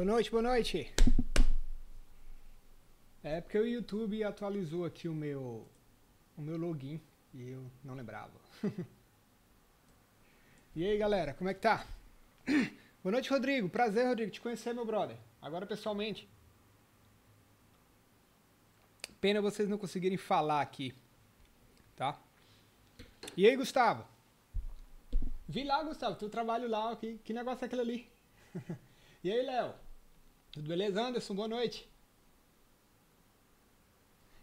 Boa noite, boa noite. É porque o YouTube atualizou aqui o meu o meu login e eu não lembrava. e aí, galera, como é que tá? boa noite, Rodrigo. Prazer, Rodrigo, te conhecer, meu brother. Agora pessoalmente. Pena vocês não conseguirem falar aqui, tá? E aí, Gustavo? Vi lá, Gustavo, teu trabalho lá, que, que negócio é aquele ali? e aí, Léo? Tudo beleza, Anderson? Boa noite.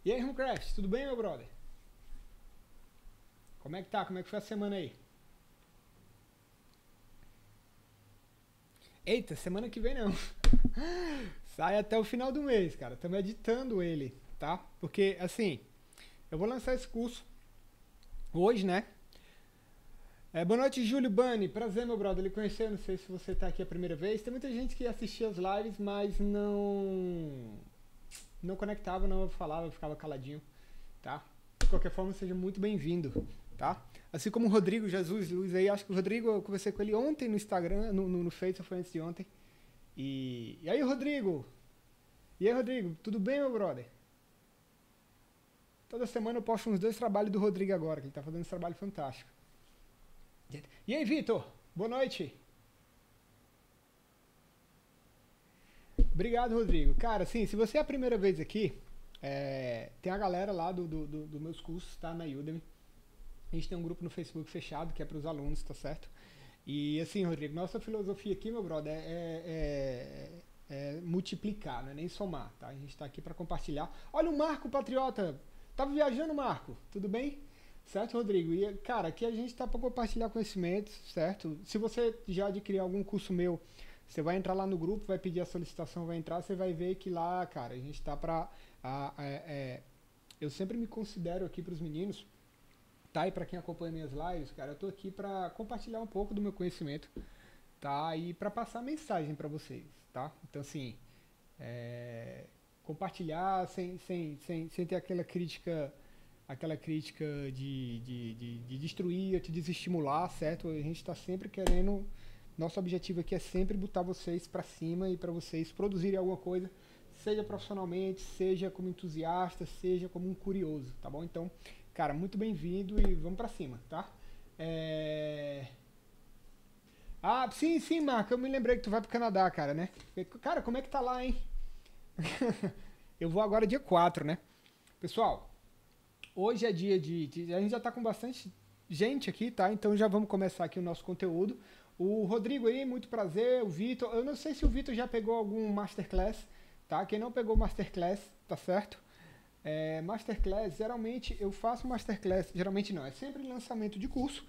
E aí, Homecraft, tudo bem, meu brother? Como é que tá? Como é que foi a semana aí? Eita, semana que vem não. Sai até o final do mês, cara. Estamos editando ele, tá? Porque, assim, eu vou lançar esse curso hoje, né? É, boa noite, Júlio Bani. Prazer, meu brother. Ele conheceu, não sei se você está aqui a primeira vez. Tem muita gente que assistia as lives, mas não não conectava, não falava, ficava caladinho, tá? De qualquer forma, seja muito bem-vindo, tá? Assim como o Rodrigo Jesus Luiz aí, acho que o Rodrigo, eu conversei com ele ontem no Instagram, no, no, no Facebook, foi antes de ontem. E, e aí, Rodrigo? E aí, Rodrigo? Tudo bem, meu brother? Toda semana eu posto uns dois trabalhos do Rodrigo agora, que ele está fazendo um trabalho fantástico. E aí, Vitor? Boa noite. Obrigado, Rodrigo. Cara, sim, se você é a primeira vez aqui, é, tem a galera lá do, do, do, do meus cursos, tá? Na Udemy. A gente tem um grupo no Facebook fechado que é para os alunos, tá certo? E assim, Rodrigo, nossa filosofia aqui, meu brother, é, é, é, é multiplicar, né? nem somar, tá? A gente está aqui para compartilhar. Olha o Marco Patriota! Tava viajando, Marco? Tudo bem? Certo, Rodrigo? E, cara, aqui a gente está para compartilhar conhecimentos, certo? Se você já adquirir algum curso meu, você vai entrar lá no grupo, vai pedir a solicitação, vai entrar, você vai ver que lá, cara, a gente está para. É, eu sempre me considero aqui para os meninos, tá? E para quem acompanha minhas lives, cara, eu tô aqui para compartilhar um pouco do meu conhecimento, tá? E para passar mensagem para vocês, tá? Então, assim, é, compartilhar sem, sem, sem, sem ter aquela crítica aquela crítica de, de, de, de destruir, te desestimular, certo? A gente está sempre querendo. Nosso objetivo aqui é sempre botar vocês para cima e para vocês produzirem alguma coisa, seja profissionalmente, seja como entusiasta, seja como um curioso, tá bom? Então, cara, muito bem-vindo e vamos para cima, tá? É... Ah, sim, sim, Marco, eu me lembrei que tu vai pro Canadá, cara, né? Cara, como é que tá lá, hein? eu vou agora dia 4, né? Pessoal, Hoje é dia de, de a gente já está com bastante gente aqui, tá? Então já vamos começar aqui o nosso conteúdo. O Rodrigo aí, muito prazer, o Vitor. Eu não sei se o Vitor já pegou algum masterclass, tá? Quem não pegou masterclass, tá certo? É, masterclass, geralmente eu faço masterclass, geralmente não, é sempre lançamento de curso,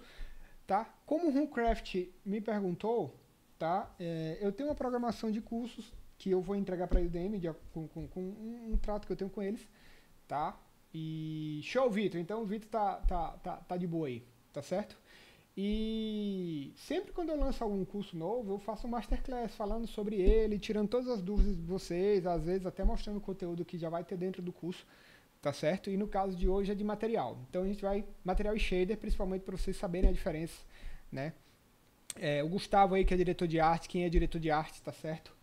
tá? Como o Homecraft me perguntou, tá? É, eu tenho uma programação de cursos que eu vou entregar para a Udemy de, com, com, com um, um, trato que eu tenho com eles, tá? E show, Vitor. Então o Vitor tá, tá, tá, tá de boa aí, tá certo? E sempre quando eu lanço algum curso novo, eu faço um masterclass falando sobre ele, tirando todas as dúvidas de vocês, às vezes até mostrando o conteúdo que já vai ter dentro do curso, tá certo? E no caso de hoje é de material. Então a gente vai material e shader, principalmente para vocês saberem a diferença, né? É, o Gustavo aí que é diretor de arte, quem é diretor de arte, tá certo?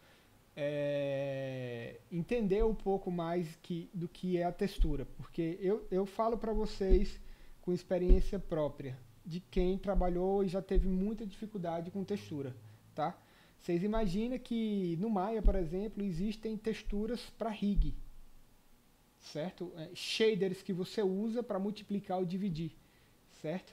é, entender um pouco mais que, do que é a textura, porque eu, eu falo para vocês com experiência própria de quem trabalhou e já teve muita dificuldade com textura, tá? Vocês imaginam que no Maya, por exemplo, existem texturas para rig, certo? É, shaders que você usa para multiplicar ou dividir, certo?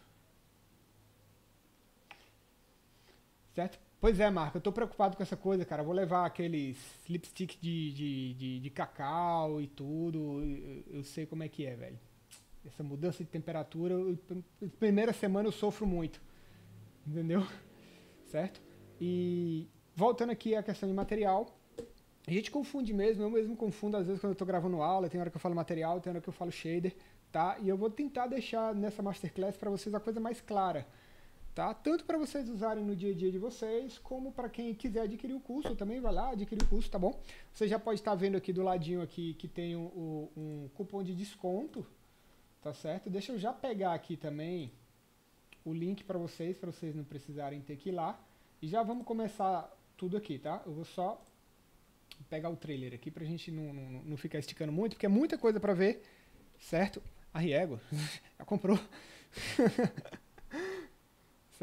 Certo? Pois é, Marco, eu tô preocupado com essa coisa, cara. Eu vou levar aqueles lipstick de, de, de, de cacau e tudo. Eu, sei como é que é, velho. Essa mudança de temperatura, eu, primeira semana eu sofro muito. Entendeu? Certo? E voltando aqui à questão de material, a gente confunde mesmo, eu mesmo confundo às vezes quando eu tô gravando aula, tem hora que eu falo material, tem hora que eu falo shader, tá? E eu vou tentar deixar nessa masterclass para vocês a coisa mais clara tá? Tanto para vocês usarem no dia a dia de vocês, como para quem quiser adquirir o curso, também vai lá, adquirir o curso, tá bom? Você já pode estar tá vendo aqui do ladinho aqui que tem um, um cupom de desconto, tá certo? Deixa eu já pegar aqui também o link para vocês, para vocês não precisarem ter que ir lá. E já vamos começar tudo aqui, tá? Eu vou só pegar o trailer aqui para a gente não, não, não ficar esticando muito, porque é muita coisa para ver, certo? A Riego já comprou.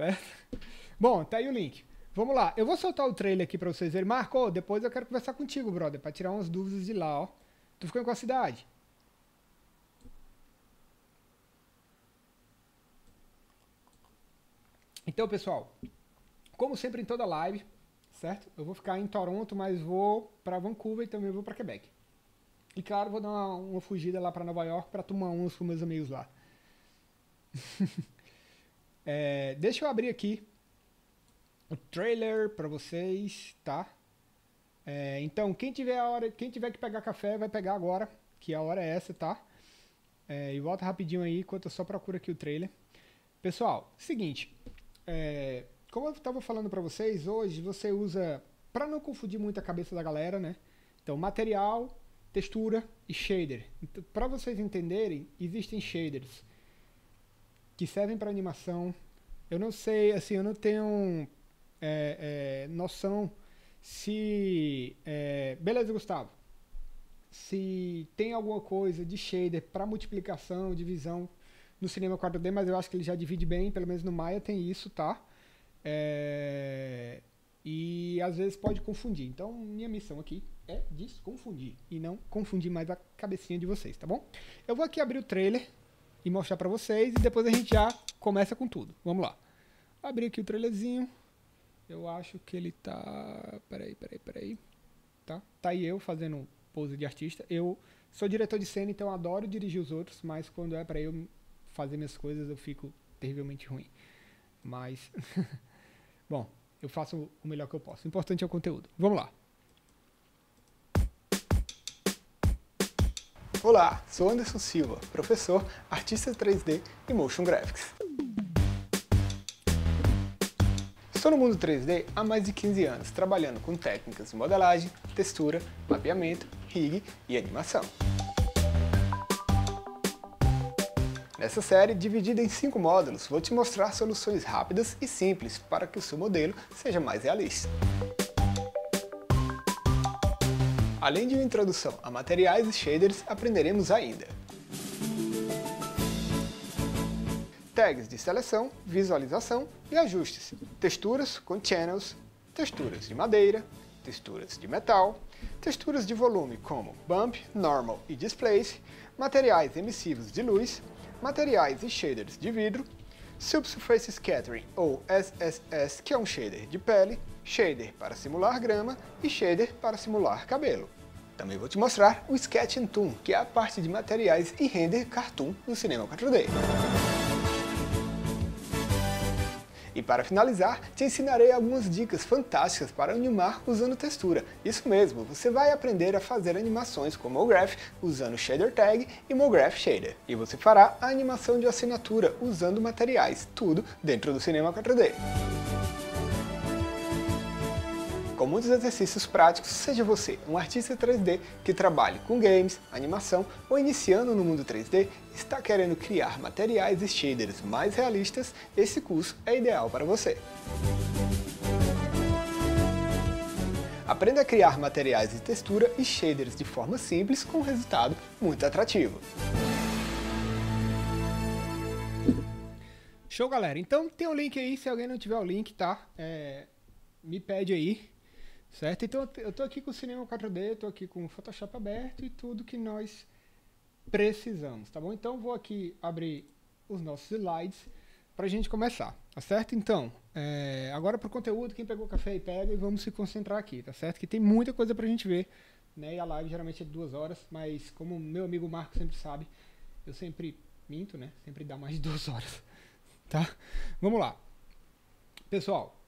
Certo? Bom, tá aí o link. Vamos lá. Eu vou soltar o trailer aqui pra vocês verem. Marco, depois eu quero conversar contigo, brother, pra tirar umas dúvidas de lá, ó. Tu ficando com a cidade? Então, pessoal, como sempre em toda live, certo? Eu vou ficar em Toronto, mas vou para Vancouver e também vou para Quebec. E claro, vou dar uma, uma fugida lá para Nova York para tomar uns com meus amigos lá. É, deixa eu abrir aqui o trailer para vocês, tá? É, então, quem tiver, a hora, quem tiver que pegar café, vai pegar agora, que a hora é essa, tá? É, e volta rapidinho aí, enquanto eu só procuro aqui o trailer. Pessoal, seguinte, é, como eu estava falando para vocês, hoje você usa, para não confundir muito a cabeça da galera, né? Então, material, textura e shader. Então, para vocês entenderem, existem shaders que servem para animação. Eu não sei, assim, eu não tenho é, é, noção se. É, beleza, Gustavo. Se tem alguma coisa de shader para multiplicação, divisão no cinema 4D, mas eu acho que ele já divide bem, pelo menos no Maya tem isso, tá? É, e às vezes pode confundir. Então, minha missão aqui é desconfundir e não confundir mais a cabecinha de vocês, tá bom? Eu vou aqui abrir o trailer e mostrar para vocês. E depois a gente já começa com tudo. Vamos lá. Abri aqui o trailerzinho. Eu acho que ele tá. Peraí, peraí, peraí. Tá? Tá aí eu fazendo pose de artista. Eu sou diretor de cena, então adoro dirigir os outros, mas quando é para eu fazer minhas coisas eu fico terrivelmente ruim. Mas. Bom, eu faço o melhor que eu posso. O importante é o conteúdo. Vamos lá. Olá, sou Anderson Silva, professor, artista 3D e motion graphics. Estou no mundo 3D há mais de 15 anos, trabalhando com técnicas de modelagem, textura, mapeamento, rig e animação. Nessa série, dividida em cinco módulos, vou te mostrar soluções rápidas e simples para que o seu modelo seja mais realista. Além de uma introdução a materiais e shaders, aprenderemos ainda tags de seleção, visualização e ajustes, texturas com channels, texturas de madeira, texturas de metal, texturas de volume como bump, normal e displace, materiais emissivos de luz, materiais e shaders de vidro, subsurface scattering ou SSS que é um shader de pele, shader para simular grama e shader para simular cabelo. Também vou te mostrar o Sketch and Toon, que é a parte de materiais e render cartoon no cinema 4D. E para finalizar, te ensinarei algumas dicas fantásticas para animar usando textura. Isso mesmo, você vai aprender a fazer animações com MoGraph usando Shader Tag e MoGraph Shader. E você fará a animação de assinatura usando materiais, tudo dentro do cinema 4D com muitos exercícios práticos, seja você um artista 3D que trabalhe com games, animação ou iniciando no mundo 3D, está querendo criar materiais e shaders mais realistas, esse curso é ideal para você. Aprenda a criar materiais de textura e shaders de forma simples com um resultado muito atrativo. Show, galera. Então tem o um link aí, se alguém não tiver o link, tá? É... Me pede aí Certo? Então eu estou aqui com o Cinema 4D, estou aqui com o Photoshop aberto e tudo que nós precisamos, tá bom? Então vou aqui abrir os nossos slides para a gente começar, tá certo? Então, é, agora para o conteúdo, quem pegou café aí pega e vamos se concentrar aqui, tá certo? Que tem muita coisa para a gente ver, né? E a live geralmente é de duas horas, mas como meu amigo Marco sempre sabe, eu sempre minto, né? Sempre dá mais de duas horas, tá? Vamos lá. Pessoal,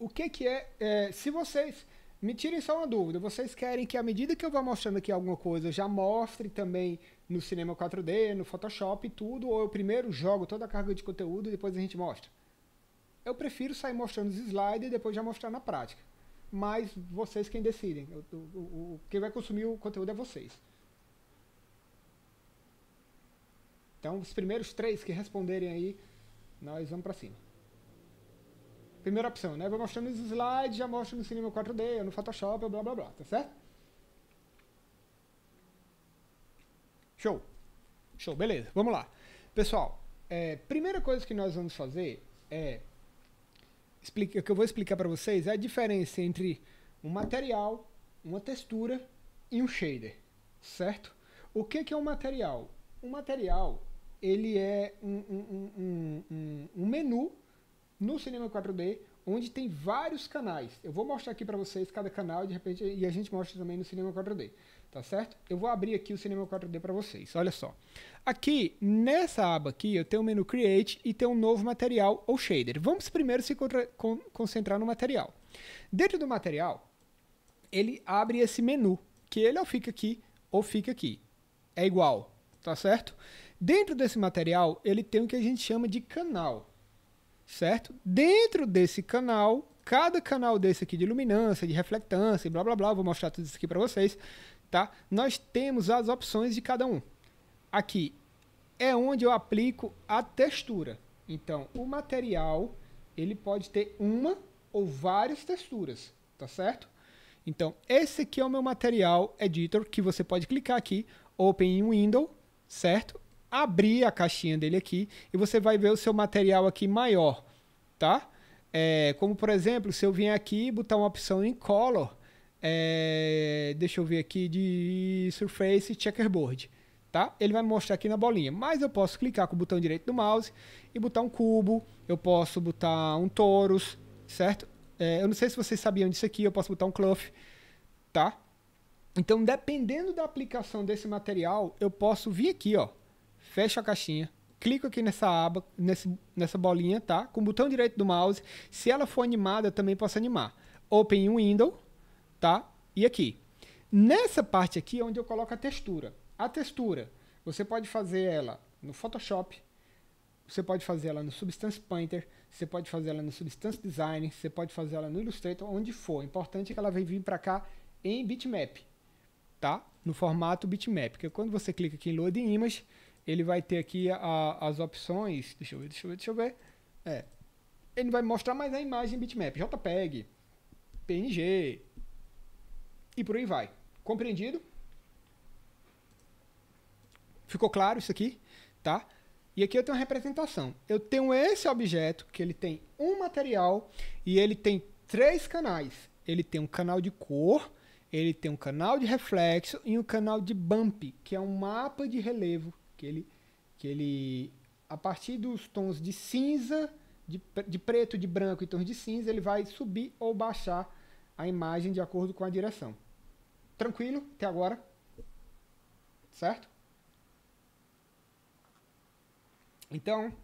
o que que é, é se vocês me tirem só uma dúvida. Vocês querem que, à medida que eu vá mostrando aqui alguma coisa, eu já mostre também no cinema 4D, no Photoshop e tudo? Ou eu primeiro jogo toda a carga de conteúdo e depois a gente mostra? Eu prefiro sair mostrando os slides e depois já mostrar na prática. Mas vocês quem decidem. O, o, o, quem vai consumir o conteúdo é vocês. Então, os primeiros três que responderem aí, nós vamos para cima. Primeira opção, né? vou mostrando os slides, já mostra no Cinema 4D, ou no Photoshop, ou blá blá blá, tá certo? Show. Show, beleza. Vamos lá. Pessoal, é, primeira coisa que nós vamos fazer é... o que eu vou explicar para vocês é a diferença entre um material, uma textura e um shader, certo? O que, que é um material? Um material, ele é um, um, um, um menu no cinema 4D, onde tem vários canais. Eu vou mostrar aqui para vocês cada canal de repente e a gente mostra também no cinema 4D, tá certo? Eu vou abrir aqui o cinema 4D para vocês. Olha só. Aqui nessa aba aqui eu tenho o menu Create e tenho um novo material ou shader. Vamos primeiro se con concentrar no material. Dentro do material, ele abre esse menu, que ele ou fica aqui ou fica aqui. É igual, tá certo? Dentro desse material, ele tem o que a gente chama de canal certo? Dentro desse canal, cada canal desse aqui de luminância, de reflectância, blá blá blá, vou mostrar tudo isso aqui para vocês, tá? Nós temos as opções de cada um. Aqui é onde eu aplico a textura. Então, o material, ele pode ter uma ou várias texturas, tá certo? Então, esse aqui é o meu material editor, que você pode clicar aqui, Open em Window, certo? abrir a caixinha dele aqui e você vai ver o seu material aqui maior, tá? É, como por exemplo, se eu vir aqui e botar uma opção em color, é, deixa eu ver aqui de surface checkerboard, tá? Ele vai mostrar aqui na bolinha, mas eu posso clicar com o botão direito do mouse e botar um cubo, eu posso botar um torus, certo? É, eu não sei se vocês sabiam disso aqui, eu posso botar um cluff, tá? Então, dependendo da aplicação desse material, eu posso vir aqui, ó, fecho a caixinha, clico aqui nessa aba, nesse, nessa bolinha, tá? Com o botão direito do mouse. Se ela for animada, eu também posso animar. Open Window, tá? E aqui. Nessa parte aqui é onde eu coloco a textura. A textura, você pode fazer ela no Photoshop, você pode fazer ela no Substance Painter, você pode fazer ela no Substance Design, você pode fazer ela no Illustrator, onde for. O importante é que ela vem vir para cá em bitmap, tá? No formato bitmap, porque quando você clica aqui em Load Image, ele vai ter aqui a, as opções. Deixa eu ver, deixa eu ver, deixa eu ver. É. Ele vai mostrar mais a imagem bitmap, JPEG, PNG e por aí vai. Compreendido? Ficou claro isso aqui, tá? E aqui eu tenho uma representação. Eu tenho esse objeto que ele tem um material e ele tem três canais. Ele tem um canal de cor, ele tem um canal de reflexo e um canal de bump, que é um mapa de relevo que ele, que ele a partir dos tons de cinza, de, de preto, de branco e tons de cinza, ele vai subir ou baixar a imagem de acordo com a direção. Tranquilo até agora? Certo? Então,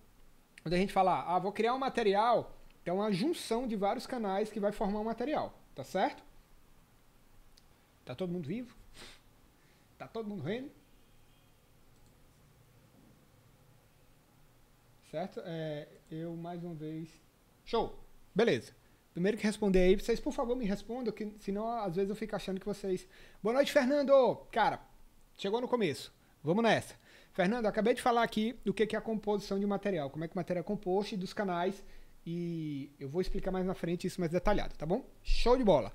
quando a gente falar, ah, vou criar um material, então é uma junção de vários canais que vai formar um material, tá certo? Tá todo mundo vivo? Tá todo mundo vendo? Certo? É, eu mais uma vez. Show! Beleza. Primeiro que responder aí, vocês por favor me respondam, que senão às vezes eu fico achando que vocês. Boa noite, Fernando! Cara, chegou no começo. Vamos nessa. Fernando, acabei de falar aqui do que é a composição de material, como é que o material é composto e dos canais. E eu vou explicar mais na frente isso mais detalhado, tá bom? Show de bola!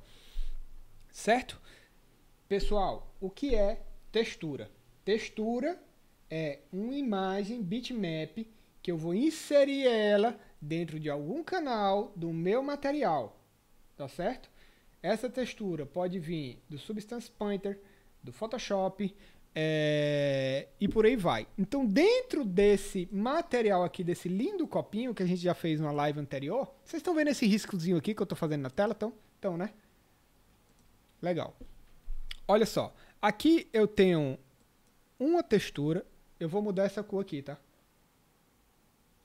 Certo? Pessoal, o que é textura? Textura é uma imagem bitmap que eu vou inserir ela dentro de algum canal do meu material, tá certo? Essa textura pode vir do Substance Painter, do Photoshop é, e por aí vai. Então, dentro desse material aqui, desse lindo copinho que a gente já fez na live anterior, vocês estão vendo esse riscozinho aqui que eu estou fazendo na tela? Então, então, né? Legal. Olha só, aqui eu tenho uma textura, eu vou mudar essa cor aqui, tá?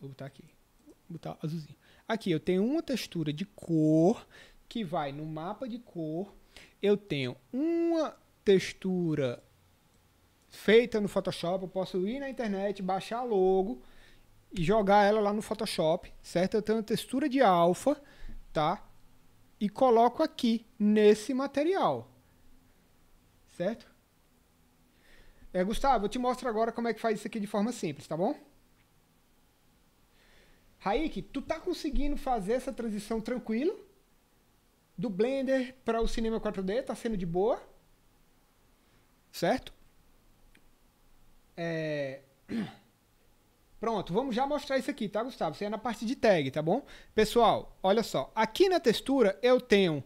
Vou botar aqui. Vou botar azulzinho. Aqui eu tenho uma textura de cor que vai no mapa de cor. Eu tenho uma textura feita no Photoshop. Eu posso ir na internet, baixar logo e jogar ela lá no Photoshop, certo? Eu tenho uma textura de alfa, tá? E coloco aqui nesse material, certo? É, Gustavo, eu te mostro agora como é que faz isso aqui de forma simples, tá bom? Raik, tu tá conseguindo fazer essa transição tranquilo? Do Blender para o cinema 4D, tá sendo de boa? Certo? É... Pronto, vamos já mostrar isso aqui, tá, Gustavo? Você é na parte de tag, tá bom? Pessoal, olha só. Aqui na textura eu tenho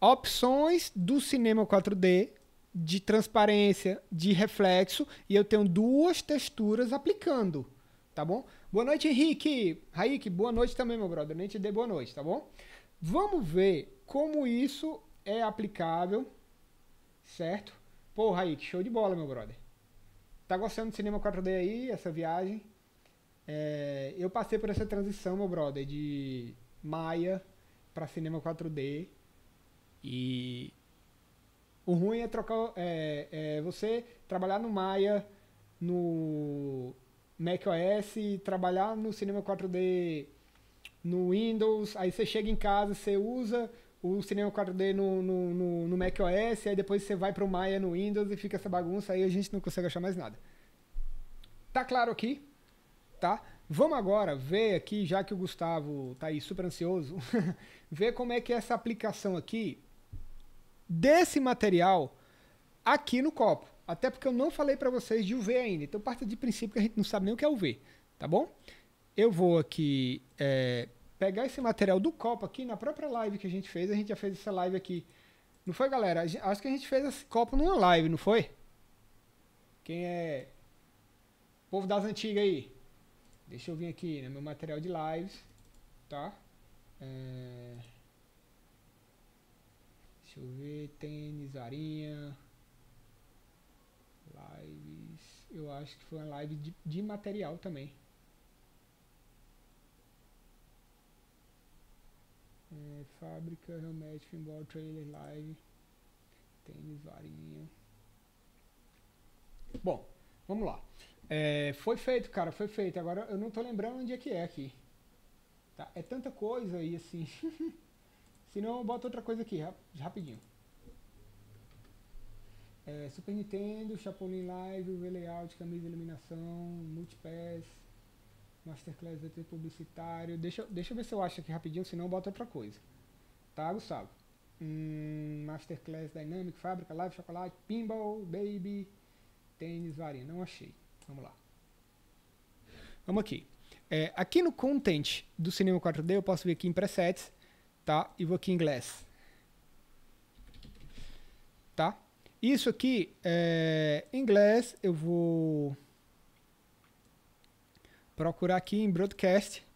opções do cinema 4D de transparência, de reflexo, e eu tenho duas texturas aplicando, tá bom? Boa noite, Henrique. Raik, boa noite também, meu brother. Nem te dei boa noite, tá bom? Vamos ver como isso é aplicável, certo? Pô, Raik, show de bola, meu brother. Tá gostando de cinema 4D aí, essa viagem? É, eu passei por essa transição, meu brother, de Maia para cinema 4D. E o ruim é trocar. É, é você trabalhar no Maia, no macOS e trabalhar no Cinema 4D no Windows, aí você chega em casa, você usa o Cinema 4D no, no, no, no macOS, aí depois você vai para o Maya no Windows e fica essa bagunça, aí a gente não consegue achar mais nada. Tá claro aqui? Tá? Vamos agora ver aqui, já que o Gustavo tá aí super ansioso, ver como é que é essa aplicação aqui desse material aqui no copo. Até porque eu não falei para vocês de UV ainda. Então parte de princípio que a gente não sabe nem o que é UV, tá bom? Eu vou aqui é, pegar esse material do copo aqui na própria live que a gente fez. A gente já fez essa live aqui. Não foi, galera? Acho que a gente fez esse copo numa live, não foi? Quem é povo das antigas aí? Deixa eu vir aqui no né? meu material de lives, tá? É... Deixa eu ver, tênis, arinha... Lives. Eu acho que foi uma live de, de material também. É, fábrica, Madrid, Pinball, Trailer, Live, Tênis, Varinha. Bom, vamos lá. É, foi feito, cara, foi feito. Agora eu não tô lembrando onde é que é aqui. Tá? É tanta coisa aí assim. Se não, eu boto outra coisa aqui, rapidinho. É, Super Nintendo, Chapolin Live, v Layout, camisa de iluminação, Multipass, Masterclass VT publicitário. Deixa, deixa eu ver se eu acho aqui rapidinho, senão eu boto outra coisa. Tá, Gustavo? Hum, Masterclass Dynamic, Fábrica, Live Chocolate, Pinball, Baby, Tênis, Varinha. Não achei. Vamos lá. Vamos aqui. É, aqui no Content do Cinema 4D, eu posso vir aqui em Presets, tá? E vou aqui em Glass. Tá? Isso aqui é inglês, eu vou procurar aqui em Broadcast,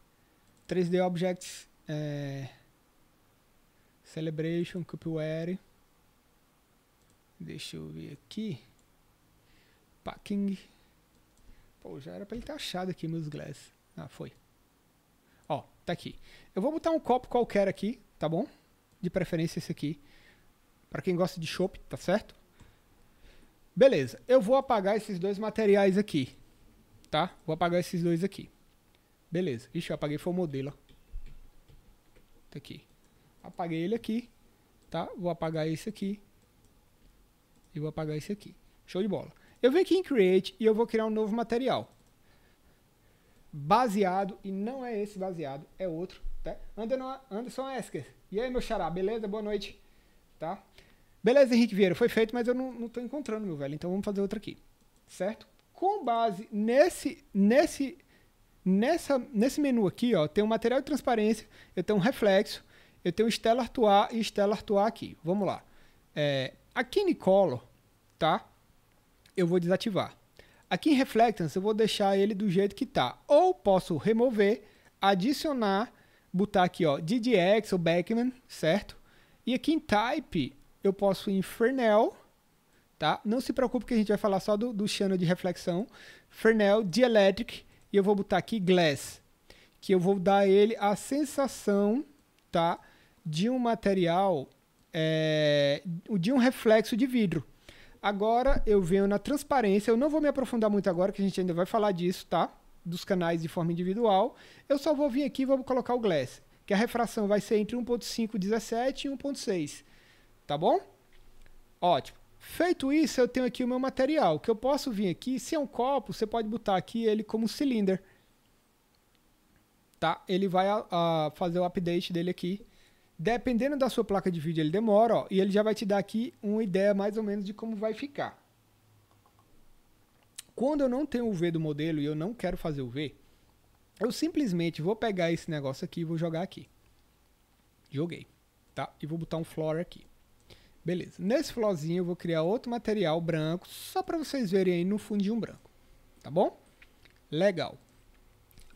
3D Objects, é, Celebration, Cupware, deixa eu ver aqui, Packing, pô, já era para ele ter achado aqui meus glass, ah, foi, ó, tá aqui. Eu vou botar um copo qualquer aqui, tá bom? De preferência esse aqui, para quem gosta de chopp, tá certo? Beleza, eu vou apagar esses dois materiais aqui, tá? Vou apagar esses dois aqui. Beleza. Ixi, eu apaguei foi o modelo, tá aqui. Apaguei ele aqui, tá? Vou apagar esse aqui. E vou apagar esse aqui. Show de bola. Eu venho aqui em Create e eu vou criar um novo material. Baseado, e não é esse baseado, é outro, tá? Anderson Esker. E aí, meu xará, beleza? Boa noite, tá? Beleza, Henrique Vieira, foi feito, mas eu não estou encontrando, meu velho. Então vamos fazer outra aqui. Certo? Com base nesse, nesse, nessa, nesse menu aqui, ó, tem um material de transparência, eu tenho um reflexo, eu tenho Stellar Artois e Stellar Artois aqui. Vamos lá. É, aqui em Color, tá? Eu vou desativar. Aqui em Reflectance, eu vou deixar ele do jeito que tá. Ou posso remover, adicionar, botar aqui, ó, DDX ou Beckman, certo? E aqui em Type, eu posso ir em Fresnel, tá? Não se preocupe que a gente vai falar só do, do channel de reflexão. Fresnel, dielectric, e eu vou botar aqui glass, que eu vou dar ele a sensação, tá? De um material, é, de um reflexo de vidro. Agora eu venho na transparência, eu não vou me aprofundar muito agora, que a gente ainda vai falar disso, tá? Dos canais de forma individual. Eu só vou vir aqui e vou colocar o glass, que a refração vai ser entre 1.5 17 e 1.6. Tá bom? Ótimo. Feito isso, eu tenho aqui o meu material, que eu posso vir aqui, se é um copo, você pode botar aqui ele como cilindro. Tá? Ele vai a, ah, a ah, fazer o update dele aqui. Dependendo da sua placa de vídeo, ele demora, ó, e ele já vai te dar aqui uma ideia mais ou menos de como vai ficar. Quando eu não tenho o V do modelo e eu não quero fazer o V, eu simplesmente vou pegar esse negócio aqui e vou jogar aqui. Joguei, tá? E vou botar um floor aqui. Beleza. Nesse florzinho eu vou criar outro material branco, só para vocês verem aí no fundinho branco. Tá bom? Legal.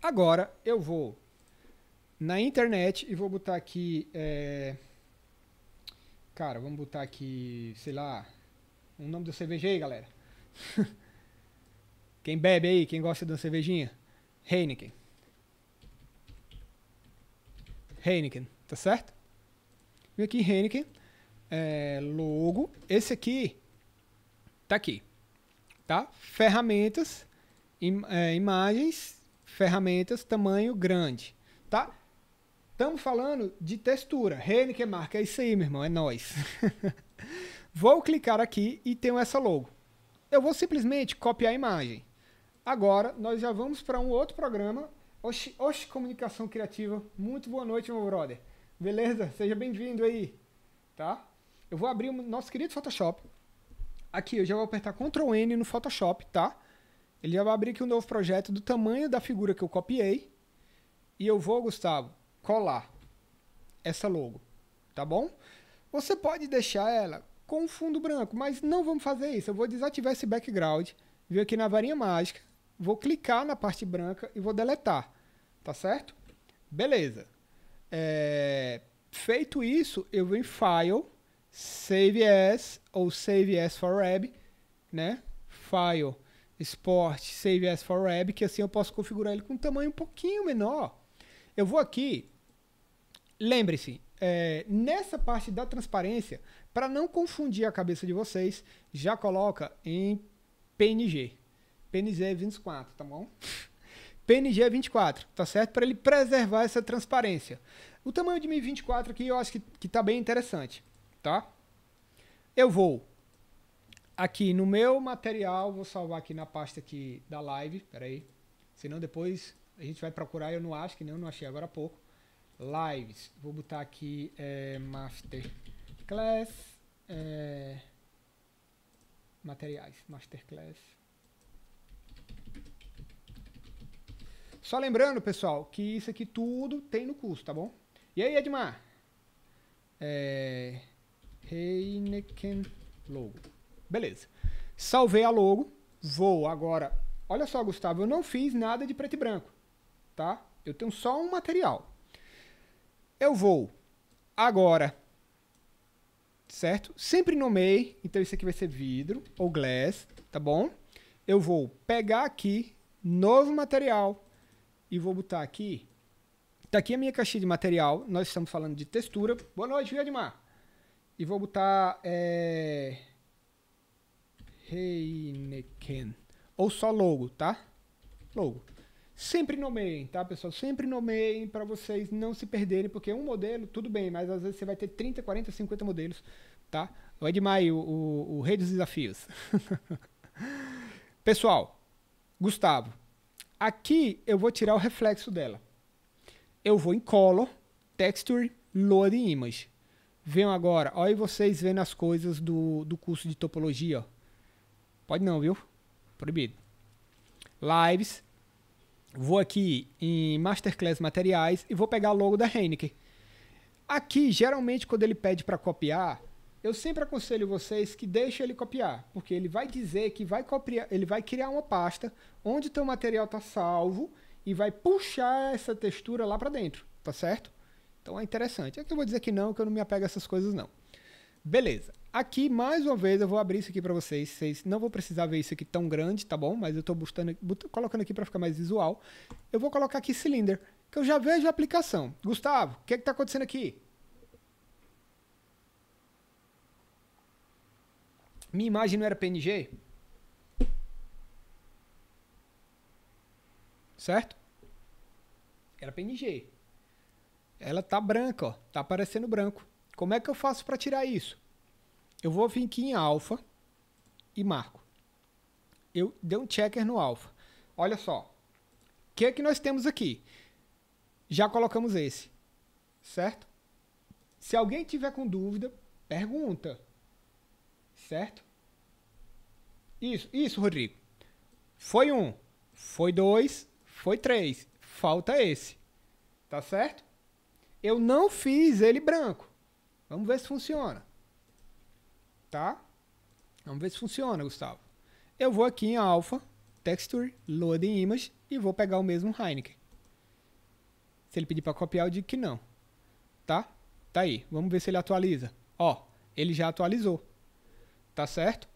Agora eu vou na internet e vou botar aqui... É... Cara, vamos botar aqui, sei lá, o nome da cerveja aí, galera. quem bebe aí, quem gosta de uma cervejinha? Heineken. Heineken, tá certo? Vem aqui Heineken é, logo. Esse aqui tá aqui, tá? Ferramentas, im é, imagens, ferramentas, tamanho grande, tá? Estamos falando de textura. que marca, é isso aí, meu irmão, é nós. vou clicar aqui e tenho essa logo. Eu vou simplesmente copiar a imagem. Agora, nós já vamos para um outro programa. Oxi, oxi, comunicação criativa. Muito boa noite, meu brother. Beleza? Seja bem-vindo aí, tá? Eu vou abrir o nosso querido Photoshop. Aqui, eu já vou apertar Ctrl N no Photoshop, tá? Ele já vai abrir aqui um novo projeto do tamanho da figura que eu copiei. E eu vou, Gustavo, colar essa logo, tá bom? Você pode deixar ela com fundo branco, mas não vamos fazer isso. Eu vou desativar esse background, vir aqui na varinha mágica, vou clicar na parte branca e vou deletar, tá certo? Beleza. É... Feito isso, eu vou em File, Save As ou Save As for Web, né? File, Export, Save As for Web, que assim eu posso configurar ele com um tamanho um pouquinho menor. Eu vou aqui, lembre-se, é, nessa parte da transparência, para não confundir a cabeça de vocês, já coloca em PNG. PNG 24, tá bom? PNG 24, é tá certo? Para ele preservar essa transparência. O tamanho de 1024 aqui eu acho que, que tá bem interessante tá? Eu vou aqui no meu material, vou salvar aqui na pasta aqui da live, peraí, senão depois a gente vai procurar, eu não acho, que nem eu não achei agora há pouco, lives, vou botar aqui é, masterclass, é, materiais, masterclass. Só lembrando, pessoal, que isso aqui tudo tem no curso, tá bom? E aí, Edmar? É, Heineken logo. Beleza. Salvei a logo. Vou agora. Olha só, Gustavo, eu não fiz nada de preto e branco, tá? Eu tenho só um material. Eu vou agora, certo? Sempre nomeei, então isso aqui vai ser vidro ou glass, tá bom? Eu vou pegar aqui, novo material, e vou botar aqui. Tá aqui a minha caixinha de material, nós estamos falando de textura. Boa noite, Via de Mar. E vou botar é, Heineken. Ou só logo, tá? Logo. Sempre nomeiem, tá, pessoal? Sempre nomeiem para vocês não se perderem, porque um modelo, tudo bem, mas às vezes você vai ter 30, 40, 50 modelos, tá? O Edmai, o, o, o rei dos desafios. pessoal, Gustavo, aqui eu vou tirar o reflexo dela. Eu vou em Color, Texture, Load Image. Venham agora. Olha vocês vendo as coisas do, do curso de topologia. Pode não, viu? Proibido. Lives. Vou aqui em Masterclass Materiais e vou pegar o logo da Heineken. Aqui, geralmente, quando ele pede para copiar, eu sempre aconselho vocês que deixem ele copiar, porque ele vai dizer que vai copiar, ele vai criar uma pasta onde o material está salvo e vai puxar essa textura lá para dentro, tá certo? Então é interessante. É que eu vou dizer que não, que eu não me apego a essas coisas, não. Beleza. Aqui, mais uma vez, eu vou abrir isso aqui para vocês. Vocês não vão precisar ver isso aqui tão grande, tá bom? Mas eu estou colocando aqui para ficar mais visual. Eu vou colocar aqui Cylinder, que eu já vejo a aplicação. Gustavo, o que é está acontecendo aqui? Minha imagem não era PNG? Certo? Era PNG. Ela tá branca, ó, tá aparecendo branco. Como é que eu faço para tirar isso? Eu vou vir aqui em alfa e marco. Eu dei um checker no alfa. Olha só. O que é que nós temos aqui? Já colocamos esse, certo? Se alguém tiver com dúvida, pergunta. Certo? Isso, isso, Rodrigo. Foi um, foi dois, foi três. Falta esse. Tá certo? Eu não fiz ele branco. Vamos ver se funciona. Tá? Vamos ver se funciona, Gustavo. Eu vou aqui em Alpha, Texture, Load Image e vou pegar o mesmo Heineken. Se ele pedir para copiar, eu digo que não. Tá? Tá aí. Vamos ver se ele atualiza. Ó, ele já atualizou. Tá certo?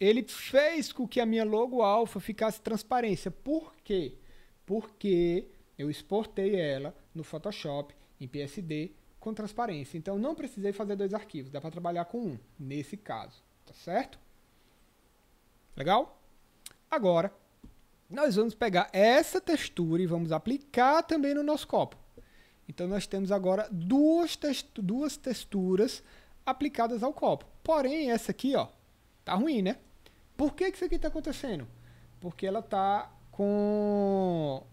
Ele fez com que a minha logo alfa ficasse transparência. Por quê? Porque eu exportei ela no Photoshop, em PSD, com transparência. Então não precisei fazer dois arquivos, dá para trabalhar com um, nesse caso, tá certo? Legal? Agora, nós vamos pegar essa textura e vamos aplicar também no nosso copo. Então nós temos agora duas, duas texturas aplicadas ao copo. Porém, essa aqui, ó, tá ruim, né? Por que, que isso aqui está acontecendo? Porque ela tá com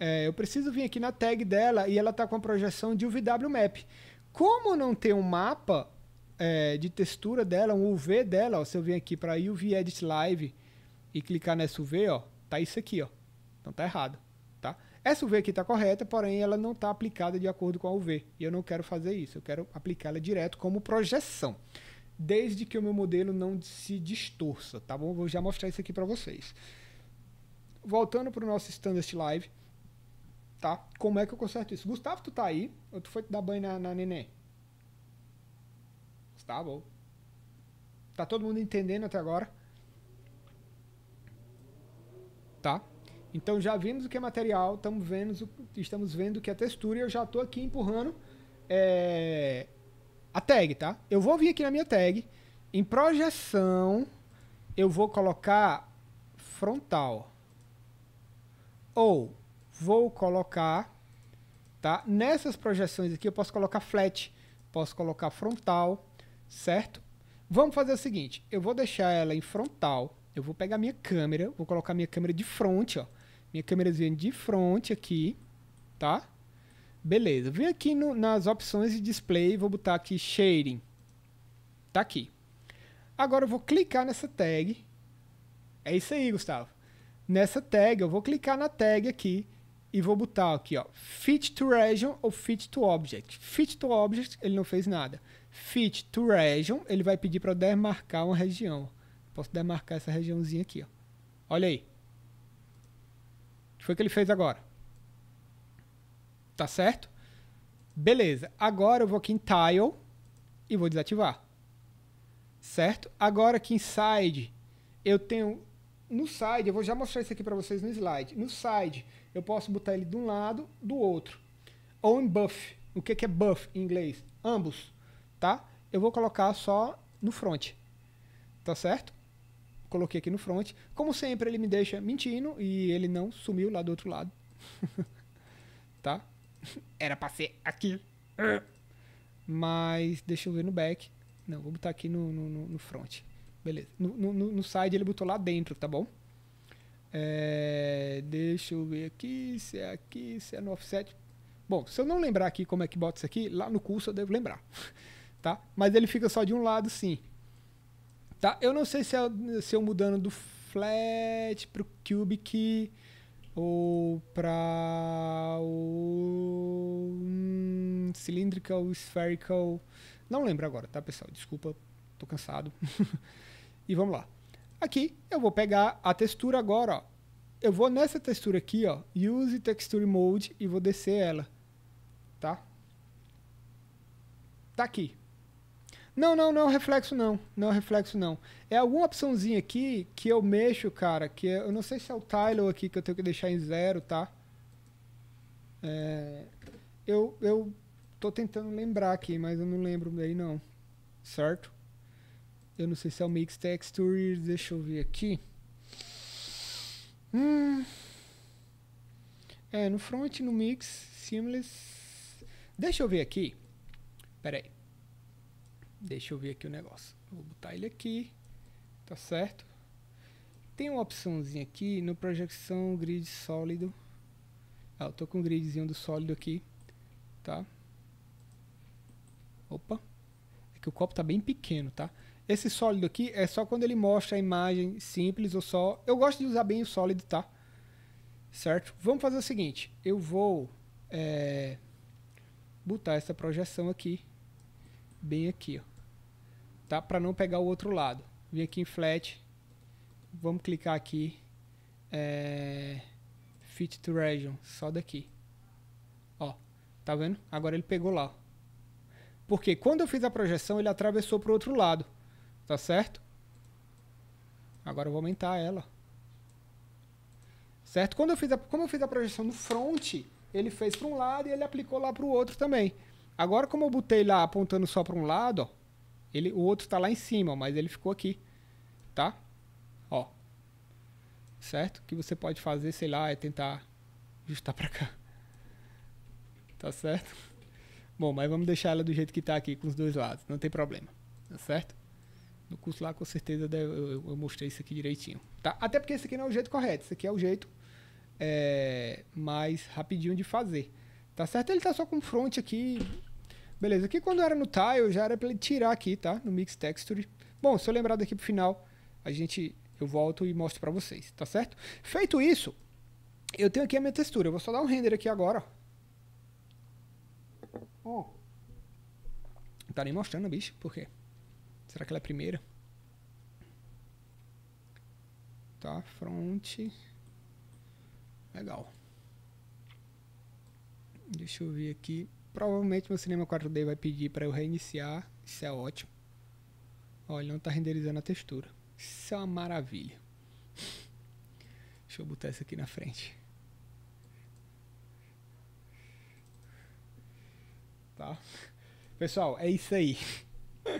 é, eu preciso vir aqui na tag dela e ela está com a projeção de UVW Map. Como não tem um mapa é, de textura dela, um UV dela, ó, se eu vir aqui para UV Edit Live e clicar nessa UV, ó, tá isso aqui, ó. Então tá errado, tá? Essa UV aqui tá correta, porém ela não tá aplicada de acordo com a UV. E eu não quero fazer isso, eu quero aplicá-la direto como projeção. Desde que o meu modelo não se distorça, tá bom? Vou já mostrar isso aqui para vocês. Voltando para o nosso Standard Live, tá? Como é que eu conserto isso? Gustavo, tu tá aí? Ou tu foi te dar banho na, na neném? Gustavo? Tá todo mundo entendendo até agora? Tá? Então já vimos o que é material, vendo, estamos vendo o que é textura e eu já estou aqui empurrando é, a tag, tá? Eu vou vir aqui na minha tag, em projeção eu vou colocar frontal ou vou colocar, tá? Nessas projeções aqui eu posso colocar flat, posso colocar frontal, certo? Vamos fazer o seguinte, eu vou deixar ela em frontal, eu vou pegar minha câmera, vou colocar minha câmera de frente, ó. Minha câmerazinha de frente aqui, tá? Beleza, vim aqui no, nas opções de display, vou botar aqui shading. Tá aqui. Agora eu vou clicar nessa tag. É isso aí, Gustavo. Nessa tag, eu vou clicar na tag aqui e vou botar aqui, ó, fit to region ou fit to object. Fit to object, ele não fez nada. Fit to region, ele vai pedir para eu demarcar uma região. Posso demarcar essa regiãozinha aqui, ó. Olha aí. O que foi que ele fez agora? Tá certo? Beleza. Agora eu vou aqui em tile e vou desativar. Certo? Agora aqui em side, eu tenho no side, eu vou já mostrar isso aqui para vocês no slide. No side, eu posso botar ele de um lado, do outro. Ou em buff. O que, que é buff em inglês? Ambos, tá? Eu vou colocar só no front, tá certo? Coloquei aqui no front. Como sempre, ele me deixa mentindo e ele não sumiu lá do outro lado. tá? Era pra ser aqui. Mas deixa eu ver no back. Não, vou botar aqui no, no, no front. Beleza. No, no, no side ele botou lá dentro, tá bom? É, deixa eu ver aqui, se é aqui, se é no offset. Bom, se eu não lembrar aqui como é que bota isso aqui, lá no curso eu devo lembrar. tá? Mas ele fica só de um lado, sim. Tá? Eu não sei se, é, se eu mudando do flat para o cubic ou para o hum, cylindrical, spherical. Não lembro agora, tá, pessoal? Desculpa, tô cansado. e vamos lá. Aqui eu vou pegar a textura agora, ó. Eu vou nessa textura aqui, ó, Use Texture Mode e vou descer ela, tá? Tá aqui. Não, não, não, é reflexo não, não, é reflexo não. É alguma opçãozinha aqui que eu mexo, cara, que é, eu não sei se é o tile aqui que eu tenho que deixar em zero, tá? É, eu, eu tô tentando lembrar aqui, mas eu não lembro daí não, certo? Eu não sei se é o Mix Texture. Deixa eu ver aqui. Hum. É, no front, no mix, seamless. Deixa eu ver aqui. Pera aí. Deixa eu ver aqui o negócio. Vou botar ele aqui. Tá certo? Tem uma opçãozinha aqui no projeção grid sólido. Ah, eu tô com o um gridzinho do sólido aqui. Tá? Opa. É que o copo tá bem pequeno, tá? Tá? Esse sólido aqui é só quando ele mostra a imagem simples ou só... Eu gosto de usar bem o sólido, tá? Certo? Vamos fazer o seguinte. Eu vou é, botar essa projeção aqui. Bem aqui, ó. Tá? Para não pegar o outro lado. Vim aqui em flat. Vamos clicar aqui. É, fit to region. Só daqui. Ó. Tá vendo? Agora ele pegou lá. Porque quando eu fiz a projeção, ele atravessou para o outro lado. Tá certo? Agora eu vou aumentar ela. Certo? Quando eu fiz a, como eu fiz a projeção no front, ele fez para um lado e ele aplicou lá para o outro também. Agora, como eu botei lá apontando só para um lado, ó, ele, o outro está lá em cima, mas ele ficou aqui. Tá? Ó. Certo? O que você pode fazer, sei lá, é tentar ajustar para cá. Tá certo? Bom, mas vamos deixar ela do jeito que está aqui, com os dois lados. Não tem problema. Tá certo? No curso lá, com certeza, eu mostrei isso aqui direitinho. Tá? Até porque esse aqui não é o jeito correto. Esse aqui é o jeito é, mais rapidinho de fazer. Tá certo? Ele tá só com front aqui. Beleza. Aqui quando era no tile, já era para ele tirar aqui, tá? No Mix Texture. Bom, se eu lembrar daqui pro final, a gente... Eu volto e mostro para vocês, tá certo? Feito isso, eu tenho aqui a minha textura. Eu vou só dar um render aqui agora, ó. Oh. Tá nem mostrando, bicho. Por quê? Será que ela é a primeira? Tá, front. Legal. Deixa eu ver aqui. Provavelmente meu cinema 4D vai pedir para eu reiniciar. Isso é ótimo. Olha, não está renderizando a textura. Isso é uma maravilha. Deixa eu botar isso aqui na frente. Tá? Pessoal, é isso aí.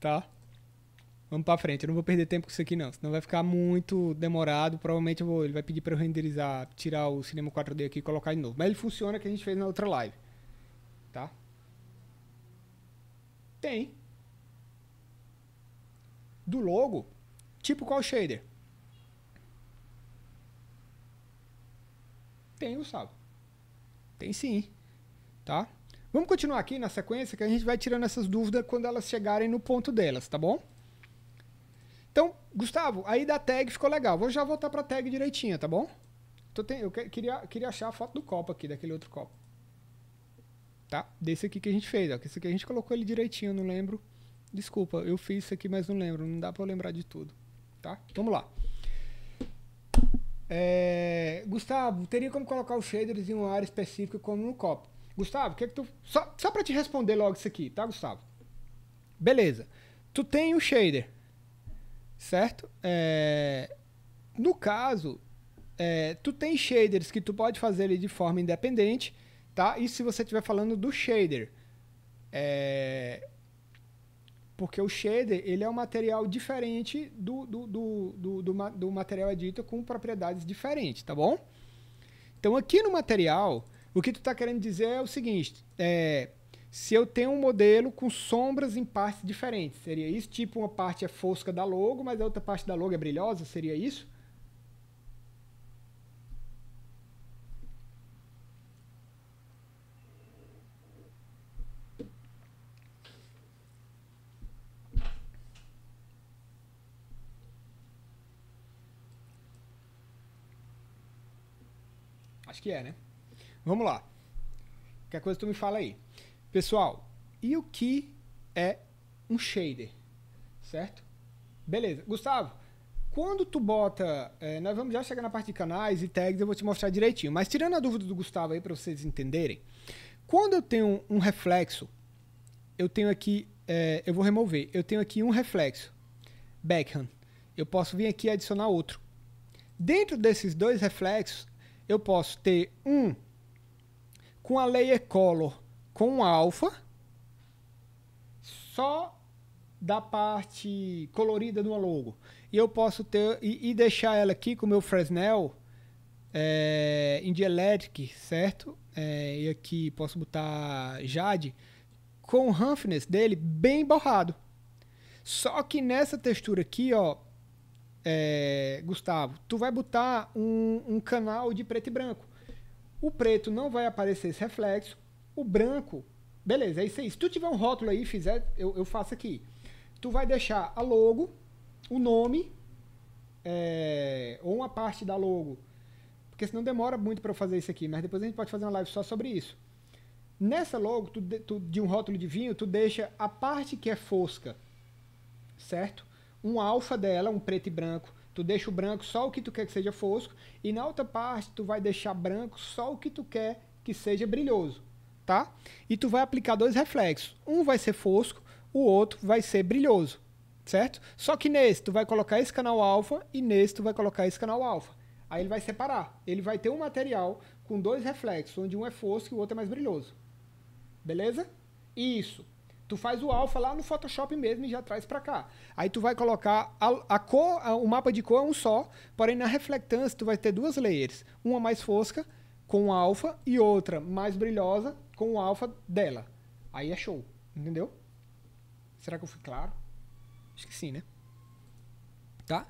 tá? Vamos pra frente, eu não vou perder tempo com isso aqui não, senão vai ficar muito demorado, provavelmente vou, ele vai pedir para eu renderizar, tirar o Cinema 4D aqui e colocar de novo. Mas ele funciona que a gente fez na outra live, tá? Tem. Do logo, tipo qual shader? Tem, Gustavo. Tem sim, tá? Vamos continuar aqui na sequência que a gente vai tirando essas dúvidas quando elas chegarem no ponto delas, tá bom? Então, Gustavo, aí da tag ficou legal. Vou já voltar para a tag direitinha, tá bom? tem, eu queria, queria achar a foto do copo aqui, daquele outro copo. Tá? Desse aqui que a gente fez, ó. Esse aqui a gente colocou ele direitinho, não lembro. Desculpa, eu fiz isso aqui, mas não lembro. Não dá para eu lembrar de tudo, tá? Vamos lá. É, Gustavo, teria como colocar os shaders em uma área específica como no copo? Gustavo, o que, é que tu. Só, só pra te responder logo isso aqui, tá, Gustavo? Beleza. Tu tem o um shader, certo? É... No caso, é... tu tem shaders que tu pode fazer ele de forma independente, tá? E se você estiver falando do shader, é... porque o shader ele é um material diferente do, do, do, do, do, do material editor com propriedades diferentes, tá bom? Então aqui no material o que tu está querendo dizer é o seguinte: é, se eu tenho um modelo com sombras em partes diferentes, seria isso? Tipo, uma parte é fosca da logo, mas a outra parte da logo é brilhosa, seria isso? Acho que é, né? Vamos lá. Qualquer coisa tu me fala aí. Pessoal, e o que é um shader? Certo? Beleza. Gustavo, quando tu bota... É, nós vamos já chegar na parte de canais e tags, eu vou te mostrar direitinho. Mas tirando a dúvida do Gustavo aí para vocês entenderem, quando eu tenho um reflexo, eu tenho aqui... É, eu vou remover. Eu tenho aqui um reflexo. Backhand. Eu posso vir aqui e adicionar outro. Dentro desses dois reflexos, eu posso ter um com a layer color com alfa, só da parte colorida do logo. E eu posso ter e, e deixar ela aqui com o meu Fresnel é, eh, Indielectric, certo? É, e aqui posso botar Jade com o roughness dele bem borrado. Só que nessa textura aqui, ó, é, Gustavo, tu vai botar um, um canal de preto e branco. O preto não vai aparecer esse reflexo. O branco, beleza, é isso aí. Se tu tiver um rótulo aí e fizer, eu, eu faço aqui. Tu vai deixar a logo, o nome, é, ou uma parte da logo, porque senão demora muito para eu fazer isso aqui, mas depois a gente pode fazer uma live só sobre isso. Nessa logo tu, tu, de um rótulo de vinho, tu deixa a parte que é fosca, certo? Um alfa dela, um preto e branco, Tu deixa o branco só o que tu quer que seja fosco e na outra parte tu vai deixar branco só o que tu quer que seja brilhoso, tá? E tu vai aplicar dois reflexos. Um vai ser fosco, o outro vai ser brilhoso, certo? Só que nesse tu vai colocar esse canal alfa e nesse tu vai colocar esse canal alfa. Aí ele vai separar. Ele vai ter um material com dois reflexos, onde um é fosco e o outro é mais brilhoso. Beleza? Isso. Tu faz o alfa lá no Photoshop mesmo e já traz para cá. Aí tu vai colocar a, a cor, a, o mapa de cor é um só, porém na reflectância tu vai ter duas layers, uma mais fosca com o alfa e outra mais brilhosa com o alfa dela. Aí é show, entendeu? Será que eu fui claro? Acho que sim, né? Tá?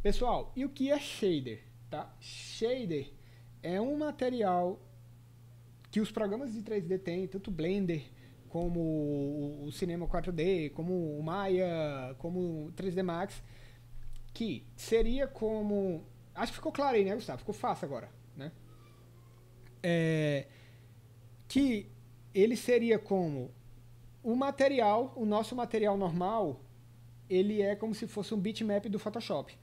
Pessoal, e o que é shader, tá? Shader é um material que os programas de 3D têm, tanto Blender como o, cinema 4D, como o Maya, como o 3D Max, que seria como. Acho que ficou claro aí, né, Gustavo? Ficou fácil agora, né? É, que ele seria como o material, o nosso material normal, ele é como se fosse um bitmap do Photoshop.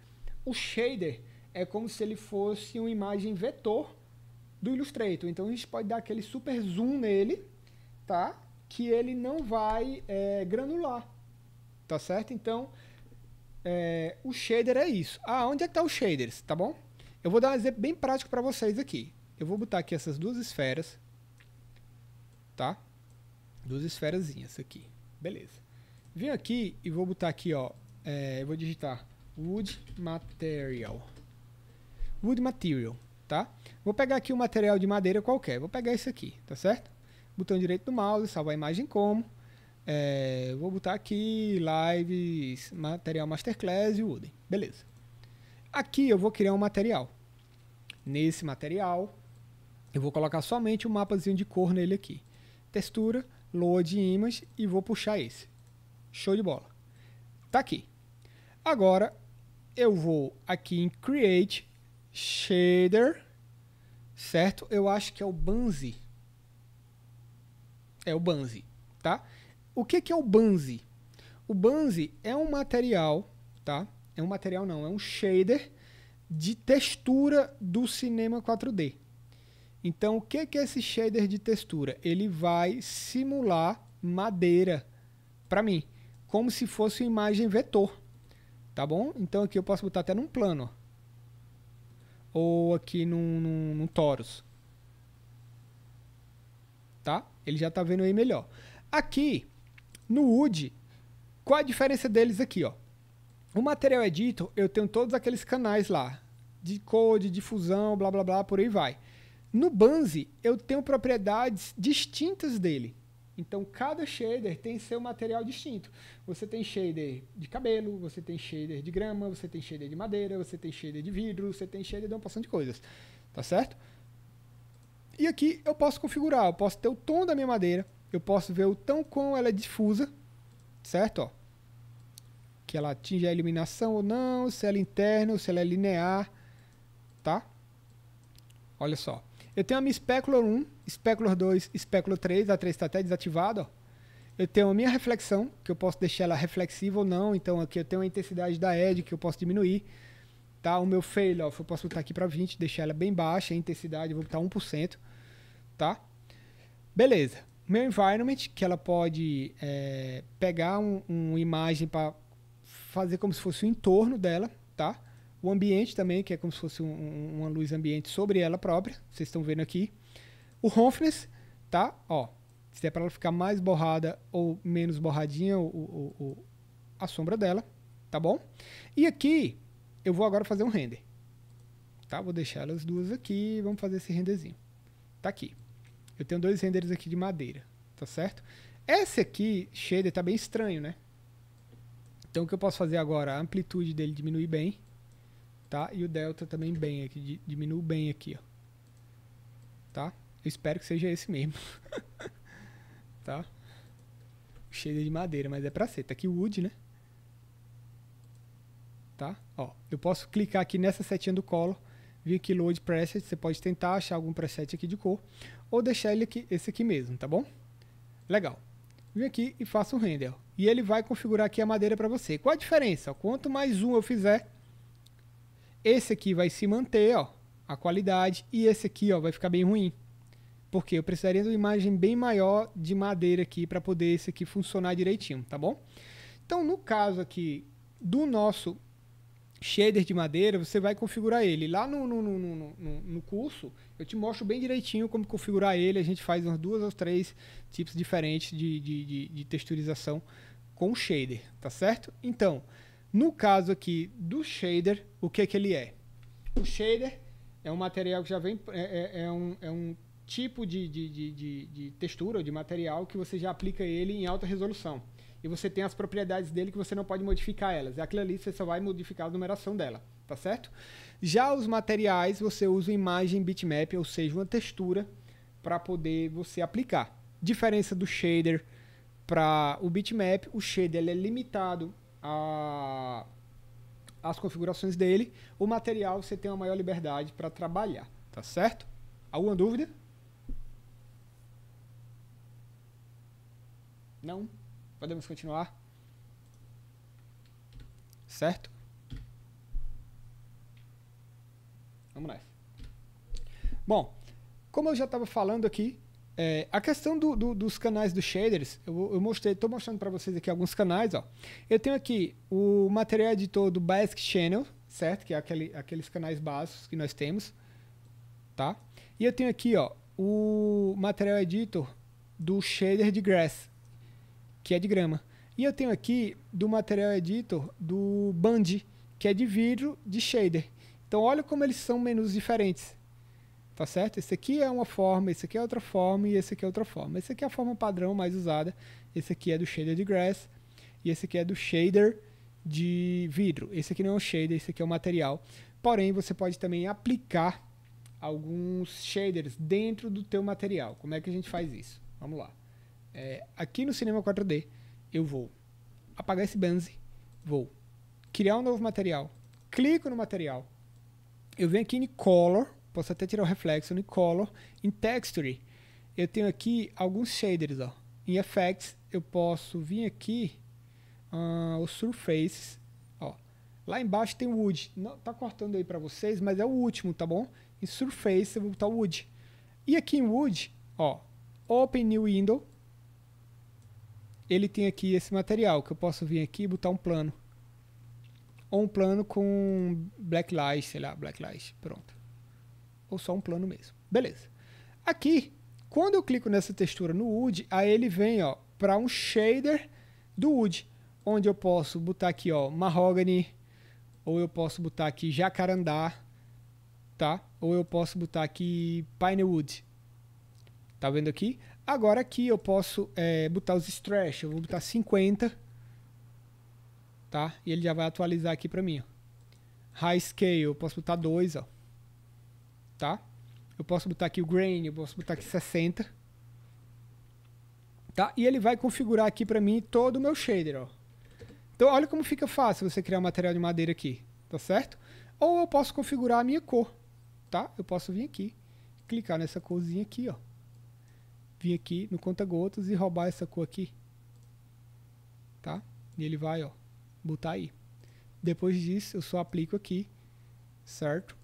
O shader é como se ele fosse uma imagem vetor do Illustrator. Então a gente pode dar aquele super zoom nele, tá? que ele não vai é, granular, tá certo? Então, é, o shader é isso. Ah, onde é que tá os shaders, tá bom? Eu vou dar um exemplo bem prático para vocês aqui. Eu vou botar aqui essas duas esferas, tá? Duas esferazinhas aqui, beleza. Vim aqui e vou botar aqui, ó, é, eu vou digitar wood material. Wood material, tá? Vou pegar aqui um material de madeira qualquer, vou pegar isso aqui, tá certo? botão direito do mouse, salvar a imagem como. É, vou botar aqui lives, material masterclass e Wooden. Beleza. Aqui eu vou criar um material. Nesse material, eu vou colocar somente um mapazinho de cor nele aqui. Textura, load image e vou puxar esse. Show de bola. Tá aqui. Agora eu vou aqui em create shader, certo? Eu acho que é o Banzi. É o Banzi, tá? O que, que é o Banzi? O Banzi é um material, tá? É um material não, é um shader de textura do cinema 4D. Então, o que, que é esse shader de textura? Ele vai simular madeira para mim, como se fosse uma imagem vetor, tá bom? Então aqui eu posso botar até num plano, ou aqui num, num, num torus, ele já está vendo aí melhor. Aqui, no Wood, qual a diferença deles aqui, ó? O material editor, é eu tenho todos aqueles canais lá, de code, de difusão, blá blá blá, por aí vai. No Banzi, eu tenho propriedades distintas dele. Então, cada shader tem seu material distinto. Você tem shader de cabelo, você tem shader de grama, você tem shader de madeira, você tem shader de vidro, você tem shader de uma porção de coisas. Tá certo? E aqui eu posso configurar, eu posso ter o tom da minha madeira, eu posso ver o tão com ela é difusa, certo? Ó, que ela atinge a iluminação ou não, se ela é interna ou se ela é linear, tá? Olha só. Eu tenho a minha Specular 1, Specular 2, Specular 3, a 3 está até desativada, ó. Eu tenho a minha reflexão, que eu posso deixar ela reflexiva ou não, então aqui eu tenho a intensidade da edge que eu posso diminuir. Tá? O meu fail off eu posso botar aqui para 20, deixar ela bem baixa, a intensidade eu vou botar 1%, tá? Beleza. Meu environment, que ela pode é, pegar um, uma imagem para fazer como se fosse o entorno dela, tá? O ambiente também, que é como se fosse um, uma luz ambiente sobre ela própria, vocês estão vendo aqui. O roughness, tá? Ó, se é para ela ficar mais borrada ou menos borradinha o, o, o, a sombra dela, tá bom? E aqui eu vou agora fazer um render. Tá? Vou deixar elas duas aqui vamos fazer esse renderzinho. Tá aqui. Eu tenho dois renders aqui de madeira, tá certo? Esse aqui, shader, tá bem estranho, né? Então o que eu posso fazer agora? A amplitude dele diminui bem, tá? E o delta também bem aqui, diminuo bem aqui, ó. Tá? Eu espero que seja esse mesmo. tá? Shader de madeira, mas é pra ser. Tá aqui o wood, né? tá? Ó, eu posso clicar aqui nessa setinha do Color, vir aqui Load Preset, você pode tentar achar algum preset aqui de cor, ou deixar ele aqui, esse aqui mesmo, tá bom? Legal. Vim aqui e faço um render. E ele vai configurar aqui a madeira para você. Qual a diferença? Quanto mais um eu fizer, esse aqui vai se manter, ó, a qualidade, e esse aqui, ó, vai ficar bem ruim. Porque eu precisaria de uma imagem bem maior de madeira aqui para poder esse aqui funcionar direitinho, tá bom? Então, no caso aqui do nosso shader de madeira, você vai configurar ele. Lá no, no, no, no, no curso, eu te mostro bem direitinho como configurar ele. A gente faz umas duas ou três tipos diferentes de, de, de, de texturização com shader, tá certo? Então, no caso aqui do shader, o que, é que ele é? O shader é um material que já vem... é, é, é um, é um tipo de, de, de, de, de textura, de material, que você já aplica ele em alta resolução e você tem as propriedades dele que você não pode modificar elas. Aquilo ali você só vai modificar a numeração dela, tá certo? Já os materiais, você usa imagem bitmap, ou seja, uma textura para poder você aplicar. Diferença do shader para o bitmap, o shader ele é limitado a as configurações dele, o material você tem uma maior liberdade para trabalhar, tá certo? Alguma dúvida? Não? Podemos continuar? Certo? Vamos lá Bom, como eu já estava falando aqui, é, a questão do, do, dos canais dos shaders, eu, eu mostrei, estou mostrando para vocês aqui alguns canais. Ó. Eu tenho aqui o material editor do Basic Channel, certo? Que é aquele, aqueles canais básicos que nós temos, tá? E eu tenho aqui ó, o material editor do shader de grass, que é de grama. E eu tenho aqui do material editor do band que é de vidro de shader. Então olha como eles são menus diferentes. Tá certo? Esse aqui é uma forma, esse aqui é outra forma e esse aqui é outra forma. Esse aqui é a forma padrão mais usada. Esse aqui é do shader de grass e esse aqui é do shader de vidro. Esse aqui não é o shader, esse aqui é o material. Porém, você pode também aplicar alguns shaders dentro do teu material. Como é que a gente faz isso? Vamos lá. É, aqui no cinema 4D, eu vou apagar esse Banzi, vou criar um novo material, clico no material, eu venho aqui em Color, posso até tirar o reflexo no Color, em Texture, eu tenho aqui alguns shaders, ó. Em Effects, eu posso vir aqui, uh, ah, o surface ó. Lá embaixo tem Wood, Não, tá cortando aí para vocês, mas é o último, tá bom? Em Surface, eu vou botar Wood. E aqui em Wood, ó, Open New Window, ele tem aqui esse material que eu posso vir aqui e botar um plano. Ou um plano com blacklight, sei lá, blacklight, pronto. Ou só um plano mesmo. Beleza. Aqui, quando eu clico nessa textura no Wood, aí ele vem, ó, para um shader do Wood, onde eu posso botar aqui, ó, mahogany, ou eu posso botar aqui jacarandá, tá? Ou eu posso botar aqui pine wood. Tá vendo aqui? Agora aqui eu posso é, botar os stretch, eu vou botar 50, tá? E ele já vai atualizar aqui para mim, ó. High scale, eu posso botar 2, ó. Tá? Eu posso botar aqui o grain, eu posso botar aqui 60. Tá? E ele vai configurar aqui para mim todo o meu shader, ó. Então olha como fica fácil você criar um material de madeira aqui, tá certo? Ou eu posso configurar a minha cor, tá? Eu posso vir aqui, clicar nessa corzinha aqui, ó vir aqui no conta-gotas e roubar essa cor aqui. Tá? E ele vai, ó, botar aí. Depois disso, eu só aplico aqui, certo?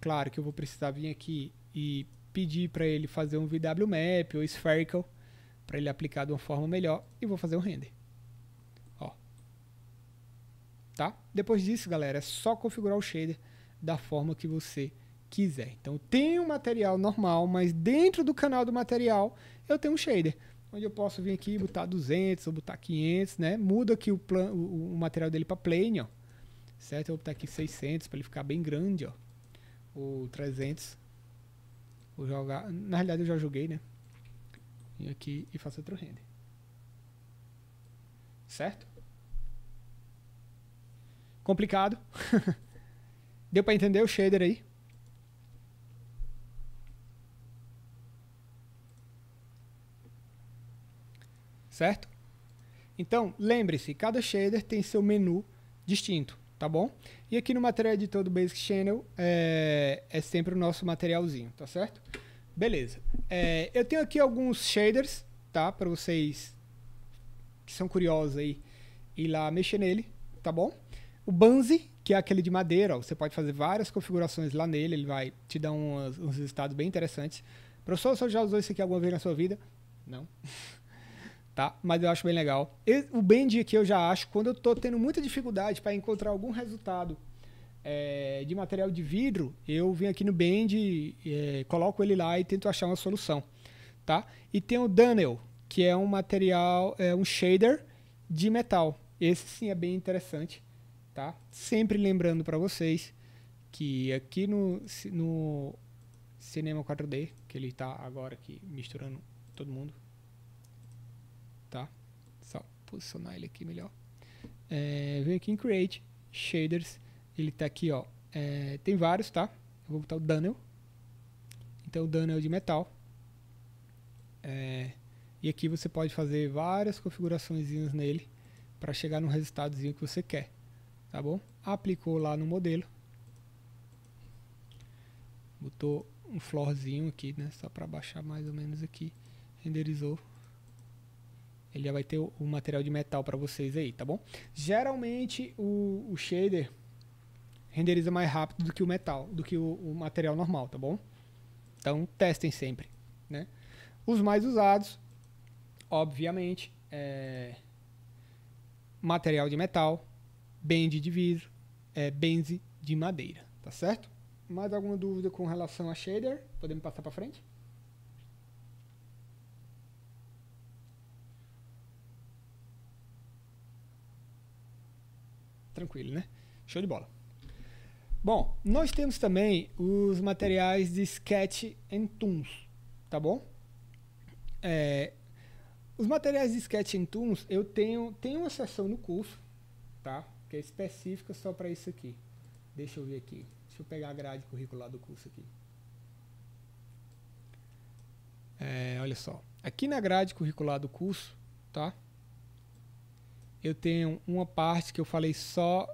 Claro que eu vou precisar vir aqui e pedir para ele fazer um VW Map ou Spherical para ele aplicar de uma forma melhor e vou fazer um render. Ó. Tá? Depois disso, galera, é só configurar o shader da forma que você quiser. Então eu tenho um material normal, mas dentro do canal do material eu tenho um shader, onde eu posso vir aqui e botar 200 ou botar 500, né? Muda aqui o, plan, o, o material dele para plane, ó. Certo? Eu vou botar aqui 600 para ele ficar bem grande, ó. Ou 300. Vou jogar, na realidade eu já joguei, né? Vim aqui e faço outro render. Certo? Complicado. Deu para entender o shader aí? certo? Então, lembre-se, cada shader tem seu menu distinto, tá bom? E aqui no material editor do Basic Channel é, é sempre o nosso materialzinho, tá certo? Beleza. É, eu tenho aqui alguns shaders, tá? Para vocês que são curiosos aí, ir lá mexer nele, tá bom? O Banzi, que é aquele de madeira, ó, você pode fazer várias configurações lá nele, ele vai te dar uns resultados bem interessantes. Professor, você já usou isso aqui alguma vez na sua vida? Não. tá? Mas eu acho bem legal. o bend aqui eu já acho quando eu tô tendo muita dificuldade para encontrar algum resultado é, de material de vidro, eu venho aqui no bend é, coloco ele lá e tento achar uma solução, tá? E tem o Daniel, que é um material, é um shader de metal. Esse sim é bem interessante, tá? Sempre lembrando para vocês que aqui no, no Cinema 4D, que ele está agora aqui misturando todo mundo, posicionar ele aqui melhor. É, aqui em Create, Shaders, ele tá aqui, ó. É, tem vários, tá? Eu vou botar o Daniel. Então o Daniel é de metal. É, e aqui você pode fazer várias configurações nele para chegar no resultadozinho que você quer, tá bom? Aplicou lá no modelo. Botou um florzinho aqui, né? Só para baixar mais ou menos aqui. Renderizou ele já vai ter o, o material de metal para vocês aí, tá bom? Geralmente o, o, shader renderiza mais rápido do que o metal, do que o, o material normal, tá bom? Então testem sempre, né? Os mais usados, obviamente, é material de metal, bend de vidro, é benze de madeira, tá certo? Mais alguma dúvida com relação a shader? Podemos passar para frente? tranquilo, né? Show de bola. Bom, nós temos também os materiais de Sketch and Toons, tá bom? É, os materiais de Sketch and Toons, eu tenho, tenho uma seção no curso, tá? Que é específica só para isso aqui. Deixa eu ver aqui. Deixa eu pegar a grade curricular do curso aqui. É, olha só. Aqui na grade curricular do curso, tá? eu tenho uma parte que eu falei só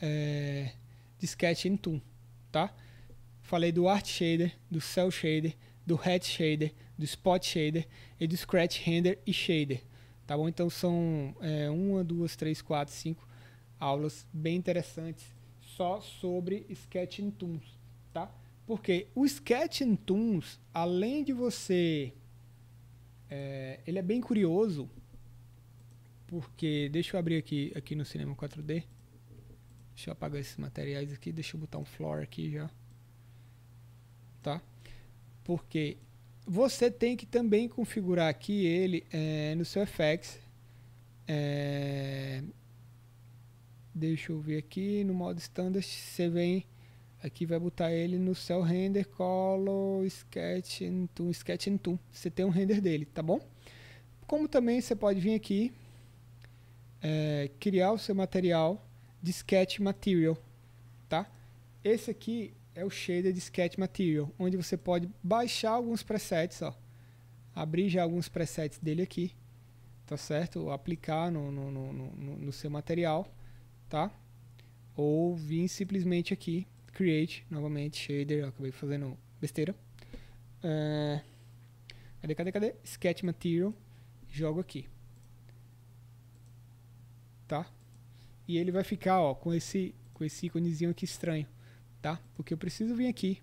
é, de Sketch in Toon, tá? Falei do Art Shader, do Cell Shader, do hat Shader, do Spot Shader e do Scratch Render e Shader, tá bom? Então são é, uma, duas, três, quatro, cinco aulas bem interessantes só sobre Sketch in Toons, tá? Porque o Sketch in Toons, além de você... É, ele é bem curioso porque, deixa eu abrir aqui, aqui no Cinema 4D. Deixa eu apagar esses materiais aqui, deixa eu botar um floor aqui já. Tá? Porque você tem que também configurar aqui ele é, no seu FX. É, deixa eu ver aqui, no modo standard você vem aqui vai botar ele no seu render color sketch into sketch into você tem um render dele tá bom como também você pode vir aqui é, criar o seu material de sketch material, tá? Esse aqui é o shader de sketch material, onde você pode baixar alguns presets, ó. Abrir já alguns presets dele aqui, tá certo? Aplicar no, no, no, no, no seu material, tá? Ou vir simplesmente aqui, create, novamente, shader, ó, acabei fazendo besteira. É... Cadê, cadê, cadê? Sketch material, jogo aqui tá? E ele vai ficar, ó, com esse, com esse iconezinho aqui estranho, tá? Porque eu preciso vir aqui,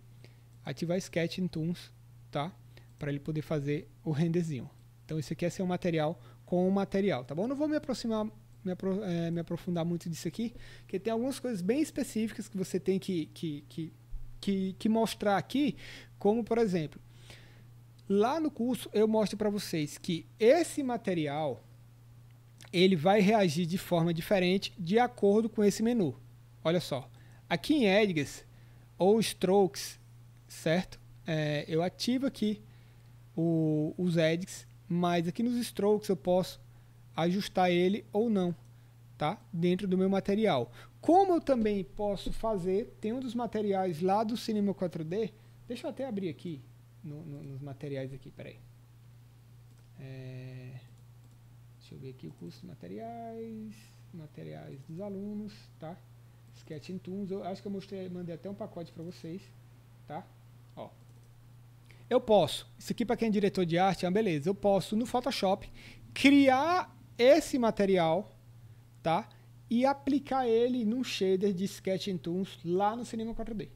ativar Sketch in Tools, tá? Para ele poder fazer o renderzinho. Então isso aqui é seu material com o material, tá bom? Não vou me aproximar me, apro é, me aprofundar muito disso aqui, porque tem algumas coisas bem específicas que você tem que, que, que, que, que mostrar aqui, como por exemplo, lá no curso eu mostro para vocês que esse material ele vai reagir de forma diferente de acordo com esse menu. Olha só, aqui em Edges ou Strokes, certo? É, eu ativo aqui o, os Edges, mas aqui nos Strokes eu posso ajustar ele ou não, tá? Dentro do meu material. Como eu também posso fazer, tem um dos materiais lá do Cinema 4D, deixa eu até abrir aqui, no, no, nos materiais aqui, peraí. É... Deixa eu ver aqui o custo de materiais, materiais dos alunos, tá? Sketching Tools, eu acho que eu mostrei, mandei até um pacote para vocês, tá? Ó. Eu posso, isso aqui para quem é diretor de arte, é uma beleza, eu posso no Photoshop criar esse material, tá? E aplicar ele num shader de Sketching Tools lá no Cinema 4D.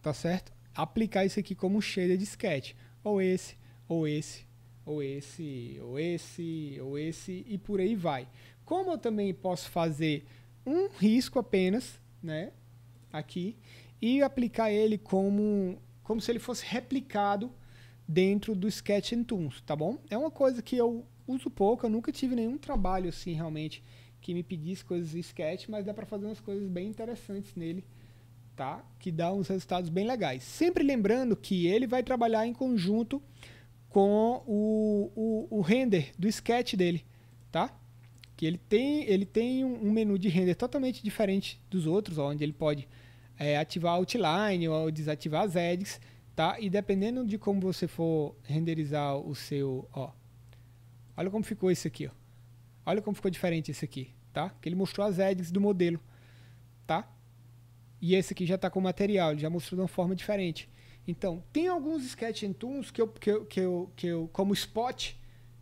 Tá certo? Aplicar isso aqui como um shader de sketch, ou esse, ou esse, ou esse, ou esse, ou esse e por aí vai. Como eu também posso fazer um risco apenas, né, aqui e aplicar ele como como se ele fosse replicado dentro do Sketch Tools, tá bom? É uma coisa que eu uso pouco, eu nunca tive nenhum trabalho assim realmente que me pedisse coisas de Sketch, mas dá para fazer umas coisas bem interessantes nele, tá? Que dá uns resultados bem legais. Sempre lembrando que ele vai trabalhar em conjunto com o, o, o render do sketch dele, tá? Que ele tem, ele tem um, um menu de render totalmente diferente dos outros, ó, onde ele pode é, ativar outline ou desativar as edges, tá? E dependendo de como você for renderizar o seu, ó, olha como ficou esse aqui, ó. Olha como ficou diferente esse aqui, tá? Que ele mostrou as edges do modelo, tá? E esse aqui já está com o material, ele já mostrou de uma forma diferente. Então, tem alguns sketch and tunes que eu, que eu, que eu, que eu como spot,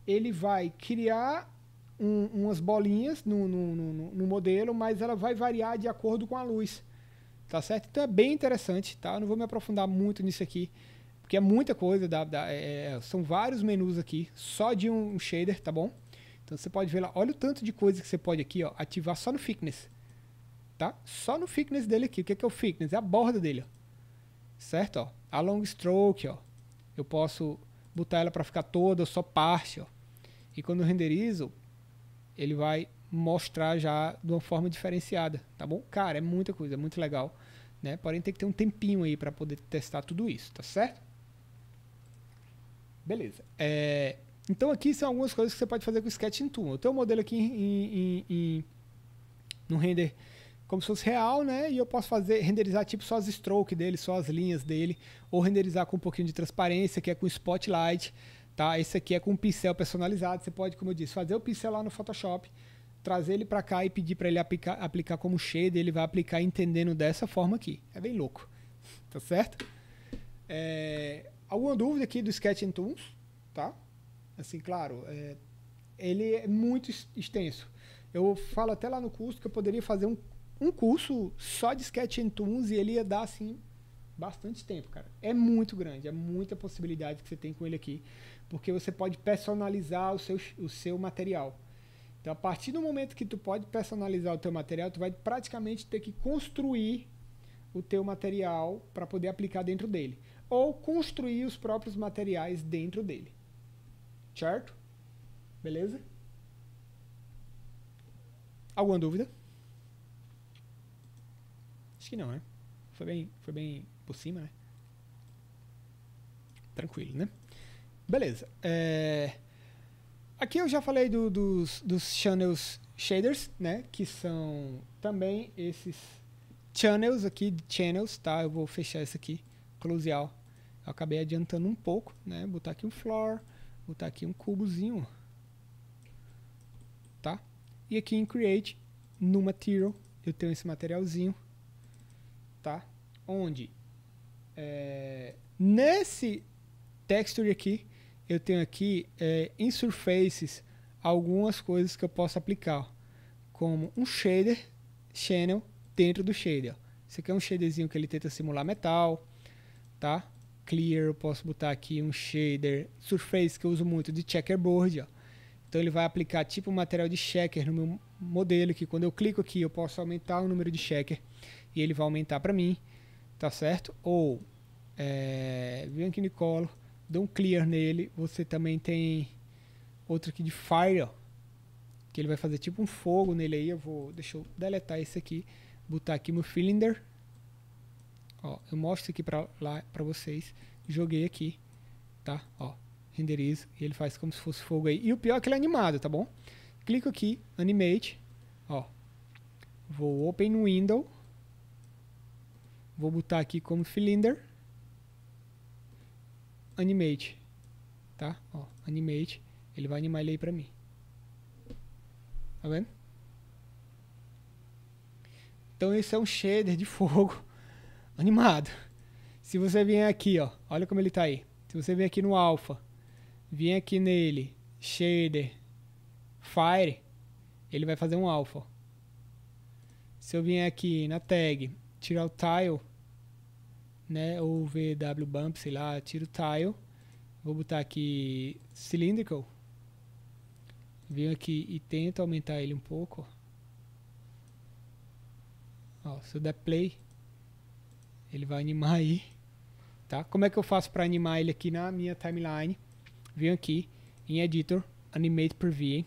ele vai criar um, umas bolinhas no, no, no, no, modelo, mas ela vai variar de acordo com a luz. Tá certo? Então é bem interessante, tá? Eu não vou me aprofundar muito nisso aqui, porque é muita coisa, da, da é, é, são vários menus aqui, só de um, um shader, tá bom? Então você pode ver lá, olha o tanto de coisa que você pode aqui, ó, ativar só no thickness. Tá? Só no thickness dele aqui. O que é, que é o thickness? É a borda dele, ó. Certo, ó. A long stroke, ó, eu posso botar ela para ficar toda ou só parte, ó. E quando eu renderizo, ele vai mostrar já de uma forma diferenciada, tá bom? Cara, é muita coisa, é muito legal, né? Porém tem que ter um tempinho aí para poder testar tudo isso, tá certo? Beleza. É, então aqui são algumas coisas que você pode fazer com o Sketch in Toon. Eu tenho um modelo aqui em, em, em, no render como se fosse real, né? E eu posso fazer renderizar tipo só as strokes dele, só as linhas dele, ou renderizar com um pouquinho de transparência, que é com spotlight, tá? Esse aqui é com um pincel personalizado. Você pode, como eu disse, fazer o pincel lá no Photoshop, trazer ele para cá e pedir para ele aplicar, aplicar como shader, ele vai aplicar entendendo dessa forma aqui. É bem louco, tá certo? É... alguma dúvida aqui do Sketch Tools, tá? Assim, claro, é... ele é muito extenso. Eu falo até lá no curso que eu poderia fazer um um curso só de Sketch and Tunes e ele ia dar assim bastante tempo, cara. É muito grande, é muita possibilidade que você tem com ele aqui, porque você pode personalizar o seu, o seu material. Então, a partir do momento que tu pode personalizar o teu material, tu vai praticamente ter que construir o teu material para poder aplicar dentro dele, ou construir os próprios materiais dentro dele. Certo? Beleza? Alguma dúvida? não, né? Foi bem, foi bem por cima, né? Tranquilo, né? Beleza. É... Aqui eu já falei do, dos, dos channels shaders, né? Que são também esses channels aqui, channels, tá? Eu vou fechar esse aqui, close out. Eu acabei adiantando um pouco, né? Botar aqui um floor, botar aqui um cubozinho, tá? E aqui em create, no material, eu tenho esse materialzinho tá? Onde é, nesse texture aqui eu tenho aqui é, em surfaces algumas coisas que eu posso aplicar, ó, como um shader channel dentro do shader. Ó. Esse aqui é um shaderzinho que ele tenta simular metal, tá? Clear, eu posso botar aqui um shader surface que eu uso muito de checkerboard, ó. Então ele vai aplicar tipo um material de checker no meu modelo, que quando eu clico aqui eu posso aumentar o número de checker e ele vai aumentar para mim, tá certo? Ou é, vem aqui no colo, dá um clear nele, você também tem outro aqui de fire, que ele vai fazer tipo um fogo nele aí, eu vou, deixa eu deletar esse aqui, botar aqui meu cylinder, ó, eu mostro aqui para lá para vocês, joguei aqui, tá? Ó, renderizo e ele faz como se fosse fogo aí. E o pior é que ele é animado, tá bom? Clico aqui, animate, ó. Vou open window, Vou botar aqui como Filinder. Animate. Tá? Ó, animate. Ele vai animar ele aí pra mim. Tá vendo? Então esse é um shader de fogo animado. Se você vier aqui, ó, olha como ele tá aí. Se você vier aqui no alpha, vier aqui nele, shader, fire, ele vai fazer um alpha. Se eu vier aqui na tag tirar o tile, né? Ou VW bump, sei lá, tiro o tile. Vou botar aqui cylindrical. Venho aqui e tento aumentar ele um pouco. Ó, se eu der play, ele vai animar aí. Tá? Como é que eu faço para animar ele aqui na minha timeline? Venho aqui em editor, animate per V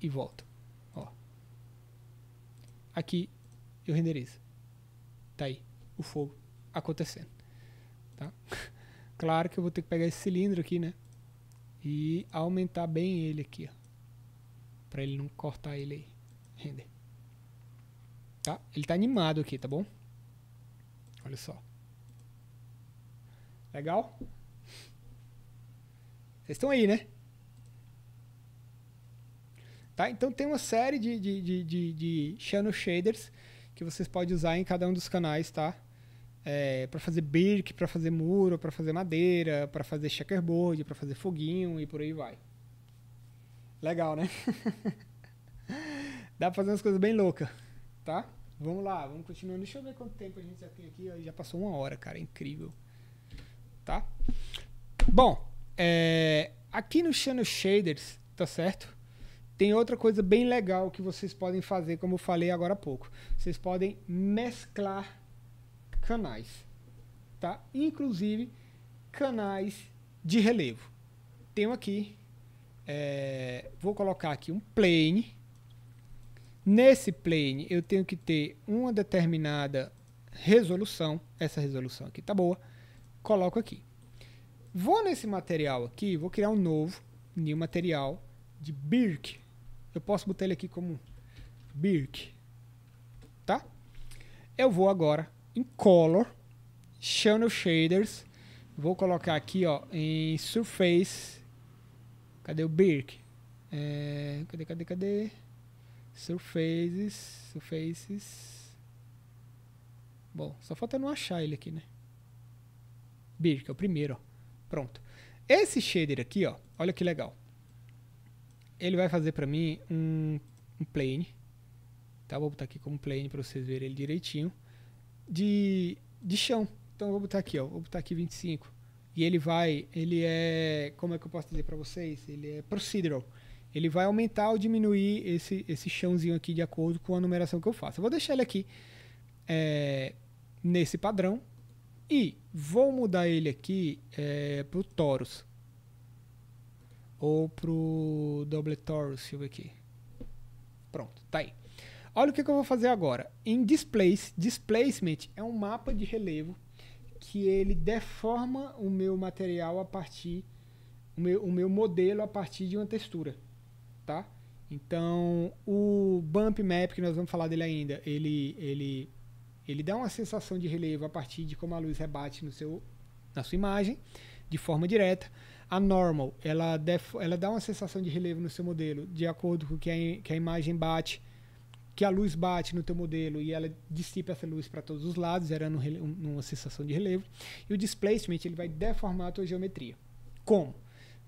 e volto. Ó. Aqui o renderiza, Tá aí, o fogo acontecendo. Tá? Claro que eu vou ter que pegar esse cilindro aqui, né? E aumentar bem ele aqui, ó. Pra ele não cortar ele aí. Render. Tá? Ele tá animado aqui, tá bom? Olha só. Legal? Vocês estão aí, né? Tá? Então tem uma série de, de, de, de, de Channel Shaders que vocês podem usar em cada um dos canais, tá? É, para fazer birk, para fazer muro, para fazer madeira, para fazer checkerboard, para fazer foguinho e por aí vai. Legal, né? Dá pra fazer umas coisas bem loucas, tá? Vamos lá, vamos continuando. Deixa eu ver quanto tempo a gente já tem aqui. Já passou uma hora, cara. incrível. Tá? Bom, é, aqui no Channel Shaders, tá certo? Tem outra coisa bem legal que vocês podem fazer, como eu falei agora há pouco. Vocês podem mesclar canais, tá? Inclusive canais de relevo. Tenho aqui, é, vou colocar aqui um plane. Nesse plane eu tenho que ter uma determinada resolução. Essa resolução aqui tá boa. Coloco aqui. Vou nesse material aqui, vou criar um novo, new material de Birk, eu posso botar ele aqui como Birk. Tá? Eu vou agora em Color, Channel Shaders. Vou colocar aqui ó, em Surface. Cadê o Birk? É, cadê, cadê, cadê? Surfaces, Surfaces. Bom, só falta não achar ele aqui, né? Birk, é o primeiro, ó. Pronto. Esse shader aqui, ó, olha que legal ele vai fazer para mim um, um plane, tá? Vou botar aqui como plane para vocês verem ele direitinho, de, de chão. Então eu vou botar aqui, ó, vou botar aqui 25. E ele vai, ele é, como é que eu posso dizer para vocês? Ele é procedural. Ele vai aumentar ou diminuir esse, esse chãozinho aqui de acordo com a numeração que eu faço. Eu vou deixar ele aqui é, nesse padrão e vou mudar ele aqui é, para o torus ou pro Doubletoro Silver aqui. Pronto, tá aí. Olha o que, que eu vou fazer agora. Em Displace, Displacement é um mapa de relevo que ele deforma o meu material a partir, o meu, o meu modelo a partir de uma textura, tá? Então, o Bump Map, que nós vamos falar dele ainda, ele, ele, ele dá uma sensação de relevo a partir de como a luz rebate no seu, na sua imagem, de forma direta. A normal, ela, def, ela dá uma sensação de relevo no seu modelo, de acordo com o que a, que a imagem bate, que a luz bate no teu modelo e ela dissipa essa luz para todos os lados, gerando um, uma sensação de relevo. E o displacement, ele vai deformar a tua geometria. Como?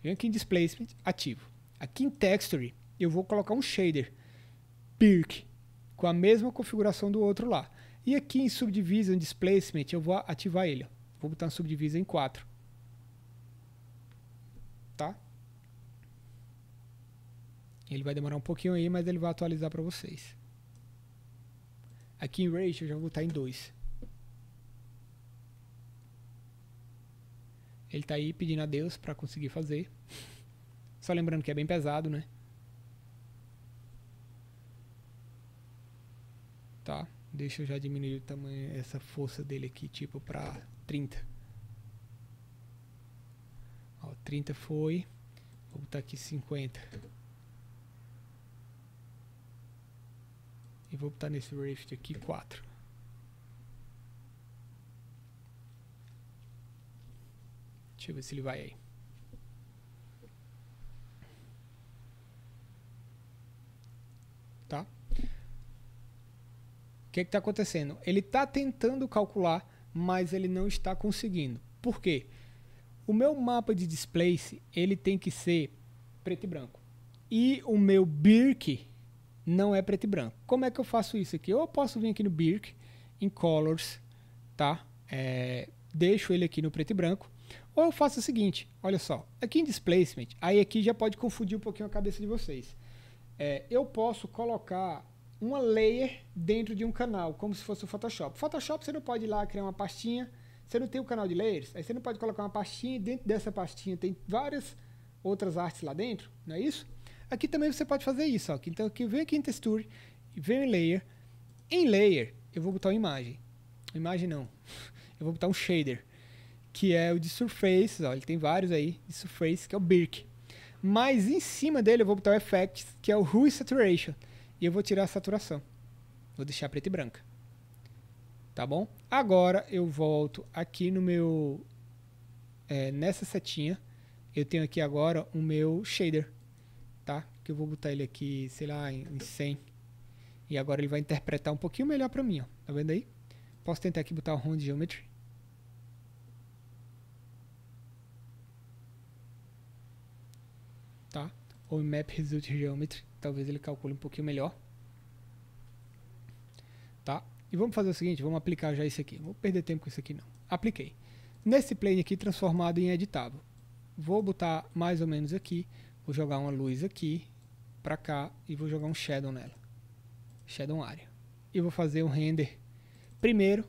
Vem aqui em displacement, ativo. Aqui em texture, eu vou colocar um shader, Pirk, com a mesma configuração do outro lá. E aqui em Subdivision Displacement eu vou ativar ele. Vou botar um Subdivision em 4. Ele vai demorar um pouquinho aí, mas ele vai atualizar para vocês. Aqui em Ratio eu já vou estar em 2. Ele está aí pedindo a Deus para conseguir fazer. Só lembrando que é bem pesado, né? Tá. Deixa eu já diminuir o tamanho, essa força dele aqui, tipo para 30. Ó, 30 foi. Vou botar aqui 50. E vou botar nesse rift aqui 4. Deixa eu ver se ele vai aí. Tá? O que é está acontecendo? Ele está tentando calcular, mas ele não está conseguindo. Por quê? O meu mapa de displace ele tem que ser preto e branco. E o meu birk não é preto e branco. Como é que eu faço isso aqui? Ou eu posso vir aqui no Birk, em Colors, tá? É, deixo ele aqui no preto e branco. Ou eu faço o seguinte, olha só, aqui em Displacement, aí aqui já pode confundir um pouquinho a cabeça de vocês. É, eu posso colocar uma layer dentro de um canal, como se fosse o Photoshop. Photoshop você não pode ir lá criar uma pastinha, você não tem o um canal de layers, aí você não pode colocar uma pastinha e dentro dessa pastinha tem várias outras artes lá dentro, não é isso? Aqui também você pode fazer isso. Ó. Então aqui eu venho aqui em Texture, venho em Layer. Em Layer eu vou botar uma imagem. Imagem não. Eu vou botar um shader. Que é o de Surface, ó, ele tem vários aí, de Surface, que é o Birk. Mas em cima dele eu vou botar o Effects, que é o Hue Saturation. E eu vou tirar a saturação. Vou deixar preto e branca. Tá bom? Agora eu volto aqui no meu... É, nessa setinha, eu tenho aqui agora o meu shader tá? Que eu vou botar ele aqui, sei lá, em 100. E agora ele vai interpretar um pouquinho melhor para mim, ó. Tá vendo aí? Posso tentar aqui botar o Round Geometry. Tá? Ou Map Result Geometry. Talvez ele calcule um pouquinho melhor. Tá? E vamos fazer o seguinte, vamos aplicar já isso aqui. Não vou perder tempo com isso aqui não. Apliquei. Nesse plane aqui transformado em editável. Vou botar mais ou menos aqui. Vou jogar uma luz aqui, para cá e vou jogar um shadow nela. Shadow área. E vou fazer um render primeiro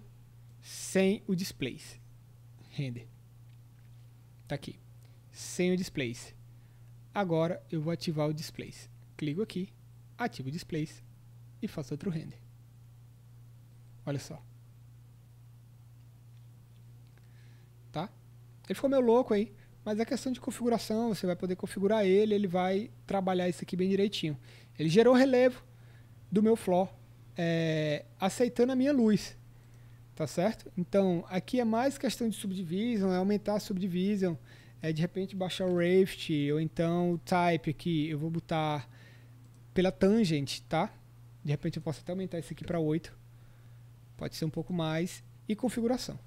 sem o displace. Render. Tá aqui. Sem o displace. Agora eu vou ativar o displace. Clico aqui, ativo o displace e faço outro render. Olha só. Tá? Ele ficou meio louco aí. Mas é questão de configuração, você vai poder configurar ele, ele vai trabalhar isso aqui bem direitinho. Ele gerou relevo do meu floor, é, eh, aceitando a minha luz, tá certo? Então, aqui é mais questão de subdivisão, é aumentar a subdivisão, é de repente baixar o Raft, ou então o Type aqui, eu vou botar pela tangente, tá? De repente eu posso até aumentar isso aqui para 8, pode ser um pouco mais, e configuração.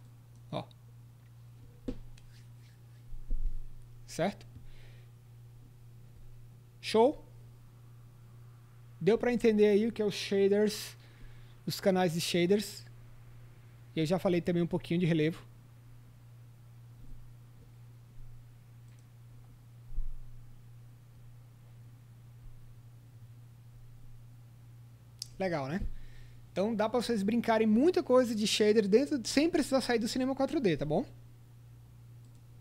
Certo? Show? Deu para entender aí o que é os shaders, os canais de shaders. E eu já falei também um pouquinho de relevo. Legal, né? Então dá para vocês brincarem muita coisa de shader dentro, sem precisar sair do cinema 4D, tá bom?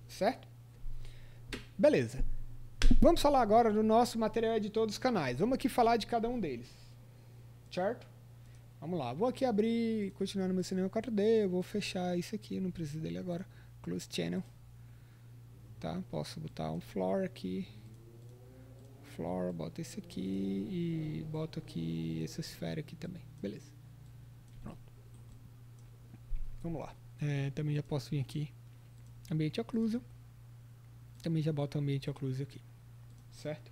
Certo? Beleza. Vamos falar agora do nosso material de todos os canais. Vamos aqui falar de cada um deles. Certo? Vamos lá. Vou aqui abrir, continuar no meu cinema 4D. Eu vou fechar isso aqui. Não preciso dele agora. Close Channel. Tá? Posso botar um floor aqui. Floor, bota esse aqui e boto aqui essa esfera aqui também. Beleza. Pronto. Vamos lá. É, também já posso vir aqui. Ambiente occlusion também já bota o ambiente occlusive aqui, certo?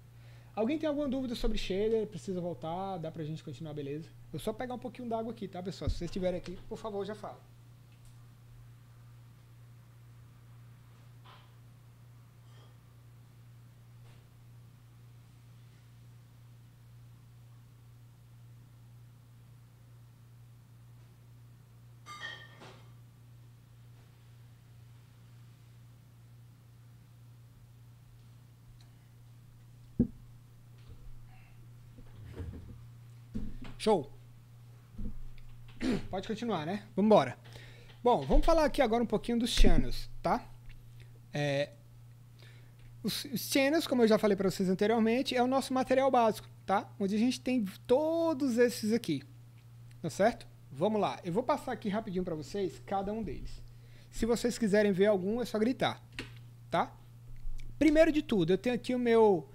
Alguém tem alguma dúvida sobre shader? Precisa voltar? Dá pra gente continuar, beleza? Eu só pegar um pouquinho d'água aqui, tá, pessoal? Se vocês estiverem aqui, por favor, já fala. Show. Pode continuar, né? Vamos embora. Bom, vamos falar aqui agora um pouquinho dos channels, tá? É, os channels, como eu já falei para vocês anteriormente, é o nosso material básico, tá? Onde a gente tem todos esses aqui, tá certo? Vamos lá, eu vou passar aqui rapidinho para vocês cada um deles. Se vocês quiserem ver algum, é só gritar, tá? Primeiro de tudo, eu tenho aqui o meu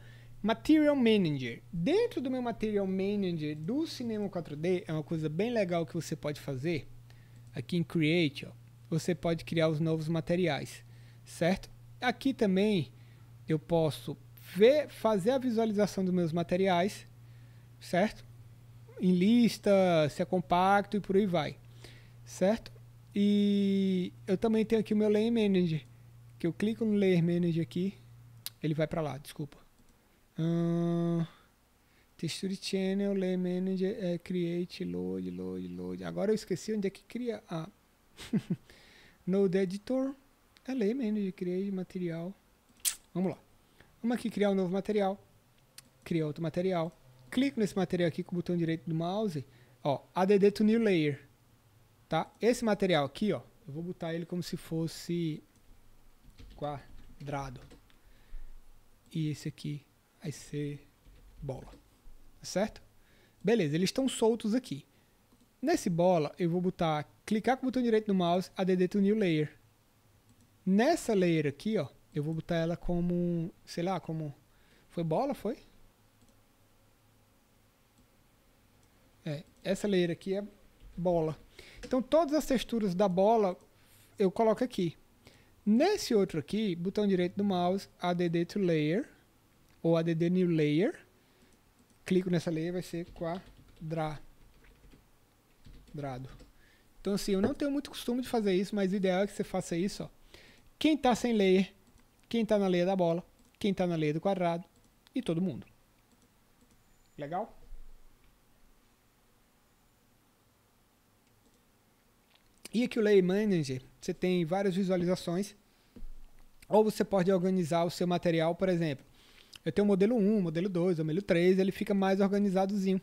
Material Manager. Dentro do meu Material Manager do Cinema 4D, é uma coisa bem legal que você pode fazer. Aqui em Create, ó, você pode criar os novos materiais, certo? Aqui também eu posso ver, fazer a visualização dos meus materiais, certo? Em lista, se é compacto e por aí vai, certo? E eu também tenho aqui o meu Layer Manager, que eu clico no Layer Manager aqui, ele vai para lá, desculpa ah, texture Channel, Lay Manager, é, Create, Load, Load, Load. Agora eu esqueci onde é que cria a... Node Editor, é Lay Manager, Create, Material. Vamos lá. Vamos aqui criar um novo material. Criar outro material. Clico nesse material aqui com o botão direito do mouse. Ó, ADD to New Layer. Tá? Esse material aqui, ó. Eu vou botar ele como se fosse quadrado. E esse aqui vai ser bola. Tá certo? Beleza, eles estão soltos aqui. Nesse bola, eu vou botar, clicar com o botão direito do mouse, add to new layer. Nessa layer aqui, ó, eu vou botar ela como, sei lá, como... Foi bola, foi? É, essa layer aqui é bola. Então todas as texturas da bola eu coloco aqui. Nesse outro aqui, botão direito do mouse, add to layer ou add new layer. Clico nessa layer, vai ser quadrado. Então assim, eu não tenho muito costume de fazer isso, mas o ideal é que você faça isso, ó. Quem está sem layer, quem está na layer da bola, quem está na layer do quadrado e todo mundo. Legal? E aqui o Layer Manager, você tem várias visualizações. Ou você pode organizar o seu material, por exemplo. Eu tenho o modelo 1, modelo 2, modelo 3, ele fica mais organizadozinho,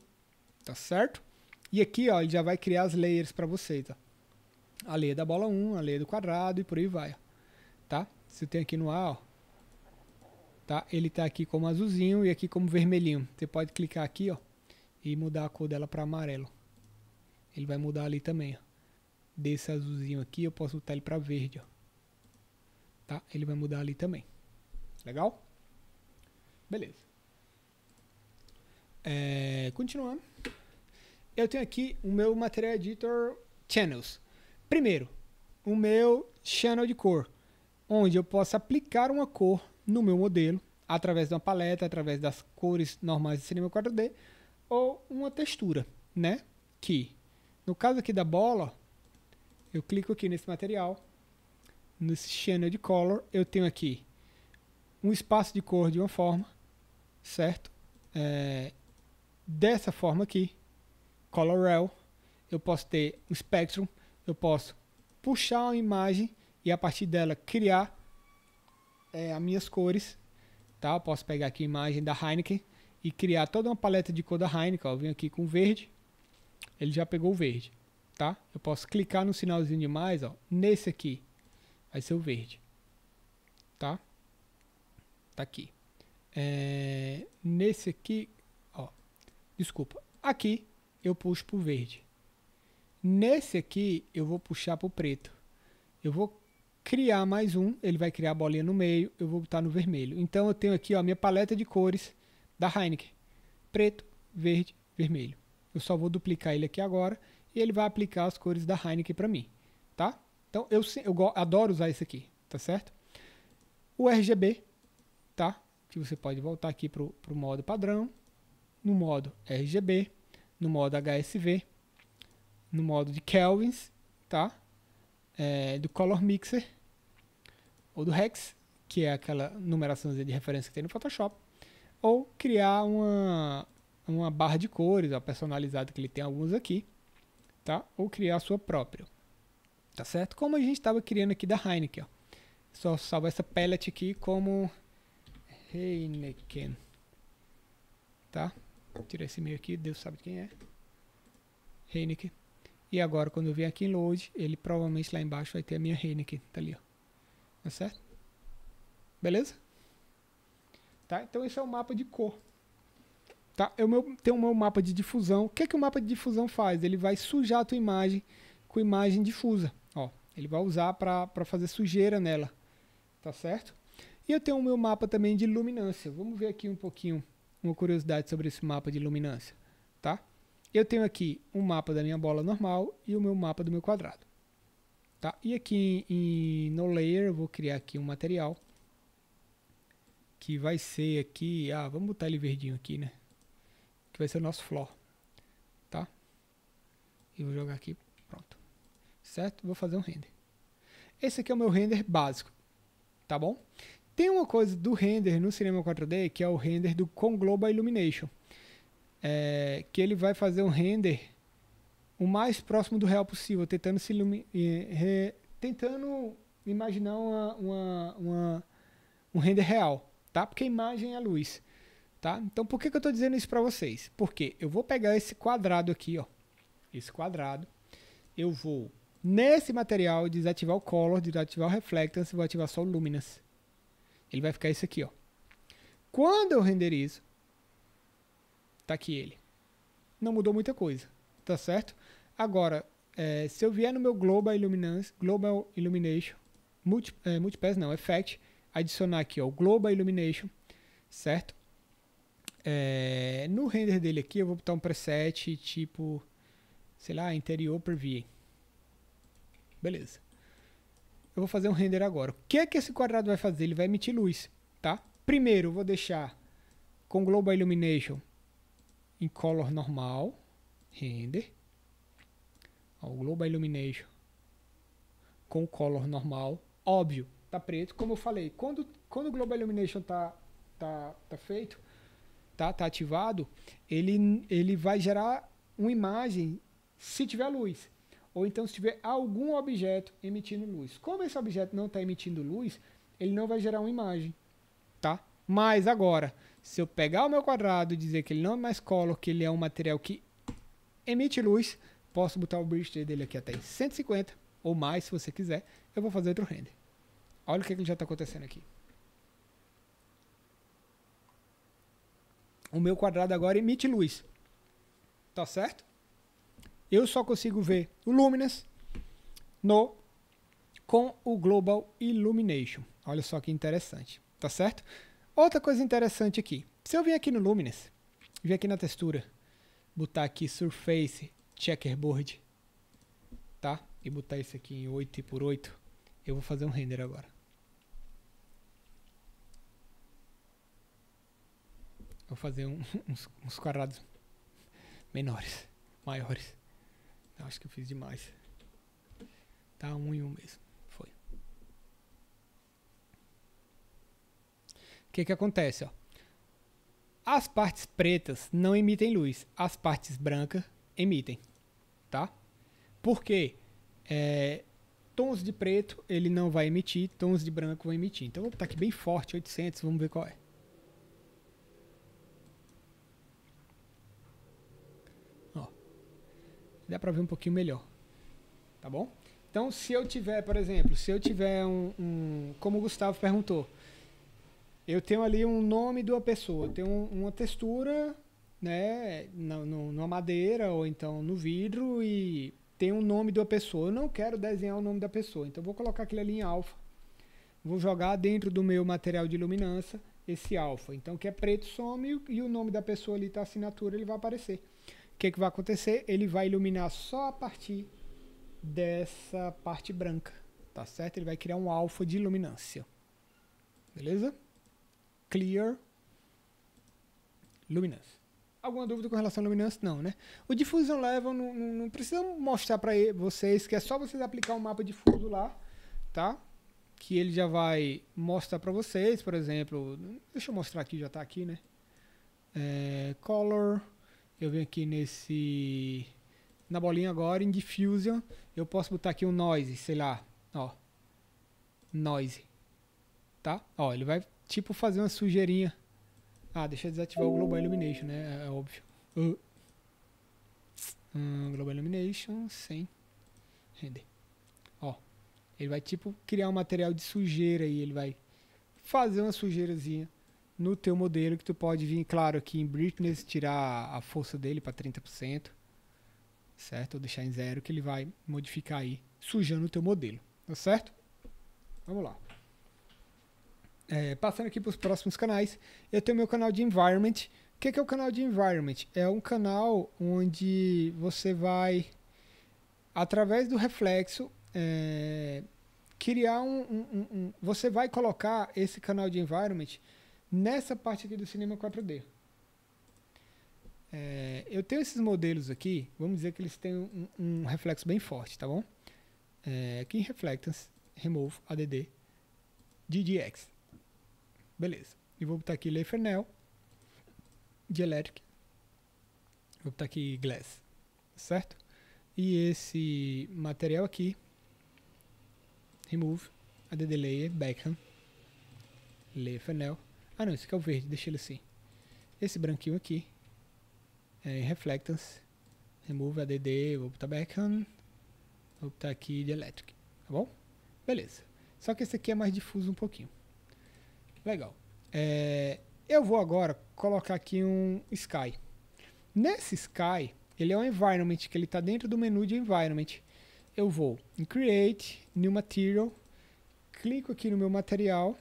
tá certo? E aqui, ó, ele já vai criar as layers para vocês, tá? A lei da bola 1, a lei do quadrado e por aí vai, tá? Você tem aqui no A, ó, tá? Ele tá aqui como azulzinho e aqui como vermelhinho. Você pode clicar aqui, ó, e mudar a cor dela para amarelo. Ele vai mudar ali também, ó. Desse azulzinho aqui, eu posso botar ele para verde, ó. Tá? Ele vai mudar ali também. Legal? Beleza. É, Eu tenho aqui o meu Material Editor Channels. Primeiro, o meu channel de cor, onde eu posso aplicar uma cor no meu modelo, através de uma paleta, através das cores normais de cinema 4D, ou uma textura, né? Que, no caso aqui da bola, eu clico aqui nesse material, nesse channel de color, eu tenho aqui um espaço de cor de uma forma, certo? É, dessa forma aqui, Colorel, eu posso ter um Spectrum, eu posso puxar uma imagem e a partir dela criar é, as minhas cores, tá? Eu posso pegar aqui a imagem da Heineken e criar toda uma paleta de cor da Heineken, ó, eu venho aqui com verde, ele já pegou o verde, tá? Eu posso clicar no sinalzinho de mais, ó, nesse aqui, vai ser o verde, tá? Tá aqui. É, nesse aqui, ó, desculpa, aqui eu puxo para o verde. Nesse aqui eu vou puxar para o preto. Eu vou criar mais um, ele vai criar a bolinha no meio, eu vou botar no vermelho. Então eu tenho aqui ó, a minha paleta de cores da Heineken. Preto, verde, vermelho. Eu só vou duplicar ele aqui agora e ele vai aplicar as cores da Heineken para mim, tá? Então eu, eu adoro usar esse aqui, tá certo? O RGB, tá? que você pode voltar aqui para o modo padrão, no modo RGB, no modo HSV, no modo de Kelvins, tá? É, do Color Mixer ou do Hex, que é aquela numeração de referência que tem no Photoshop, ou criar uma, uma barra de cores, a personalizada, que ele tem alguns aqui, tá? Ou criar a sua própria, tá certo? Como a gente estava criando aqui da Heineken, ó. Só salva essa pellet aqui como Heineken. Tá? Tirar esse meio aqui, Deus sabe quem é. Heineken. E agora, quando eu vier aqui em Load, ele provavelmente lá embaixo vai ter a minha Heineken. Tá ali, ó. Tá certo? Beleza? Tá? Então, esse é o mapa de cor. Tá? É eu tenho o meu mapa de difusão. O que, é que o mapa de difusão faz? Ele vai sujar a tua imagem com imagem difusa. Ó, ele vai usar para fazer sujeira nela. Tá certo? E eu tenho o meu mapa também de luminância. Vamos ver aqui um pouquinho uma curiosidade sobre esse mapa de luminância, tá? Eu tenho aqui um mapa da minha bola normal e o meu mapa do meu quadrado. Tá? E aqui em, em no layer eu vou criar aqui um material que vai ser aqui, ah, vamos botar ele verdinho aqui, né? Que vai ser o nosso floor, tá? E vou jogar aqui, pronto. Certo? Vou fazer um render. Esse aqui é o meu render básico, tá bom? Tem uma coisa do render no cinema 4D que é o render do Conglobal Illumination, é, que ele vai fazer um render o mais próximo do real possível, tentando se re, tentando imaginar uma, uma, uma, um render real, tá? Porque a imagem é a luz, tá? Então por que, que eu estou dizendo isso para vocês? Porque eu vou pegar esse quadrado aqui, ó, esse quadrado, eu vou nesse material desativar o color, desativar o reflectance, vou ativar só o luminance ele vai ficar esse aqui, ó. Quando eu renderizo, tá aqui ele. Não mudou muita coisa, tá certo? Agora, é, se eu vier no meu Global Illuminance, Global Illumination, multi, é, Multipass não, Effect, adicionar aqui ó, o Global Illumination, certo? É, no render dele aqui eu vou botar um preset tipo, sei lá, interior per view. Beleza eu vou fazer um render agora. O que é que esse quadrado vai fazer? Ele vai emitir luz, tá? Primeiro, eu vou deixar com Global Illumination em color normal, render. o Global Illumination com color normal, óbvio, tá preto. Como eu falei, quando, quando o Global Illumination tá, tá, tá feito, tá, tá ativado, ele, ele vai gerar uma imagem se tiver luz ou então se tiver algum objeto emitindo luz. Como esse objeto não está emitindo luz, ele não vai gerar uma imagem, tá? Mas agora, se eu pegar o meu quadrado e dizer que ele não é mais color, que ele é um material que emite luz, posso botar o bridge dele aqui até 150 ou mais, se você quiser. Eu vou fazer outro render. Olha o que, é que já está acontecendo aqui. O meu quadrado agora emite luz. Tá certo? Eu só consigo ver o Luminous no com o Global Illumination. Olha só que interessante, tá certo? Outra coisa interessante aqui. Se eu vir aqui no Luminous, vir aqui na textura, botar aqui Surface Checkerboard, tá? E botar isso aqui em 8 por 8, eu vou fazer um render agora. Vou fazer um, uns, uns quadrados menores, maiores. Eu acho que eu fiz demais. Tá um em um mesmo. Foi. O que que acontece, ó? As partes pretas não emitem luz, as partes brancas emitem, tá? Porque é, tons de preto ele não vai emitir, tons de branco vão emitir. Então vou botar aqui bem forte 800, vamos ver qual é. dá para ver um pouquinho melhor. Tá bom? Então, se eu tiver, por exemplo, se eu tiver um, um como o Gustavo perguntou, eu tenho ali um nome de uma pessoa, eu tenho uma textura, né, no, numa madeira ou então no vidro e tem um nome de uma pessoa. Eu não quero desenhar o nome da pessoa, então vou colocar aquilo ali em alfa. Vou jogar dentro do meu material de iluminância esse alfa. Então, que é preto some e o nome da pessoa ali, tá assinatura, ele vai aparecer que, é que vai acontecer? Ele vai iluminar só a partir dessa parte branca, tá certo? Ele vai criar um alfa de luminância, beleza? Clear luminance Alguma dúvida com relação à luminância? Não, né? O Diffusion Level não, não, não precisa mostrar para vocês que é só vocês aplicar um mapa difuso lá, tá? Que ele já vai mostrar para vocês, por exemplo... Deixa eu mostrar aqui, já está aqui, né? É, color eu venho aqui nesse na bolinha agora em diffusion, eu posso botar aqui um noise, sei lá, ó. Noise. Tá? Ó, ele vai tipo fazer uma sujeirinha. Ah, deixa eu desativar o global illumination, né? É, é óbvio. Uh. Hum, global illumination sem render. Ó. Ele vai tipo criar um material de sujeira e ele vai fazer uma sujeirazinha no teu modelo que tu pode vir, claro, aqui em Brightness tirar a força dele para 30%, certo? Ou deixar em zero que ele vai modificar aí, sujando o teu modelo, tá certo? Vamos lá. É, passando aqui para os próximos canais, eu tenho meu canal de Environment. O que, que é o canal de Environment? É um canal onde você vai, através do reflexo, é, criar um, um, um, um, Você vai colocar esse canal de Environment nessa parte aqui do cinema 4D. É, eu tenho esses modelos aqui, vamos dizer que eles têm um, um reflexo bem forte, tá bom? É, aqui em Reflectance, Remove ADD, DDX. Beleza. E vou botar aqui de Dielectric, vou botar aqui Glass, certo? E esse material aqui, Remove, ADD Layer, Beckham, Lefernel, ah não, esse aqui é o verde, deixa ele assim. Esse branquinho aqui é em Reflectance. Remove ADD, vou tá botar on. Vou botar tá aqui de Electric, tá bom? Beleza. Só que esse aqui é mais difuso um pouquinho. Legal. É, eu vou agora colocar aqui um Sky. Nesse Sky, ele é um environment, que ele está dentro do menu de environment. Eu vou em Create, New Material, clico aqui no meu material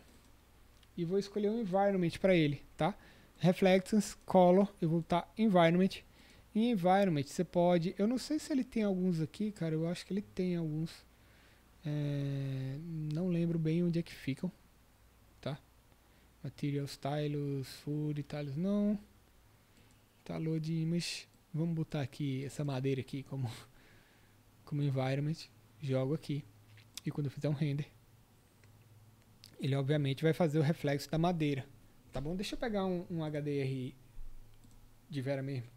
e vou escolher um environment para ele, tá? Reflections color, eu vou botar environment. Em environment você pode, eu não sei se ele tem alguns aqui, cara, eu acho que ele tem alguns. É, não lembro bem onde é que ficam, tá? Material styles, food, tiles, não. Tá load image. Vamos botar aqui essa madeira aqui como como environment, jogo aqui. E quando eu fizer um render, ele obviamente vai fazer o reflexo da madeira. Tá bom? Deixa eu pegar um, um HDRI de Vera mesmo.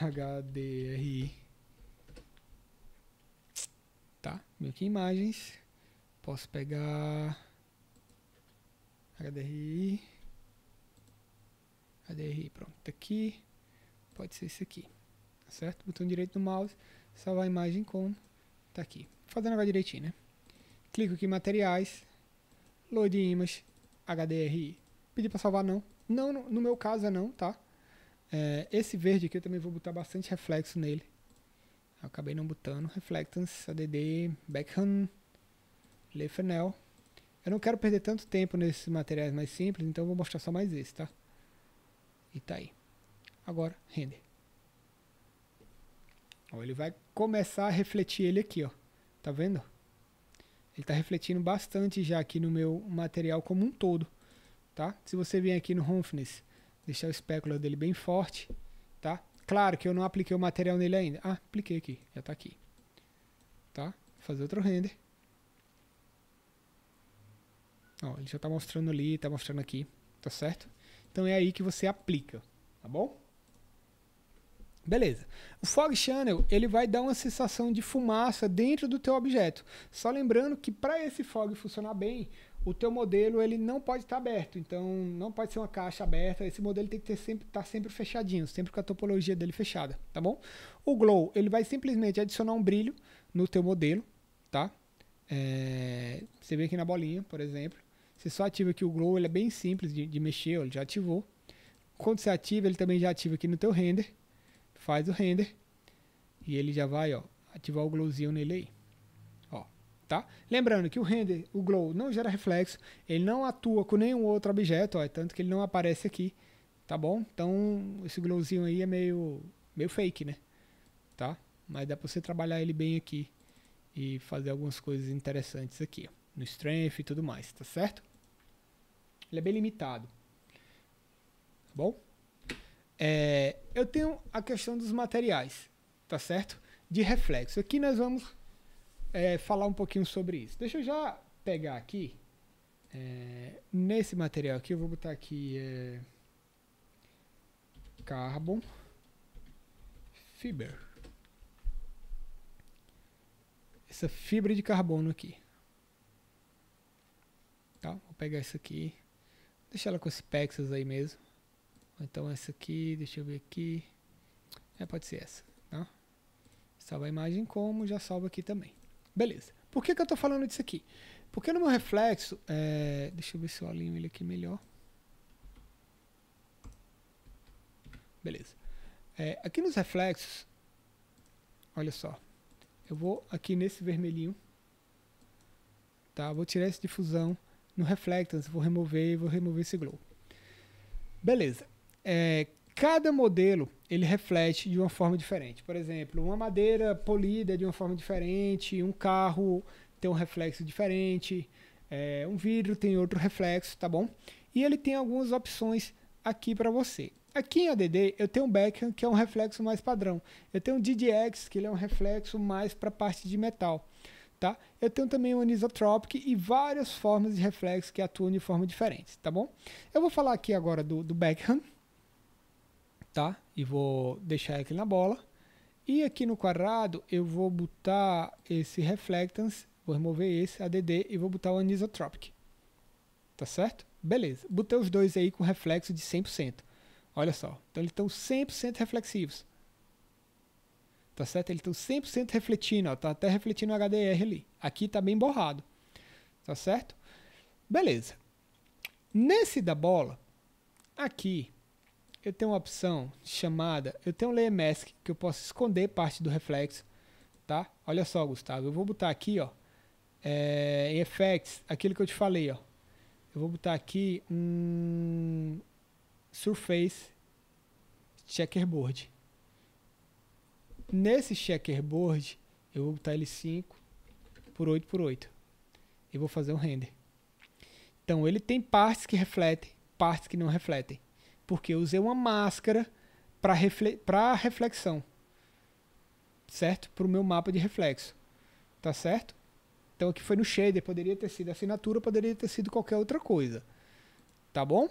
HDRI. Tá, meio que imagens. Posso pegar HDRI. HDRI, pronto, tá aqui. Pode ser esse aqui. Tá certo? Botão direito do mouse, salvar a imagem como. Tá aqui. Vou fazer o negócio direitinho, né? Clico aqui em materiais, load Image, HDRI. Pedi para salvar não. Não, no meu caso é não, tá? É, esse verde aqui eu também vou botar bastante reflexo nele. Eu acabei não botando. Reflectance, ADD, Beckham, Lefenel. Eu não quero perder tanto tempo nesses materiais mais simples, então eu vou mostrar só mais esse, tá? E tá aí. Agora, render. Ó, ele vai começar a refletir ele aqui, ó. Tá vendo? Ele está refletindo bastante já aqui no meu material como um todo, tá? Se você vem aqui no Rumphness, deixar o espéculo dele bem forte, tá? Claro que eu não apliquei o material nele ainda. Ah, apliquei aqui, já está aqui. Tá? Vou fazer outro render. Ó, ele já está mostrando ali, está mostrando aqui, tá certo? Então é aí que você aplica, tá bom? Beleza. O fog channel, ele vai dar uma sensação de fumaça dentro do teu objeto. Só lembrando que para esse fog funcionar bem, o teu modelo ele não pode estar tá aberto, então não pode ser uma caixa aberta, esse modelo tem que ter sempre estar tá sempre fechadinho, sempre com a topologia dele fechada, tá bom? O glow, ele vai simplesmente adicionar um brilho no teu modelo, tá? É, você vê aqui na bolinha, por exemplo, você só ativa aqui o glow, ele é bem simples de, de mexer, ele já ativou. Quando você ativa, ele também já ativa aqui no teu render faz o render e ele já vai ó, ativar o glowzinho nele aí. Ó, tá? Lembrando que o render, o glow não gera reflexo, ele não atua com nenhum outro objeto, ó, é tanto que ele não aparece aqui, tá bom? Então esse glowzinho aí é meio, meio fake, né? Tá? Mas dá para você trabalhar ele bem aqui e fazer algumas coisas interessantes aqui, ó, no strength e tudo mais, tá certo? Ele é bem limitado. Tá bom? É, eu tenho a questão dos materiais, tá certo? De reflexo. Aqui nós vamos é, falar um pouquinho sobre isso. Deixa eu já pegar aqui, é, nesse material aqui, eu vou botar aqui é, carbon fiber. Essa fibra de carbono aqui. Tá? Vou pegar isso aqui, Deixa ela com os pexels aí mesmo. Então essa aqui, deixa eu ver aqui. É, pode ser essa. Né? Salva a imagem como, já salva aqui também. Beleza. Por que, que eu estou falando disso aqui? Porque no meu reflexo, é, deixa eu ver se eu alinho ele aqui melhor. Beleza. É, aqui nos reflexos, olha só. Eu vou aqui nesse vermelhinho, tá? Vou tirar essa difusão no reflectance, vou remover e vou remover esse glow. Beleza é, cada modelo ele reflete de uma forma diferente. Por exemplo, uma madeira polida é de uma forma diferente, um carro tem um reflexo diferente, é, um vidro tem outro reflexo, tá bom? E ele tem algumas opções aqui para você. Aqui em ADD eu tenho um Beckham que é um reflexo mais padrão. Eu tenho um DDX que ele é um reflexo mais para a parte de metal. Tá? Eu tenho também o anisotropic e várias formas de reflexo que atuam de forma diferente, tá bom? Eu vou falar aqui agora do, do Beckham, tá? E vou deixar aqui na bola. E aqui no quadrado eu vou botar esse reflectance, vou remover esse ADD e vou botar o anisotropic. Tá certo? Beleza. Botei os dois aí com reflexo de 100%. Olha só. Então eles estão 100% reflexivos. Tá certo? Eles estão 100% refletindo, ó, tá até refletindo o HDR ali. Aqui tá bem borrado. Tá certo? Beleza. Nesse da bola, aqui eu tenho uma opção chamada, eu tenho um layer mask que eu posso esconder parte do reflexo, tá? Olha só, Gustavo, eu vou botar aqui, ó, é, em effects, aquilo que eu te falei, ó. Eu vou botar aqui um surface checkerboard. Nesse checkerboard, eu vou botar ele 5 por 8 por 8. E vou fazer um render. Então, ele tem partes que refletem, partes que não refletem. Porque eu usei uma máscara para refle reflexão. Certo? Para o meu mapa de reflexo. Tá certo? Então aqui foi no shader, poderia ter sido assinatura, poderia ter sido qualquer outra coisa. Tá bom?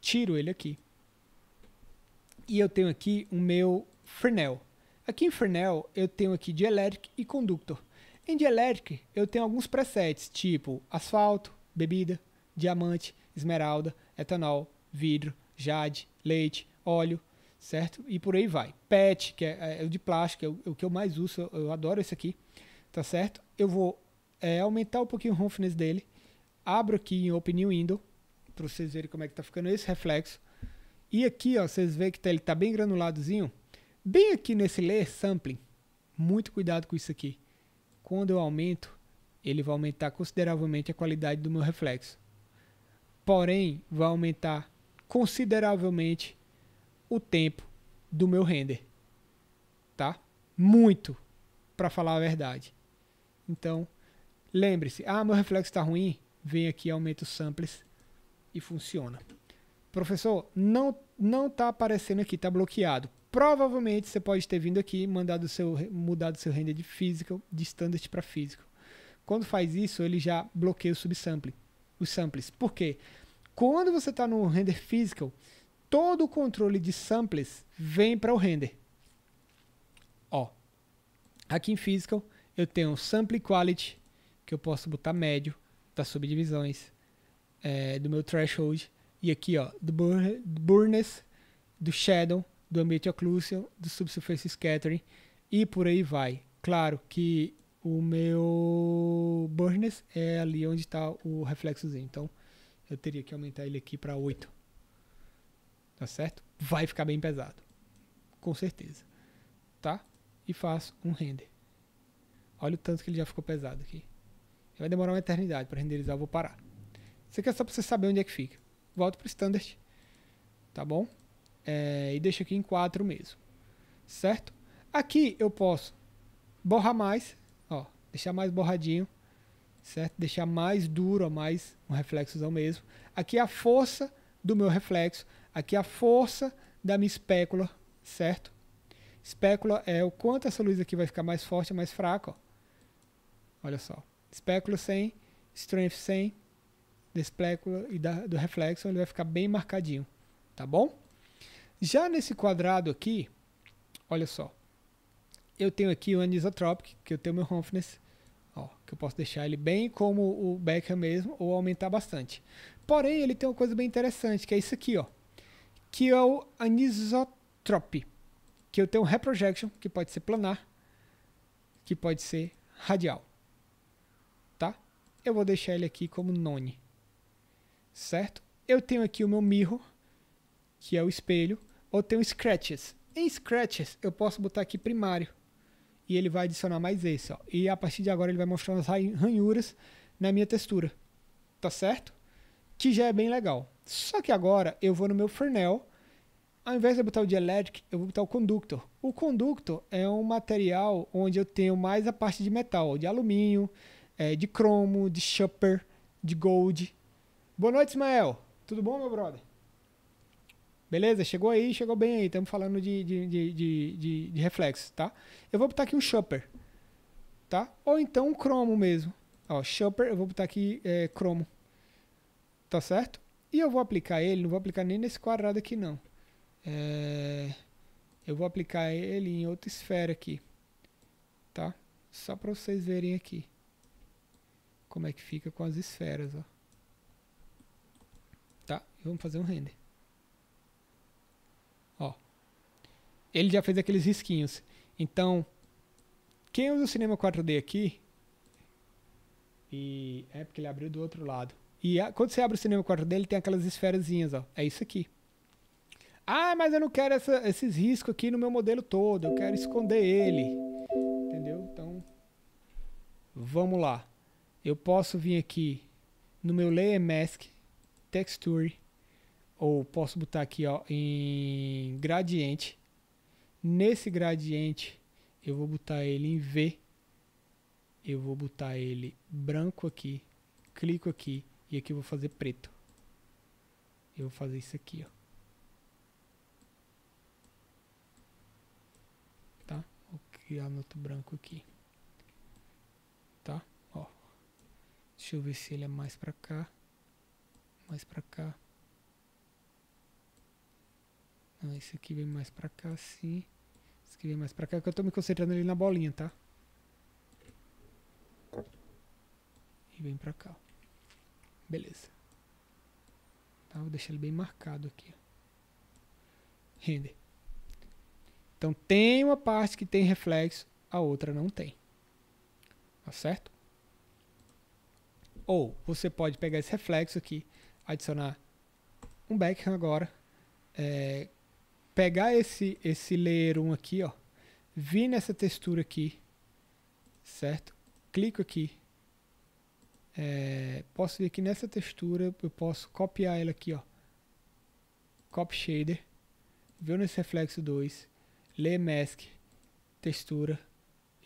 Tiro ele aqui. E eu tenho aqui o meu Fresnel. Aqui em Fresnel eu tenho aqui dielectric e conductor. Em dielectric eu tenho alguns presets, tipo asfalto, bebida, diamante, esmeralda, etanol, vidro, jade, leite, óleo, certo? E por aí vai. PET, que é, é, é o de plástico, é o, é o, que eu mais uso, eu, eu, adoro esse aqui, tá certo? Eu vou é, aumentar um pouquinho o roughness dele, abro aqui em Open New Window, para vocês verem como é que tá ficando esse reflexo. E aqui, ó, vocês veem que tá, ele tá bem granuladozinho. Bem aqui nesse Layer Sampling, muito cuidado com isso aqui. Quando eu aumento, ele vai aumentar consideravelmente a qualidade do meu reflexo. Porém, vai aumentar consideravelmente o tempo do meu render, tá? Muito, para falar a verdade. Então, lembre-se, ah, meu reflexo está ruim, vem aqui, aumenta os samples e funciona. Professor, não não está aparecendo aqui, está bloqueado. Provavelmente você pode ter vindo aqui, mandado seu mudado seu render de physical de standard para físico. Quando faz isso, ele já bloqueia o subsample, os samples. Por quê? Quando você está no render physical, todo o controle de samples vem para o render. Ó, aqui em physical eu tenho sample quality, que eu posso botar médio das tá subdivisões, é, do meu threshold, e aqui ó, do, burners, do shadow, do ambiente occlusion, do subsurface scattering, e por aí vai. Claro que o meu burners é ali onde está o reflexozinho, então eu teria que aumentar ele aqui para 8. Tá certo? Vai ficar bem pesado. Com certeza. Tá? E faço um render. Olha o tanto que ele já ficou pesado aqui. Vai demorar uma eternidade para renderizar, eu vou parar. Isso aqui é só para você saber onde é que fica. Volto para o standard. Tá bom? É, e deixo aqui em 4 mesmo. Certo? Aqui eu posso borrar mais. Ó, deixar mais borradinho certo? Deixar mais duro, mais um reflexozão mesmo. Aqui é a força do meu reflexo, aqui é a força da minha espécula, certo? Espécula é o quanto essa luz aqui vai ficar mais forte ou mais fraca, ó. Olha só. Espécula sem strength sem da espécula e da, do reflexo, ele vai ficar bem marcadinho, tá bom? Já nesse quadrado aqui, olha só. Eu tenho aqui o anisotrópico, que eu tenho meu roughness, Ó, que eu posso deixar ele bem como o Beckham mesmo ou aumentar bastante. Porém, ele tem uma coisa bem interessante, que é isso aqui, ó, que é o anisotrope, que eu tenho um reprojection, que pode ser planar, que pode ser radial. Tá? Eu vou deixar ele aqui como none. Certo? Eu tenho aqui o meu mirror, que é o espelho, ou tenho scratches. Em scratches, eu posso botar aqui primário e ele vai adicionar mais esse, ó. E a partir de agora ele vai mostrando as ranhuras na minha textura, tá certo? Que já é bem legal. Só que agora eu vou no meu Fresnel, ao invés de botar o dielétric, eu vou botar o conductor. O conductor é um material onde eu tenho mais a parte de metal, de alumínio, é, de cromo, de shupper, de gold. Boa noite, Ismael. Tudo bom, meu brother? Beleza? Chegou aí, chegou bem aí. Estamos falando de, de, de, de, de reflexo, tá? Eu vou botar aqui um shopper, tá? Ou então um cromo mesmo. Ó, shopper, eu vou botar aqui é, cromo. Tá certo? E eu vou aplicar ele, não vou aplicar nem nesse quadrado aqui não. É, eu vou aplicar ele em outra esfera aqui, tá? Só para vocês verem aqui como é que fica com as esferas, ó. Tá? E vamos fazer um render. ele já fez aqueles risquinhos. Então, quem usa o cinema 4D aqui, e é porque ele abriu do outro lado. E a, quando você abre o cinema 4D, ele tem aquelas esferazinhas, ó. É isso aqui. Ah, mas eu não quero essa, esses riscos aqui no meu modelo todo. Eu quero esconder ele. Entendeu? Então, vamos lá. Eu posso vir aqui no meu Layer Mask, Texture, ou posso botar aqui ó, em Gradiente. Nesse gradiente, eu vou botar ele em V. Eu vou botar ele branco aqui. Clico aqui. E aqui eu vou fazer preto. Eu vou fazer isso aqui, ó. Tá? Vou criar outro branco aqui. Tá? Ó. Deixa eu ver se ele é mais pra cá. Mais pra cá. Não, esse aqui vem mais pra cá, sim. Escrever mais pra cá que eu tô me concentrando ali na bolinha, tá? E vem pra cá. Beleza. Tá, vou deixar ele bem marcado aqui. Render. Então tem uma parte que tem reflexo, a outra não tem. Tá certo? Ou você pode pegar esse reflexo aqui, adicionar um background agora, é, pegar esse, esse layer 1 aqui, ó, vir nessa textura aqui, certo? Clico aqui. É, posso vir aqui nessa textura, eu posso copiar ela aqui, ó. Copy Shader. Viu nesse reflexo 2. Layer Mask. Textura.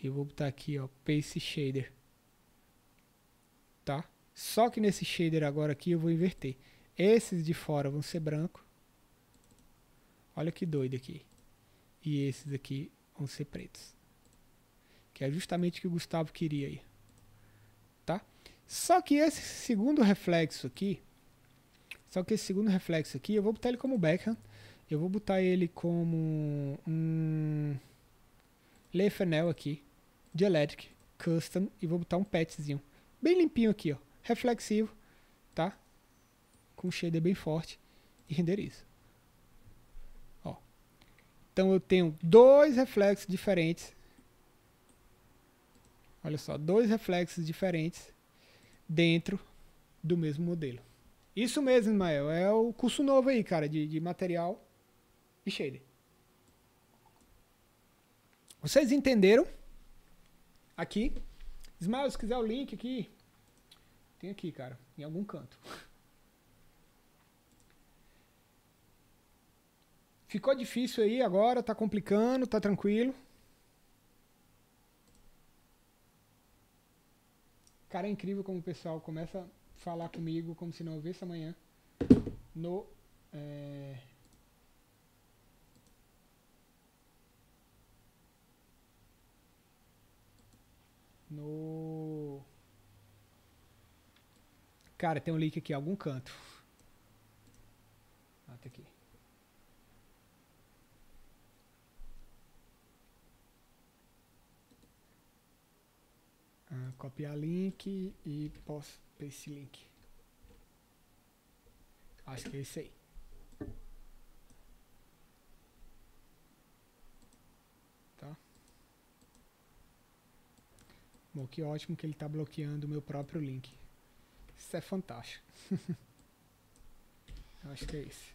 E vou botar aqui, ó, Paste Shader. Tá? Só que nesse shader agora aqui eu vou inverter. Esses de fora vão ser branco Olha que doido aqui. E esses aqui vão ser pretos. Que é justamente o que o Gustavo queria aí. Tá? Só que esse segundo reflexo aqui, só que esse segundo reflexo aqui, eu vou botar ele como backhand. Eu vou botar ele como um Lefenel aqui, Dielectric, Custom e vou botar um petzinho. Bem limpinho aqui, ó. Reflexivo, tá? Com shader bem forte e renderizo. Então eu tenho dois reflexos diferentes. Olha só, dois reflexos diferentes dentro do mesmo modelo. Isso mesmo, Ismael. É o curso novo aí, cara, de, de material e shader. Vocês entenderam? Aqui. Ismael, se quiser o link aqui, tem aqui, cara, em algum canto. Ficou difícil aí agora, tá complicando, tá tranquilo. Cara, é incrível como o pessoal começa a falar comigo como se não houvesse amanhã no. É... No. Cara, tem um link aqui, algum canto. Uh, copiar link e post esse link. Acho que é esse aí. Tá? Bom, que ótimo que ele está bloqueando o meu próprio link. Isso é fantástico. Acho que é esse.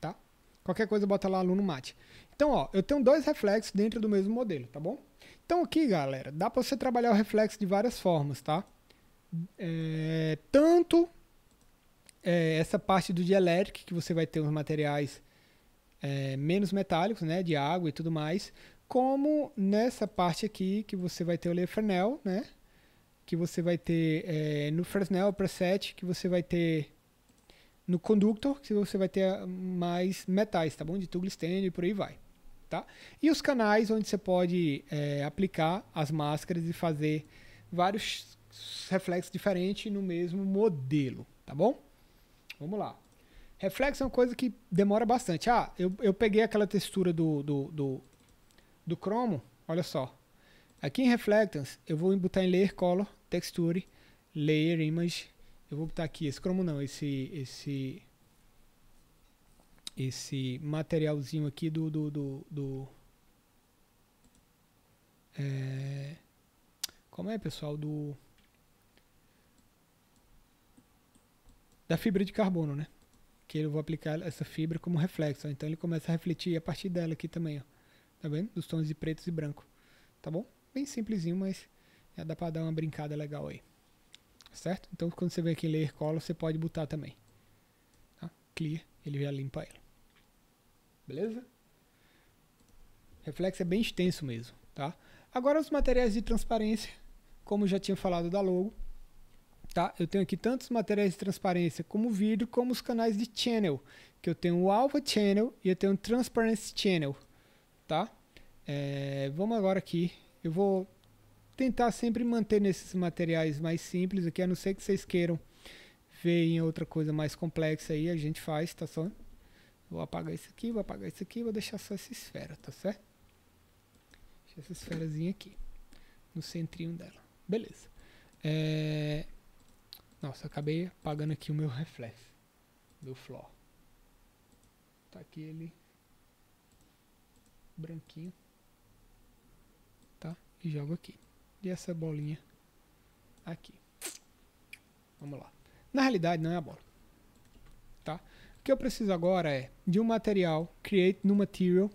Tá? Qualquer coisa bota lá aluno mate. Então, ó, eu tenho dois reflexos dentro do mesmo modelo, tá bom? Então aqui, galera, dá para você trabalhar o reflexo de várias formas, tá? É, tanto é, essa parte do dielétrico, que você vai ter os materiais é, menos metálicos, né, de água e tudo mais, como nessa parte aqui que você vai ter o Le né, que você vai ter é, no Fresnel preset, que você vai ter no conductor, que você vai ter mais metais, tá bom? De tungstênio e por aí vai tá? E os canais onde você pode é, aplicar as máscaras e fazer vários reflexos diferentes no mesmo modelo, tá bom? Vamos lá. Reflexo é uma coisa que demora bastante. Ah, eu, eu peguei aquela textura do, do, do, do cromo, olha só. Aqui em Reflectance, eu vou botar em Layer Color, Texture, Layer Image. Eu vou botar aqui esse cromo não, esse, esse esse materialzinho aqui do. do, do, do é, como é, pessoal? Do. Da fibra de carbono, né? Que eu vou aplicar essa fibra como reflexo. Então ele começa a refletir a partir dela aqui também, ó. Tá vendo? Dos tons de pretos e branco. Tá bom? Bem simplesinho, mas já dá pra dar uma brincada legal aí. Certo? Então quando você vem aqui em Layer Color, você pode botar também. Tá? Clear, ele já limpa ele beleza? Reflexo é bem extenso mesmo, tá? Agora os materiais de transparência, como já tinha falado da logo, tá? Eu tenho aqui tantos materiais de transparência como vidro, como os canais de channel, que eu tenho o Alpha Channel e eu tenho o Transparency Channel, tá? É, vamos agora aqui, eu vou tentar sempre manter nesses materiais mais simples aqui, a não ser que vocês queiram ver em outra coisa mais complexa aí, a gente faz, tá só? Vou apagar isso aqui, vou apagar isso aqui, vou deixar só essa esfera, tá certo? Deixa essa esferazinha aqui, no centrinho dela. Beleza. É... Nossa, acabei apagando aqui o meu reflexo do floor. Tá aqui ele branquinho, tá? E jogo aqui. E essa bolinha aqui. Vamos lá. Na realidade não é a bola, tá? O que eu preciso agora é de um material, create no material,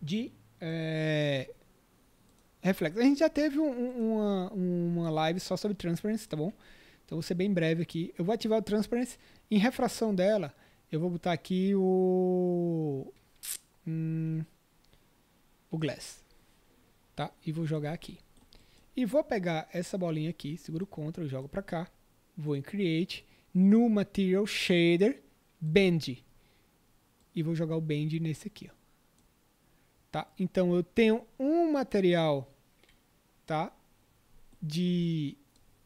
de é, eh, reflexo. A gente já teve um, uma, uma live só sobre transparency, tá bom? Então vou ser bem breve aqui. Eu vou ativar o transparency. Em refração dela, eu vou botar aqui o... Hum, o glass. Tá? E vou jogar aqui. E vou pegar essa bolinha aqui, seguro o Ctrl, jogo para cá. Vou em Create no Material Shader Bend. E vou jogar o Bend nesse aqui. Ó. Tá? Então eu tenho um material tá? de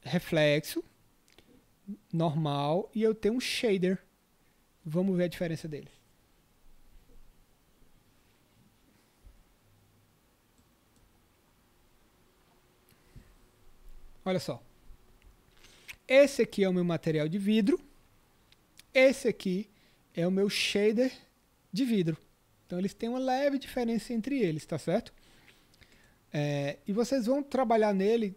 reflexo normal e eu tenho um shader. Vamos ver a diferença dele Olha só. Esse aqui é o meu material de vidro. Esse aqui é o meu shader de vidro. Então eles têm uma leve diferença entre eles, tá certo? É, e vocês vão trabalhar nele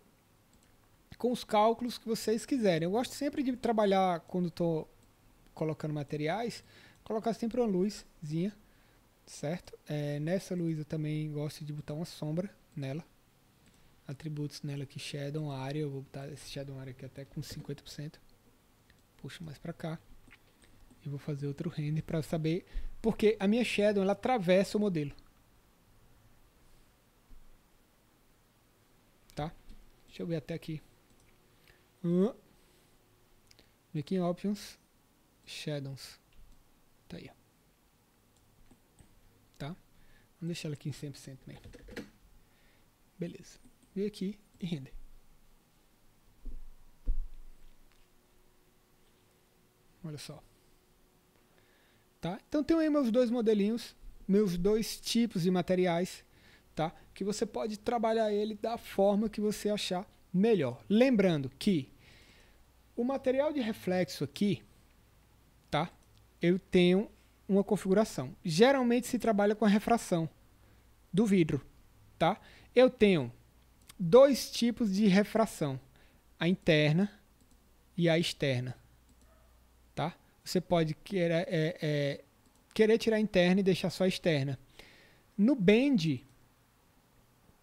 com os cálculos que vocês quiserem. Eu gosto sempre de trabalhar quando estou colocando materiais, colocar sempre uma luzinha, certo? É, nessa luz eu também gosto de botar uma sombra nela, atributos nela que Shadow Area, eu vou botar esse Shadow Area aqui até com 50%. Puxo mais para cá. E vou fazer outro render para saber... Porque a minha Shadow, ela atravessa o modelo. Tá? Deixa eu ver até aqui. Uh, making Options. Shadows. Tá aí, ó. Tá? Vamos deixar ela aqui em 100% mesmo. Beleza vem aqui e render. Olha só. Tá? Então tenho aí meus dois modelinhos, meus dois tipos de materiais, tá? Que você pode trabalhar ele da forma que você achar melhor. Lembrando que o material de reflexo aqui, tá? Eu tenho uma configuração. Geralmente se trabalha com a refração do vidro, tá? Eu tenho dois tipos de refração: a interna e a externa. Tá? Você pode querer, é, é, querer tirar a interna e deixar só a externa. No bend,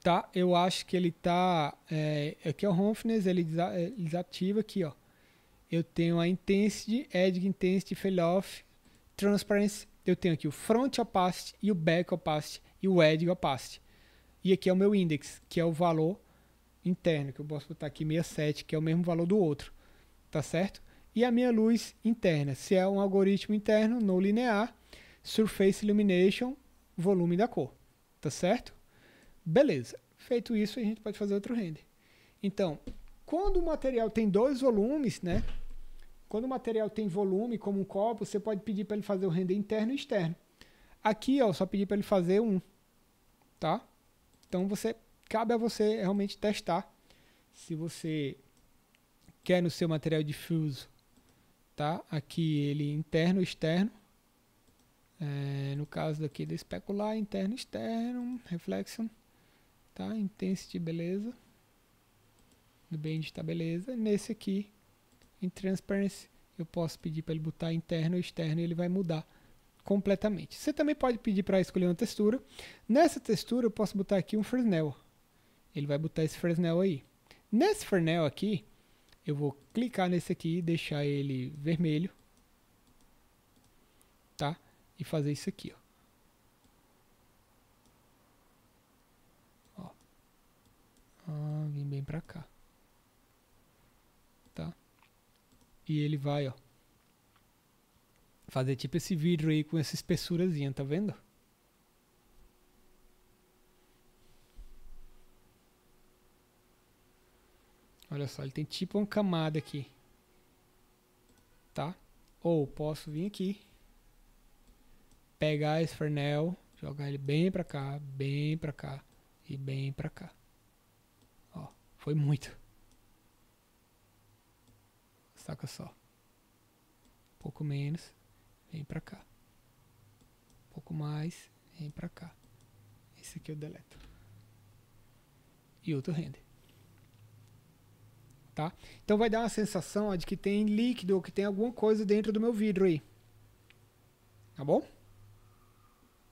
tá? Eu acho que ele está, É, aqui é, é o Ronfness, ele é, desativa aqui, ó. Eu tenho a Intensity, Edge Intensity, Fail-Off, Transparency. Eu tenho aqui o Front Opacity e o Back Opacity e o Edge Opacity. E aqui é o meu index, que é o valor interno, que eu posso botar aqui 67, que é o mesmo valor do outro, tá certo? E a minha luz interna, se é um algoritmo interno não linear, surface illumination, volume da cor, tá certo? Beleza, feito isso a gente pode fazer outro render. Então, quando o material tem dois volumes, né? Quando o material tem volume, como um copo, você pode pedir para ele fazer o render interno e externo. Aqui, ó, só pedi para ele fazer um, tá? Então você cabe a você realmente testar se você quer no seu material difuso, tá? Aqui ele interno externo. É, no caso daqui do é especular, interno externo, reflexo, tá? Intensity, beleza. No bend está beleza. Nesse aqui, em transparency, eu posso pedir para ele botar interno externo e ele vai mudar completamente. Você também pode pedir para escolher uma textura. Nessa textura eu posso botar aqui um Fresnel. Ele vai botar esse Fresnel aí. Nesse Fresnel aqui, eu vou clicar nesse aqui e deixar ele vermelho. Tá? E fazer isso aqui, ó. ó. Ah, vim bem para cá. Tá? E ele vai, ó Fazer tipo esse vidro aí com essa espessurazinha, tá vendo? Olha só, ele tem tipo uma camada aqui. Tá? Ou posso vir aqui. Pegar esse fernel, jogar ele bem pra cá, bem pra cá e bem pra cá. Ó, foi muito. Saca só. Um pouco menos vem pra cá. Um pouco mais, vem pra cá. Esse aqui eu deleto. E outro render. Tá? Então vai dar uma sensação ó, de que tem líquido ou que tem alguma coisa dentro do meu vidro aí. Tá bom?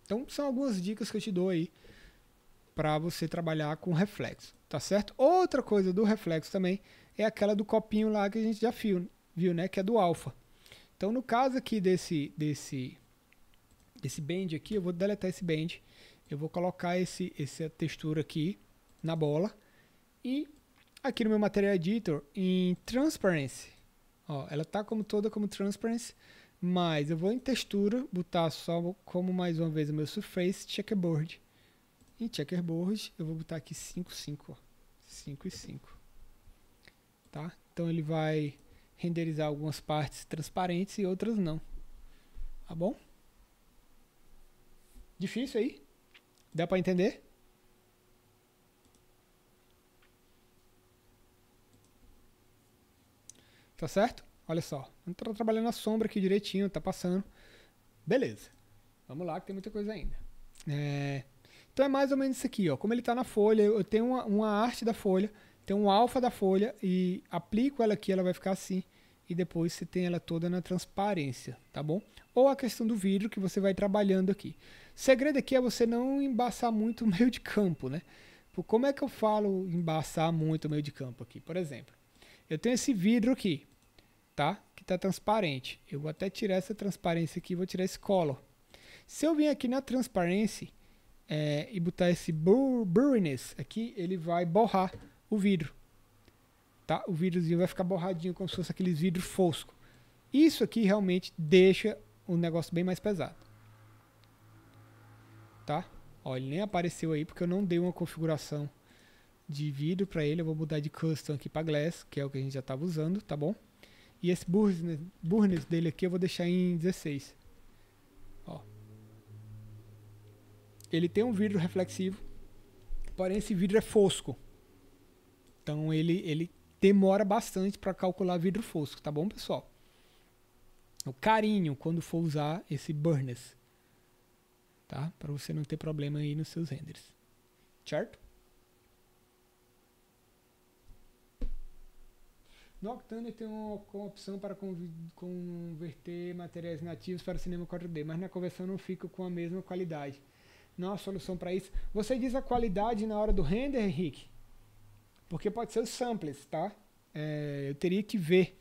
Então são algumas dicas que eu te dou aí para você trabalhar com reflexo, tá certo? Outra coisa do reflexo também é aquela do copinho lá que a gente já viu, viu né, que é do alfa. Então, no caso aqui desse, desse, desse bend aqui, eu vou deletar esse bend. Eu vou colocar esse, essa textura aqui na bola. E aqui no meu Material Editor, em Transparency. Ó, ela tá como toda como Transparency. Mas eu vou em textura, botar só como mais uma vez o meu Surface Checkerboard. Em Checkerboard, eu vou botar aqui 5, 5. Ó. 5 e 5. Tá? Então ele vai renderizar algumas partes transparentes e outras não. Tá bom? Difícil aí? Dá para entender? Tá certo? Olha só. Tá trabalhando a sombra aqui direitinho, tá passando. Beleza. Vamos lá que tem muita coisa ainda. É... Então é mais ou menos isso aqui, ó. Como ele tá na folha, eu tenho uma, uma arte da folha tem um alfa da folha e aplico ela aqui, ela vai ficar assim. E depois você tem ela toda na transparência, tá bom? Ou a questão do vidro que você vai trabalhando aqui. O segredo aqui é você não embaçar muito o meio de campo, né? Como é que eu falo embaçar muito o meio de campo aqui? Por exemplo, eu tenho esse vidro aqui, tá? Que tá transparente. Eu vou até tirar essa transparência aqui, vou tirar esse color. Se eu vir aqui na transparência é, e botar esse bur aqui, ele vai borrar o vidro. Tá? O vidrozinho vai ficar borradinho como se fosse aqueles vidros fosco. Isso aqui realmente deixa o negócio bem mais pesado. Tá? Olha, ele nem apareceu aí porque eu não dei uma configuração de vidro para ele. Eu vou mudar de custom aqui para glass, que é o que a gente já estava usando, tá bom? E esse burnes dele aqui eu vou deixar em 16. Ó. Ele tem um vidro reflexivo, porém esse vidro é fosco. Então ele, ele demora bastante para calcular vidro fosco, tá bom, pessoal? O carinho quando for usar esse burners, tá? Para você não ter problema aí nos seus renders. Certo? No Octane tem uma, opção para converter materiais nativos para cinema 4D, mas na conversão não fica com a mesma qualidade. Não há solução para isso. Você diz a qualidade na hora do render, Henrique? Porque pode ser os samples, tá? É, eu teria que ver.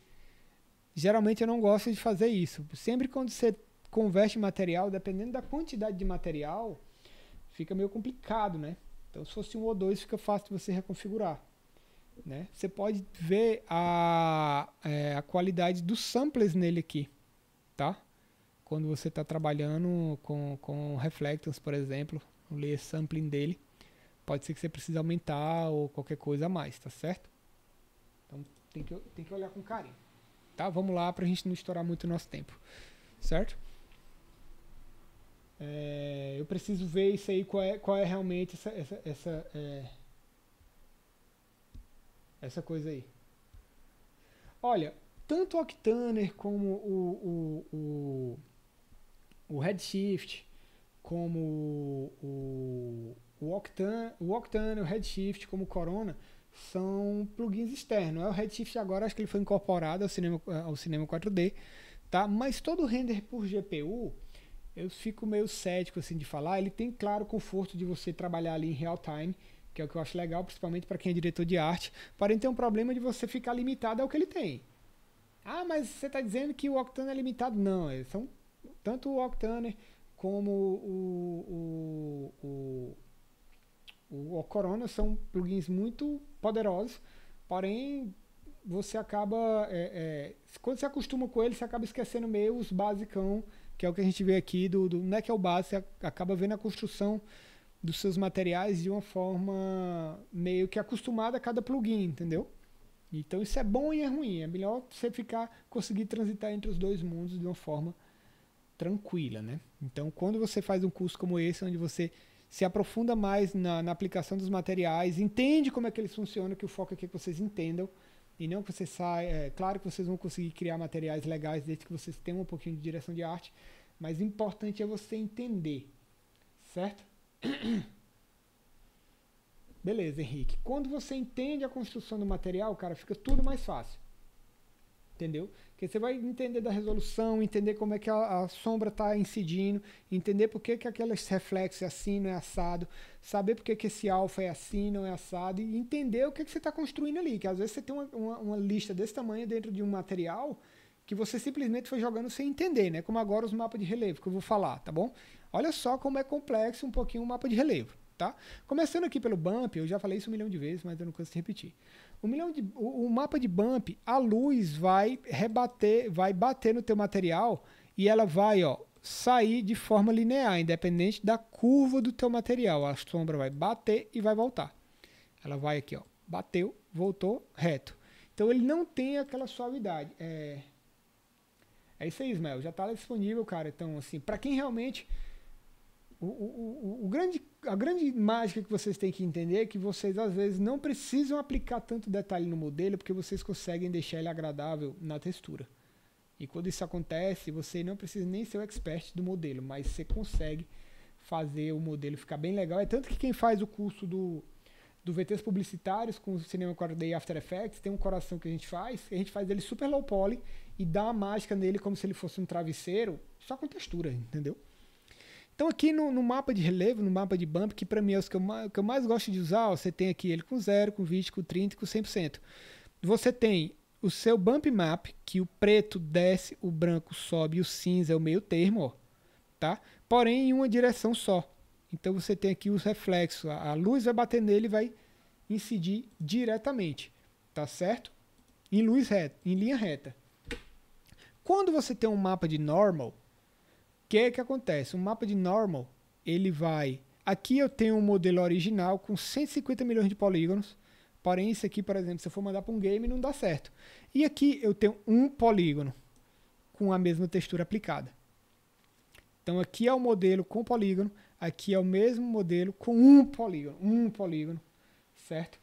Geralmente eu não gosto de fazer isso. Sempre quando você converte material, dependendo da quantidade de material, fica meio complicado, né? Então se fosse um ou dois, fica fácil de você reconfigurar. Né? Você pode ver a, é, a qualidade dos samples nele aqui, tá? Quando você está trabalhando com, com Reflectance, por exemplo, ler sampling dele pode ser que você precise aumentar ou qualquer coisa a mais, tá certo? Então tem que, tem que olhar com carinho. Tá? Vamos lá pra gente não estourar muito o nosso tempo, certo? É, eu preciso ver isso aí, qual é, qual é realmente essa, essa, essa, é, essa coisa aí. Olha, tanto o Octaner como o, o, o, o Redshift, como o, o o Octane, o Octane, o Redshift, como o Corona, são plugins externos. É, o Redshift agora acho que ele foi incorporado ao cinema, eh, ao cinema 4D, tá? Mas todo render por GPU, eu fico meio cético assim de falar. Ele tem claro o conforto de você trabalhar ali em real time, que é o que eu acho legal, principalmente para quem é diretor de arte. não tem um problema de você ficar limitado ao que ele tem. Ah, mas você está dizendo que o Octane é limitado? Não, é, são tanto o Octane como o, o, o o Corona são plugins muito poderosos, porém você acaba é, é, quando você acostuma com ele, você acaba esquecendo meio os basicão, que é o que a gente vê aqui do, do não é que é o base, você acaba vendo a construção dos seus materiais de uma forma meio que acostumada a cada plugin, entendeu? Então isso é bom e é ruim, é melhor você ficar conseguir transitar entre os dois mundos de uma forma tranquila, né? Então quando você faz um curso como esse, onde você se aprofunda mais na, na, aplicação dos materiais, entende como é que eles funcionam, que o foco aqui é que vocês entendam. E não que você saia. É, claro que vocês vão conseguir criar materiais legais desde que vocês tenham um pouquinho de direção de arte, mas o importante é você entender. Certo? Beleza, Henrique. Quando você entende a construção do material, cara, fica tudo mais fácil. Entendeu? Porque você vai entender da resolução, entender como é que a, a sombra está incidindo, entender por que, que aqueles reflexos é assim, não é assado, saber por que, que esse alfa é assim, não é assado, e entender o que, que você está construindo ali. Que às vezes você tem uma, uma, uma lista desse tamanho dentro de um material que você simplesmente foi jogando sem entender, né? Como agora os mapas de relevo que eu vou falar, tá bom? Olha só como é complexo um pouquinho o mapa de relevo, tá? Começando aqui pelo bump, eu já falei isso um milhão de vezes, mas eu não canso de repetir. O, milhão de, o, o mapa de bump, a luz vai rebater, vai bater no teu material e ela vai, ó, sair de forma linear, independente da curva do teu material. A sombra vai bater e vai voltar. Ela vai aqui, ó, bateu, voltou, reto. Então ele não tem aquela suavidade. É, é isso aí, Ismael. Já está disponível, cara. Então, assim, para quem realmente o, o, grande, a grande mágica que vocês têm que entender é que vocês às vezes não precisam aplicar tanto detalhe no modelo porque vocês conseguem deixar ele agradável na textura. E quando isso acontece, você não precisa nem ser o expert do modelo, mas você consegue fazer o modelo ficar bem legal. É tanto que quem faz o curso do, do VTs publicitários com o Cinema 4D e After Effects, tem um coração que a gente faz, a gente faz ele super low poly e dá uma mágica nele como se ele fosse um travesseiro, só com textura, entendeu? Então aqui no, no, mapa de relevo, no mapa de bump, que para mim é o que eu, que eu mais gosto de usar, ó, você tem aqui ele com 0, com 20, com 30, com 100%. Você tem o seu bump map, que o preto desce, o branco sobe e o cinza é o meio termo, ó, tá? porém em uma direção só. Então você tem aqui os reflexos, a, a luz vai bater nele e vai incidir diretamente, tá certo? Em, luz reta, em linha reta. Quando você tem um mapa de normal, que é que acontece? Um mapa de normal, ele vai... Aqui eu tenho um modelo original com 150 milhões de polígonos, porém isso aqui, por exemplo, se eu for mandar para um game, não dá certo. E aqui eu tenho um polígono com a mesma textura aplicada. Então aqui é o modelo com polígono, aqui é o mesmo modelo com um polígono, um polígono, certo?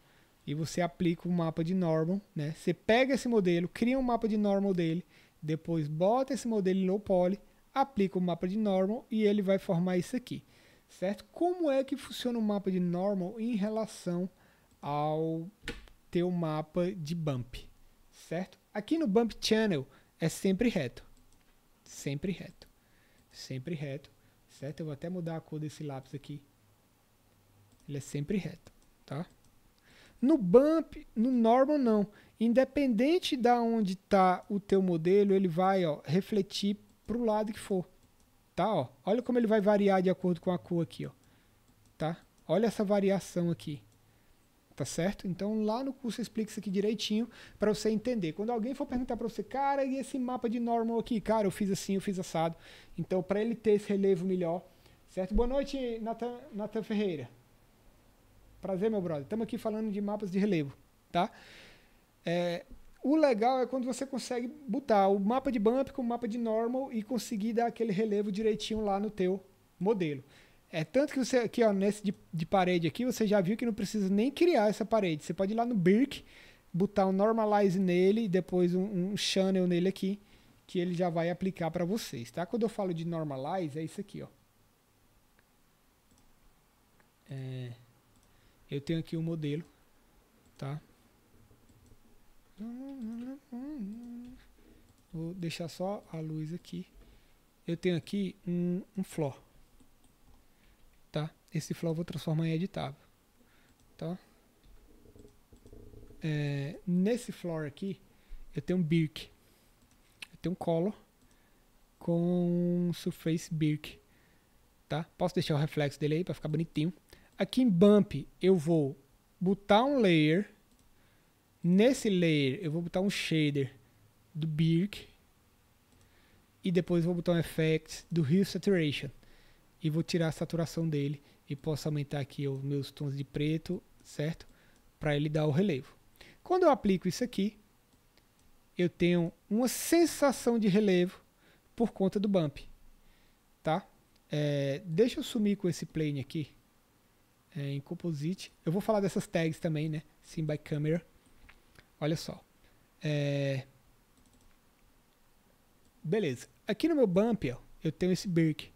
E você aplica o um mapa de normal, né? Você pega esse modelo, cria um mapa de normal dele, depois bota esse modelo em low poly aplica o mapa de normal e ele vai formar isso aqui, certo? Como é que funciona o mapa de normal em relação ao teu mapa de bump, certo? Aqui no bump channel é sempre reto, sempre reto, sempre reto, certo? Eu vou até mudar a cor desse lápis aqui, ele é sempre reto, tá? No bump, no normal não. Independente da onde está o teu modelo, ele vai ó, refletir para o lado que for. Tá, ó. Olha como ele vai variar de acordo com a cor aqui, ó. Tá? Olha essa variação aqui. Tá certo? Então lá no curso explica explico isso aqui direitinho para você entender. Quando alguém for perguntar para você, cara, e esse mapa de normal aqui? Cara, eu fiz assim, eu fiz assado. Então para ele ter esse relevo melhor, certo? Boa noite, Nathan, Nathan Ferreira. Prazer, meu brother. Estamos aqui falando de mapas de relevo, tá? É, o legal é quando você consegue botar o mapa de bump com o mapa de normal e conseguir dar aquele relevo direitinho lá no teu modelo. É tanto que você aqui, ó, nesse de, de parede aqui, você já viu que não precisa nem criar essa parede. Você pode ir lá no Birk, botar um normalize nele e depois um, um channel nele aqui, que ele já vai aplicar para vocês, tá? Quando eu falo de normalize, é isso aqui, ó. É, eu tenho aqui o um modelo, tá? Vou deixar só a luz aqui. Eu tenho aqui um, um flor. Tá? Esse flor eu vou transformar em editável. Tá? É, nesse floor aqui, eu tenho um birk. Eu tenho um color com surface birk. Tá? Posso deixar o reflexo dele aí para ficar bonitinho. Aqui em bump, eu vou botar um layer Nesse layer, eu vou botar um shader do Birk. E depois vou botar um effect do Hue Saturation. E vou tirar a saturação dele. E posso aumentar aqui os meus tons de preto, certo? Para ele dar o relevo. Quando eu aplico isso aqui, eu tenho uma sensação de relevo por conta do bump. Tá? É, deixa eu sumir com esse plane aqui. É, em Composite. Eu vou falar dessas tags também, né? Sim by Camera. Olha só. É... Beleza. Aqui no meu bump, ó, eu tenho esse break,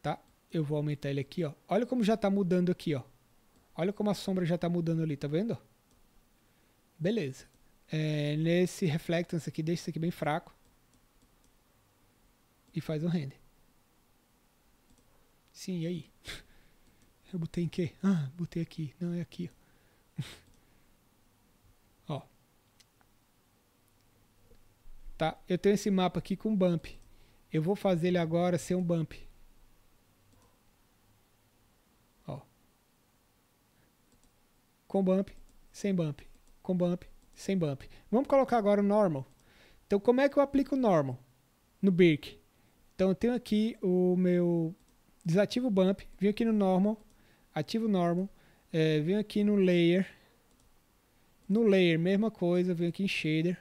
tá? Eu vou aumentar ele aqui, ó. Olha como já tá mudando aqui, ó. Olha como a sombra já tá mudando ali, tá vendo? Beleza. É, nesse Reflectance aqui, deixa isso aqui bem fraco. E faz um render. Sim, e aí? Eu botei em quê? Ah, botei aqui. Não, é aqui, ó. Tá? Eu tenho esse mapa aqui com bump. Eu vou fazer ele agora ser um bump. Ó. Com bump, sem bump, com bump, sem bump. Vamos colocar agora o normal. Então, como é que eu aplico o normal no Birk? Então, eu tenho aqui o meu... Desativo o bump, vim aqui no normal, ativo o normal, é, venho aqui no layer, no layer, mesma coisa, venho aqui em shader,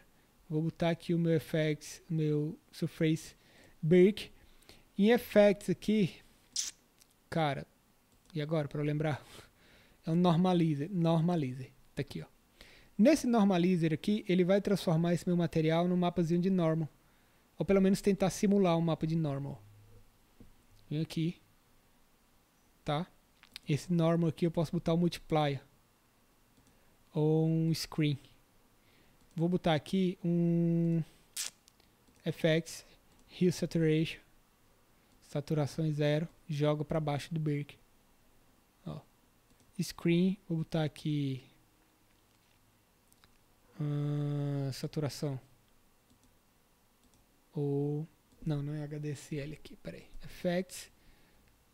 Vou botar aqui o meu effects, meu surface break. Em effects aqui, cara, e agora para lembrar? É um normalizer, normalizer. Tá aqui, ó. Nesse normalizer aqui, ele vai transformar esse meu material num mapazinho de normal. Ou pelo menos tentar simular um mapa de normal. Vem aqui. Tá? Esse normal aqui eu posso botar um multiplier. Ou um screen. Vou botar aqui um FX Hue Saturation. Saturação zero. Jogo para baixo do Birk. Ó. Screen, vou botar aqui. saturação. Ou. Não, não é HDSL aqui, peraí. Effects.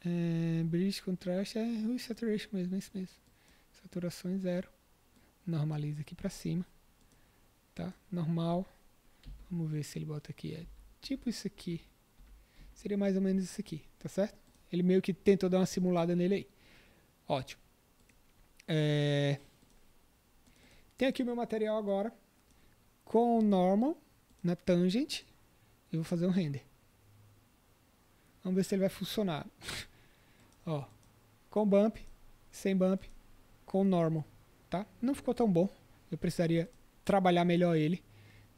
É, bridge Contrast é Saturation mesmo, é isso mesmo. Saturação zero. Normaliza aqui para cima tá? Normal. Vamos ver se ele bota aqui. É tipo isso aqui. Seria mais ou menos isso aqui, tá certo? Ele meio que tentou dar uma simulada nele aí. Ótimo. É... Tem aqui o meu material agora com o normal na tangent. Eu vou fazer um render. Vamos ver se ele vai funcionar. Ó, com bump, sem bump, com normal, tá? Não ficou tão bom. Eu precisaria trabalhar melhor ele,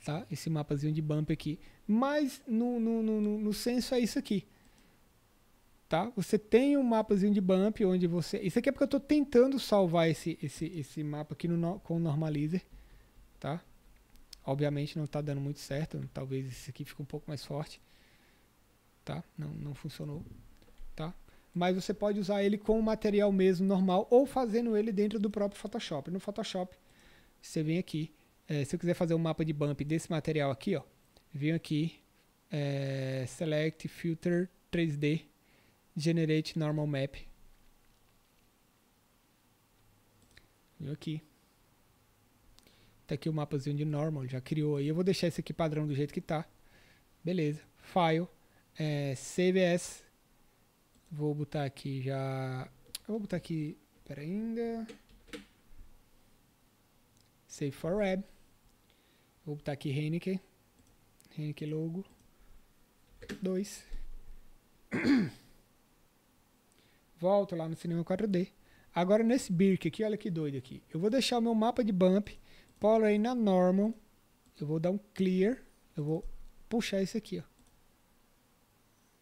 tá? Esse mapazinho de bump aqui. Mas no, no, no, no senso é isso aqui. Tá? Você tem um mapazinho de bump onde você... Isso aqui é porque eu estou tentando salvar esse, esse, esse mapa aqui no, com o normalizer, tá? Obviamente não está dando muito certo, talvez esse aqui fique um pouco mais forte, tá? Não, não funcionou, tá? Mas você pode usar ele com o material mesmo normal ou fazendo ele dentro do próprio Photoshop. No Photoshop, você vem aqui é, se eu quiser fazer um mapa de bump desse material aqui, ó, vim aqui, é, select filter 3D, generate normal map. vim aqui. Tá aqui o mapazinho de normal, já criou aí. Eu vou deixar esse aqui padrão do jeito que tá. Beleza. File, é, as. Vou botar aqui já... Eu vou botar aqui... Pera ainda... Save for web. Vou botar aqui Heineken. Heineken logo. 2. Volto lá no cinema 4D. Agora nesse Birk aqui, olha que doido aqui. Eu vou deixar o meu mapa de bump, aí na normal, eu vou dar um clear, eu vou puxar isso aqui, ó.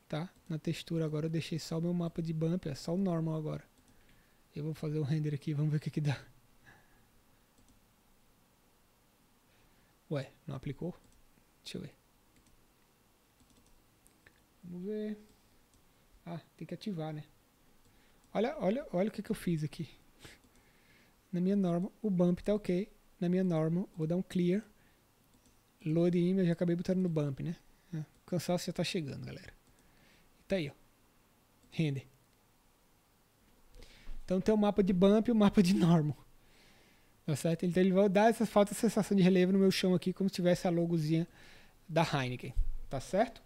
Tá? Na textura agora eu deixei só o meu mapa de bump, é só o normal agora. Eu vou fazer o um render aqui, vamos ver o que que dá. Ué, não aplicou? Deixa eu ver. Vamos ver. Ah, tem que ativar, né? Olha, olha, olha o que, que eu fiz aqui. Na minha norma, o bump tá ok. Na minha norma, vou dar um clear. Load image, eu já acabei botando no bump, né? Ah, o cansaço já tá chegando, galera. tá aí, ó. Render. Então tem o mapa de bump e o mapa de normal. Tá certo? Então ele vai dar essa falta de sensação de relevo no meu chão aqui, como se tivesse a logozinha da Heineken. Tá certo?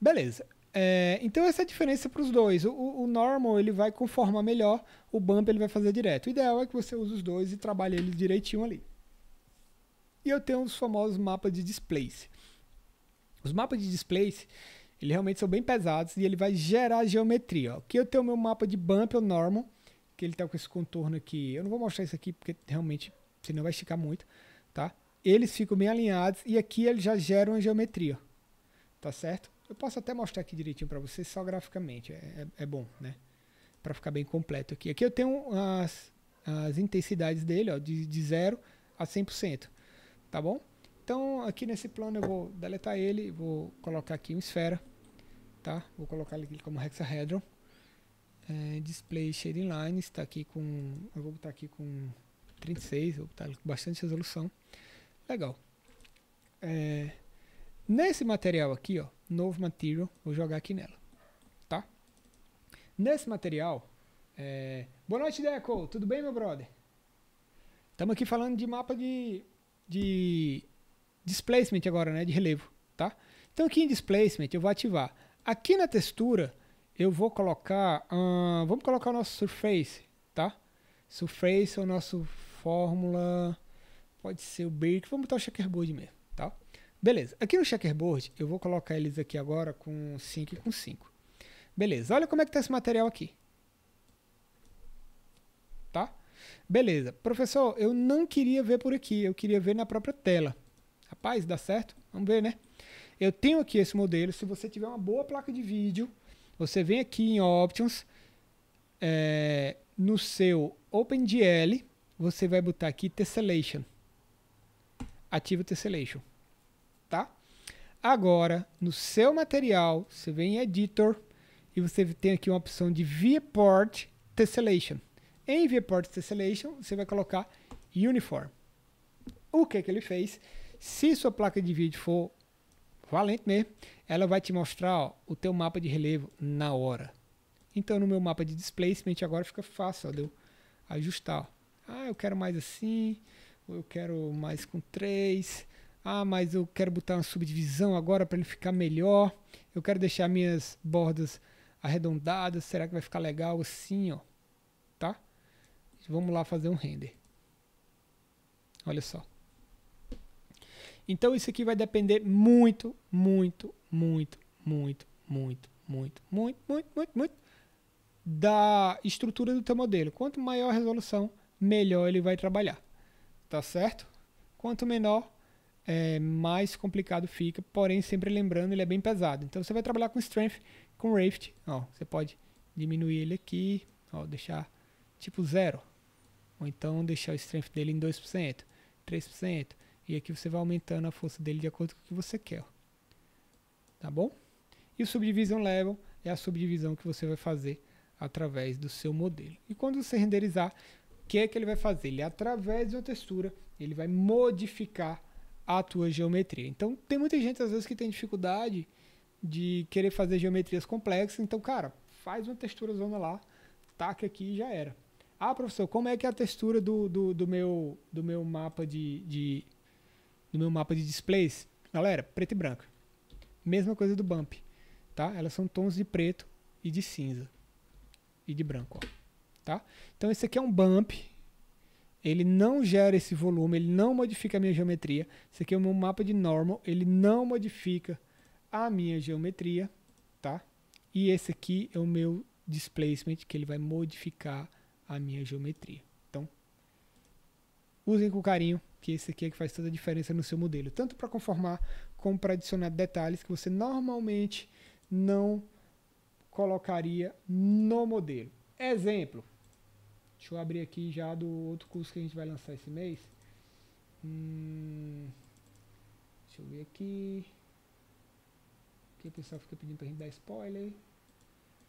Beleza. É, então essa é a diferença para os dois. O, o, normal ele vai conformar melhor, o bump ele vai fazer direto. O ideal é que você use os dois e trabalhe eles direitinho ali. E eu tenho os famosos mapas de displays. Os mapas de displays eles realmente são bem pesados e ele vai gerar geometria. Ó. Aqui eu tenho o meu mapa de bump ou normal que ele tá com esse contorno aqui. Eu não vou mostrar isso aqui porque realmente senão vai esticar muito, tá? Eles ficam bem alinhados e aqui eles já geram a geometria, tá certo? Eu posso até mostrar aqui direitinho para vocês, só graficamente, é, é, é bom, né? Para ficar bem completo aqui. Aqui eu tenho as, as intensidades dele, ó, de, de 0 a 100%, tá bom? Então aqui nesse plano eu vou deletar ele, vou colocar aqui uma esfera, tá? Vou colocar ele como hexahedron. É, display Shading Inline está aqui com. Eu vou botar aqui com 36, vou botar com bastante resolução. Legal. É, nesse material aqui, ó, novo material, vou jogar aqui nela. Tá? Nesse material. É, boa noite, Deco. Tudo bem, meu brother? Estamos aqui falando de mapa de, de displacement agora, né? De relevo, tá? Então aqui em displacement eu vou ativar. Aqui na textura eu vou colocar, hum, vamos colocar o nosso Surface, tá? Surface é o nosso fórmula, pode ser o Bake. vamos botar o checkerboard mesmo, tá? Beleza, aqui no checkerboard eu vou colocar eles aqui agora com 5 e com 5. Beleza, olha como é que tá esse material aqui. Tá? Beleza, professor, eu não queria ver por aqui, eu queria ver na própria tela. Rapaz, dá certo? Vamos ver, né? Eu tenho aqui esse modelo, se você tiver uma boa placa de vídeo, você vem aqui em Options, é, no seu OpenGL, você vai botar aqui Tessellation. Ativa o Tessellation, tá? Agora, no seu material, você vem em Editor e você tem aqui uma opção de Viewport Tessellation. Em Viewport Tessellation, você vai colocar Uniform. O que, que ele fez? Se sua placa de vídeo for valente mesmo, ela vai te mostrar ó, o teu mapa de relevo na hora. Então no meu mapa de displacement agora fica fácil ó, de eu ajustar. Ó. Ah, eu quero mais assim, ou eu quero mais com 3. Ah, mas eu quero botar uma subdivisão agora para ele ficar melhor. Eu quero deixar minhas bordas arredondadas. Será que vai ficar legal assim, ó? Tá? Vamos lá fazer um render. Olha só. Então isso aqui vai depender muito, muito, muito, muito, muito, muito, muito, muito, muito, muito da estrutura do teu modelo. Quanto maior a resolução, melhor ele vai trabalhar. Tá certo? Quanto menor, é, mais complicado fica, porém sempre lembrando, ele é bem pesado. Então você vai trabalhar com Strength, com Rift. ó, você pode diminuir ele aqui, ó, deixar tipo zero, ou então deixar o Strength dele em 2%, 3%, e aqui você vai aumentando a força dele de acordo com o que você quer. Ó tá bom? E o subdivision level é a subdivisão que você vai fazer através do seu modelo. E quando você renderizar, o que é que ele vai fazer? Ele através de uma textura, ele vai modificar a tua geometria. Então, tem muita gente às vezes que tem dificuldade de querer fazer geometrias complexas, então, cara, faz uma textura zona lá, taca aqui e já era. Ah, professor, como é que é a textura do, do, do meu, do meu mapa de, de do meu mapa de displays? Galera, preto e branco. Mesma coisa do bump, tá? Elas são tons de preto e de cinza e de branco, ó, tá? Então esse aqui é um bump. Ele não gera esse volume, ele não modifica a minha geometria. Esse aqui é o meu mapa de normal, ele não modifica a minha geometria, tá? E esse aqui é o meu displacement, que ele vai modificar a minha geometria. Então, usem com carinho, que esse aqui é que faz toda a diferença no seu modelo, tanto para conformar como para adicionar detalhes que você normalmente não colocaria no modelo. Exemplo, deixa eu abrir aqui já do outro curso que a gente vai lançar esse mês. Hum, deixa eu ver aqui. Aqui o pessoal fica pedindo para a gente dar spoiler.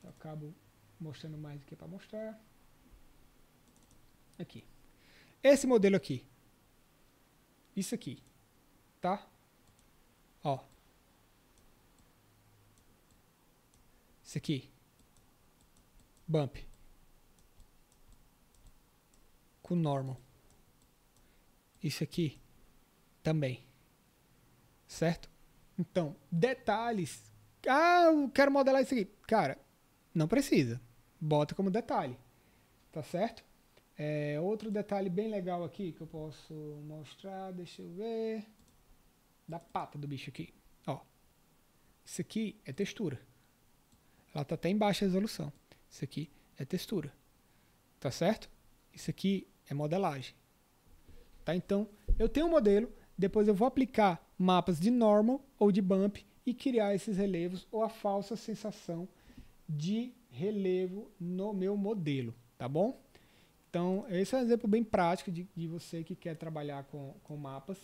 Eu acabo mostrando mais do que é para mostrar. Aqui. Esse modelo aqui. Isso aqui. Tá? Ó. Isso aqui. Bump. Com normal. Isso aqui também. Certo? Então, detalhes. Ah, eu quero modelar isso aqui. Cara, não precisa. Bota como detalhe. Tá certo? É, outro detalhe bem legal aqui que eu posso mostrar. Deixa eu ver da pata do bicho aqui. Ó. Isso aqui é textura. Ela tá até em baixa resolução. Isso aqui é textura. Tá certo? Isso aqui é modelagem. Tá? Então, eu tenho um modelo, depois eu vou aplicar mapas de normal ou de bump e criar esses relevos ou a falsa sensação de relevo no meu modelo, tá bom? Então, esse é um exemplo bem prático de, de você que quer trabalhar com, com mapas,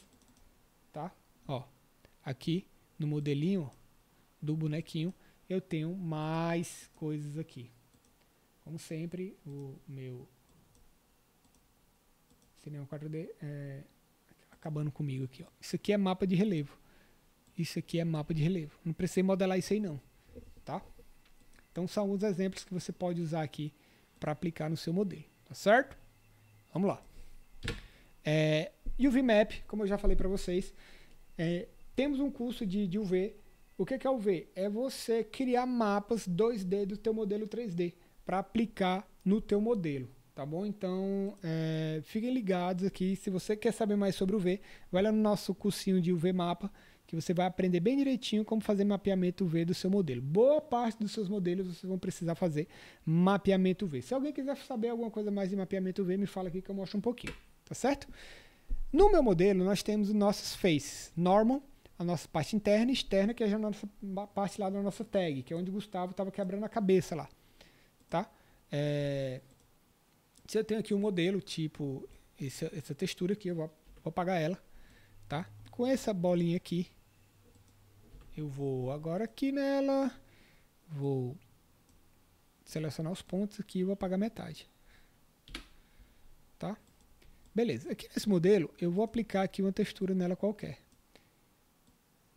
tá? Ó, aqui no modelinho do bonequinho eu tenho mais coisas aqui. Como sempre, o meu Cinema 4D é, acabando comigo aqui. Ó. Isso aqui é mapa de relevo. Isso aqui é mapa de relevo. Não precisei modelar isso aí não, tá? Então são alguns exemplos que você pode usar aqui para aplicar no seu modelo, tá certo? Vamos lá. É, e o VMAP, como eu já falei para vocês, é, temos um curso de, de UV. O que, é que é UV? É você criar mapas 2D do teu modelo 3D para aplicar no teu modelo, tá bom? Então, é, fiquem ligados aqui. Se você quer saber mais sobre o V, vai lá no nosso cursinho de UV Mapa, que você vai aprender bem direitinho como fazer mapeamento UV do seu modelo. Boa parte dos seus modelos vocês vão precisar fazer mapeamento UV. Se alguém quiser saber alguma coisa mais de mapeamento UV, me fala aqui que eu mostro um pouquinho, tá certo? No meu modelo, nós temos os nossos faces, normal, a nossa parte interna e externa, que é a nossa parte lá da nossa tag, que é onde o Gustavo estava quebrando a cabeça lá. Tá? É... Se eu tenho aqui um modelo, tipo essa, essa textura aqui, eu vou, vou apagar ela. Tá? Com essa bolinha aqui, eu vou agora aqui nela, vou selecionar os pontos aqui e vou apagar metade. Beleza, aqui nesse modelo eu vou aplicar aqui uma textura nela qualquer.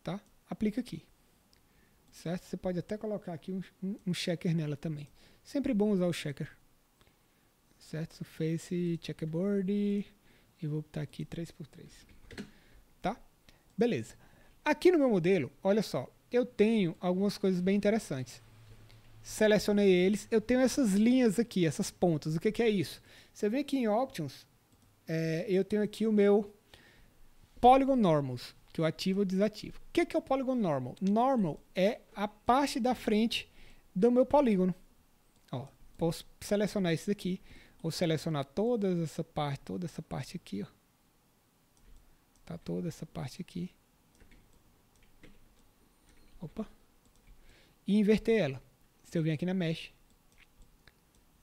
Tá? Aplica aqui. Certo? Você pode até colocar aqui um, um, checker nela também. Sempre bom usar o checker. Certo? Surface, checkerboard e vou botar aqui 3x3. Tá? Beleza. Aqui no meu modelo, olha só, eu tenho algumas coisas bem interessantes. Selecionei eles, eu tenho essas linhas aqui, essas pontas. O que, que é isso? Você vê que em Options, é, eu tenho aqui o meu Polygon Normals, que eu ativo ou desativo. O que, é que é o Polygon Normal? Normal é a parte da frente do meu polígono. Ó, posso selecionar isso aqui, ou selecionar toda essa parte, toda essa parte aqui, ó. Tá toda essa parte aqui. Opa. E inverter ela. Se eu vir aqui na mesh,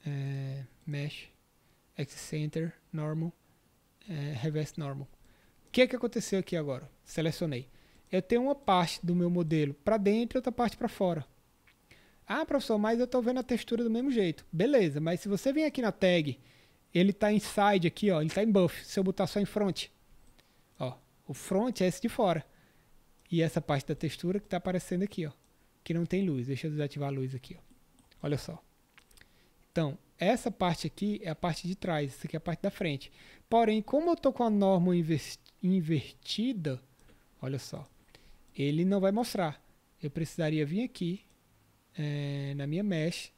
é, mesh, X-Center, Normal, é, reverse normal. O que é que aconteceu aqui agora? Selecionei. Eu tenho uma parte do meu modelo para dentro e outra parte para fora. Ah, professor, mas eu estou vendo a textura do mesmo jeito. Beleza, mas se você vem aqui na tag, ele está inside aqui, ó, ele está em buff. Se eu botar só em front, ó, o front é esse de fora. E essa parte da textura que está aparecendo aqui, ó, que não tem luz. Deixa eu desativar a luz aqui, ó. Olha só. Então, essa parte aqui é a parte de trás, isso aqui é a parte da frente. Porém, como eu tô com a norma invertida, olha só, ele não vai mostrar. Eu precisaria vir aqui é, na minha mesh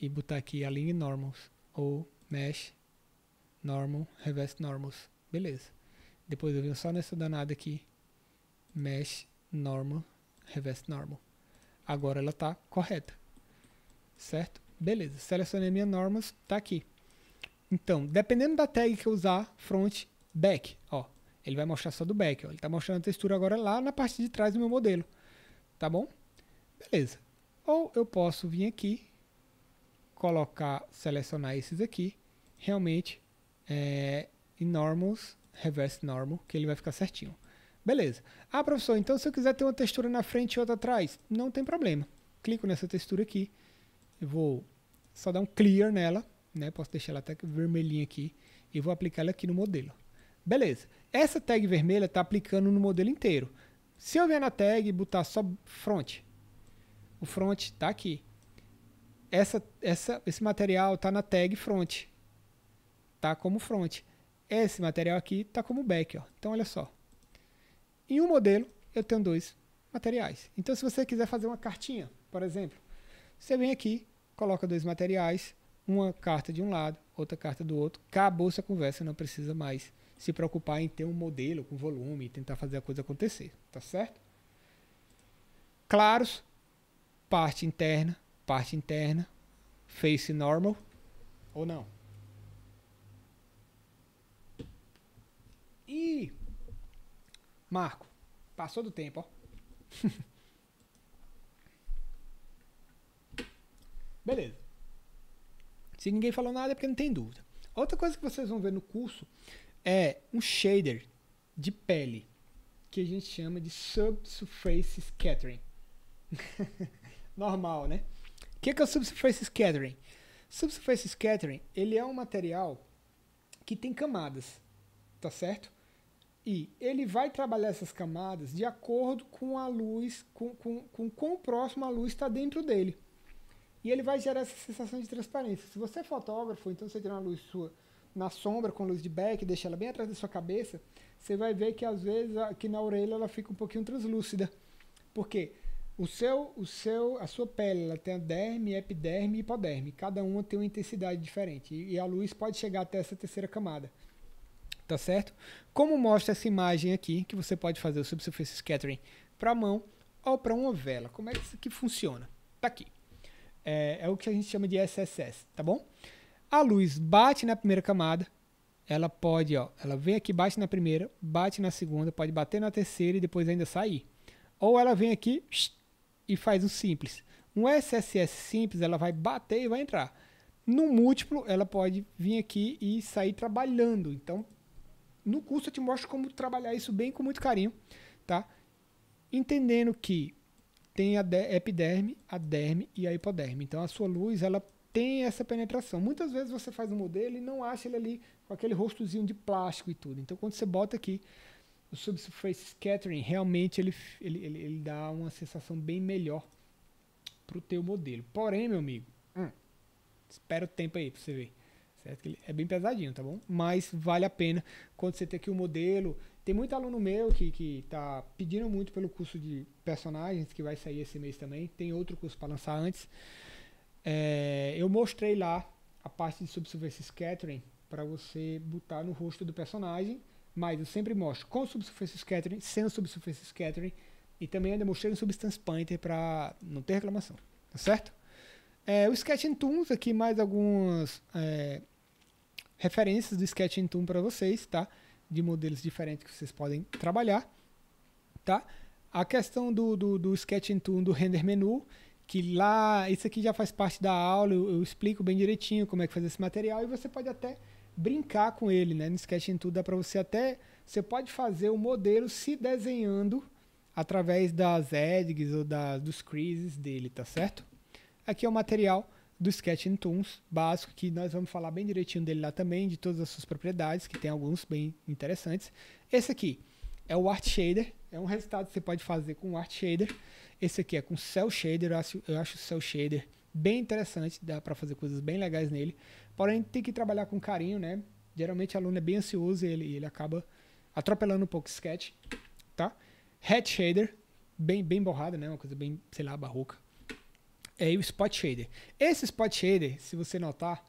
e botar aqui a linha normals ou mesh normal reverse normals. Beleza. Depois eu venho só nessa danada aqui mesh normal reverse normal. Agora ela está correta. Certo? Beleza. Selecionei minha normas, está aqui. Então, dependendo da tag que eu usar, front, back, ó, ele vai mostrar só do back, ó, ele está mostrando a textura agora lá na parte de trás do meu modelo, tá bom? Beleza. Ou eu posso vir aqui, colocar, selecionar esses aqui, realmente, é, enormous, reverse normal, que ele vai ficar certinho. Beleza. Ah, professor, então se eu quiser ter uma textura na frente e outra atrás, não tem problema. Clico nessa textura aqui, eu vou só dar um clear nela, né? Posso deixar ela até vermelhinha aqui e vou aplicar ela aqui no modelo. Beleza. Essa tag vermelha está aplicando no modelo inteiro. Se eu vier na tag e botar só front, o front está aqui. Essa, essa, esse material está na tag front. Está como front. Esse material aqui está como back. Ó. Então, olha só. Em um modelo, eu tenho dois materiais. Então, se você quiser fazer uma cartinha, por exemplo, você vem aqui, coloca dois materiais, uma carta de um lado, outra carta do outro, acabou essa conversa, não precisa mais se preocupar em ter um modelo com volume e tentar fazer a coisa acontecer, tá certo? Claros, parte interna, parte interna, face normal ou não. E Marco, passou do tempo, ó. Beleza. Se ninguém falou nada é porque não tem dúvida. Outra coisa que vocês vão ver no curso é um shader de pele que a gente chama de subsurface scattering. Normal, né? O que é, que é o subsurface scattering? Subsurface scattering ele é um material que tem camadas, tá certo? E ele vai trabalhar essas camadas de acordo com a luz, com, com, com quão próximo a luz está dentro dele e ele vai gerar essa sensação de transparência. Se você é fotógrafo, então você tira uma luz sua na sombra com luz de back, deixa ela bem atrás da sua cabeça, você vai ver que às vezes aqui na orelha ela fica um pouquinho translúcida. Por quê? O seu, o seu, a sua pele ela tem a derme, epiderme e hipoderme. Cada uma tem uma intensidade diferente e a luz pode chegar até essa terceira camada. Tá certo? Como mostra essa imagem aqui, que você pode fazer o subsurface scattering para a mão ou para uma vela. Como é que isso aqui funciona? Tá aqui. É, é o que a gente chama de SSS, tá bom? A luz bate na primeira camada, ela pode, ó, ela vem aqui, bate na primeira, bate na segunda, pode bater na terceira e depois ainda sair. Ou ela vem aqui e faz um simples. Um SSS simples, ela vai bater e vai entrar. No múltiplo, ela pode vir aqui e sair trabalhando. Então, no curso eu te mostro como trabalhar isso bem com muito carinho, tá? Entendendo que tem a epiderme, a derme e a hipoderme. Então a sua luz ela tem essa penetração. Muitas vezes você faz um modelo e não acha ele ali com aquele rostozinho de plástico e tudo. Então quando você bota aqui o subsurface scattering, realmente ele, ele, ele, ele dá uma sensação bem melhor para o teu modelo. Porém, meu amigo, hum, espera o tempo aí para você ver. Certo? Ele é bem pesadinho, tá bom? Mas vale a pena quando você tem aqui o um modelo tem muito aluno meu que, que tá pedindo muito pelo curso de personagens, que vai sair esse mês também. Tem outro curso para lançar antes. É, eu mostrei lá a parte de subsurface scattering para você botar no rosto do personagem. Mas eu sempre mostro com subsurface scattering, sem subsurface scattering. E também ainda mostrei um substance pointer para não ter reclamação. Tá certo? É, o Sketching Tools, aqui mais algumas é, referências do Sketching Tool para vocês, tá? de modelos diferentes que vocês podem trabalhar, tá? A questão do, do, do Sketch Tool, do Render Menu, que lá, isso aqui já faz parte da aula, eu, eu, explico bem direitinho como é que fazer esse material e você pode até brincar com ele, né? No Sketch Tool dá para você até, você pode fazer o modelo se desenhando através das edges ou da, dos creases dele, tá certo? Aqui é o material do Sketch Tunes básico, que nós vamos falar bem direitinho dele lá também, de todas as suas propriedades, que tem alguns bem interessantes. Esse aqui é o Art Shader, é um resultado que você pode fazer com o Art Shader. Esse aqui é com Cell Shader, eu acho, eu acho o Cell Shader bem interessante, dá para fazer coisas bem legais nele. Porém, tem que trabalhar com carinho, né? Geralmente, o aluno é bem ansioso e ele, ele acaba atropelando um pouco o Sketch, tá? Head Shader, bem, bem borrado, né? Uma coisa bem, sei lá, barroca é o Spot Shader. Esse Spot Shader, se você notar,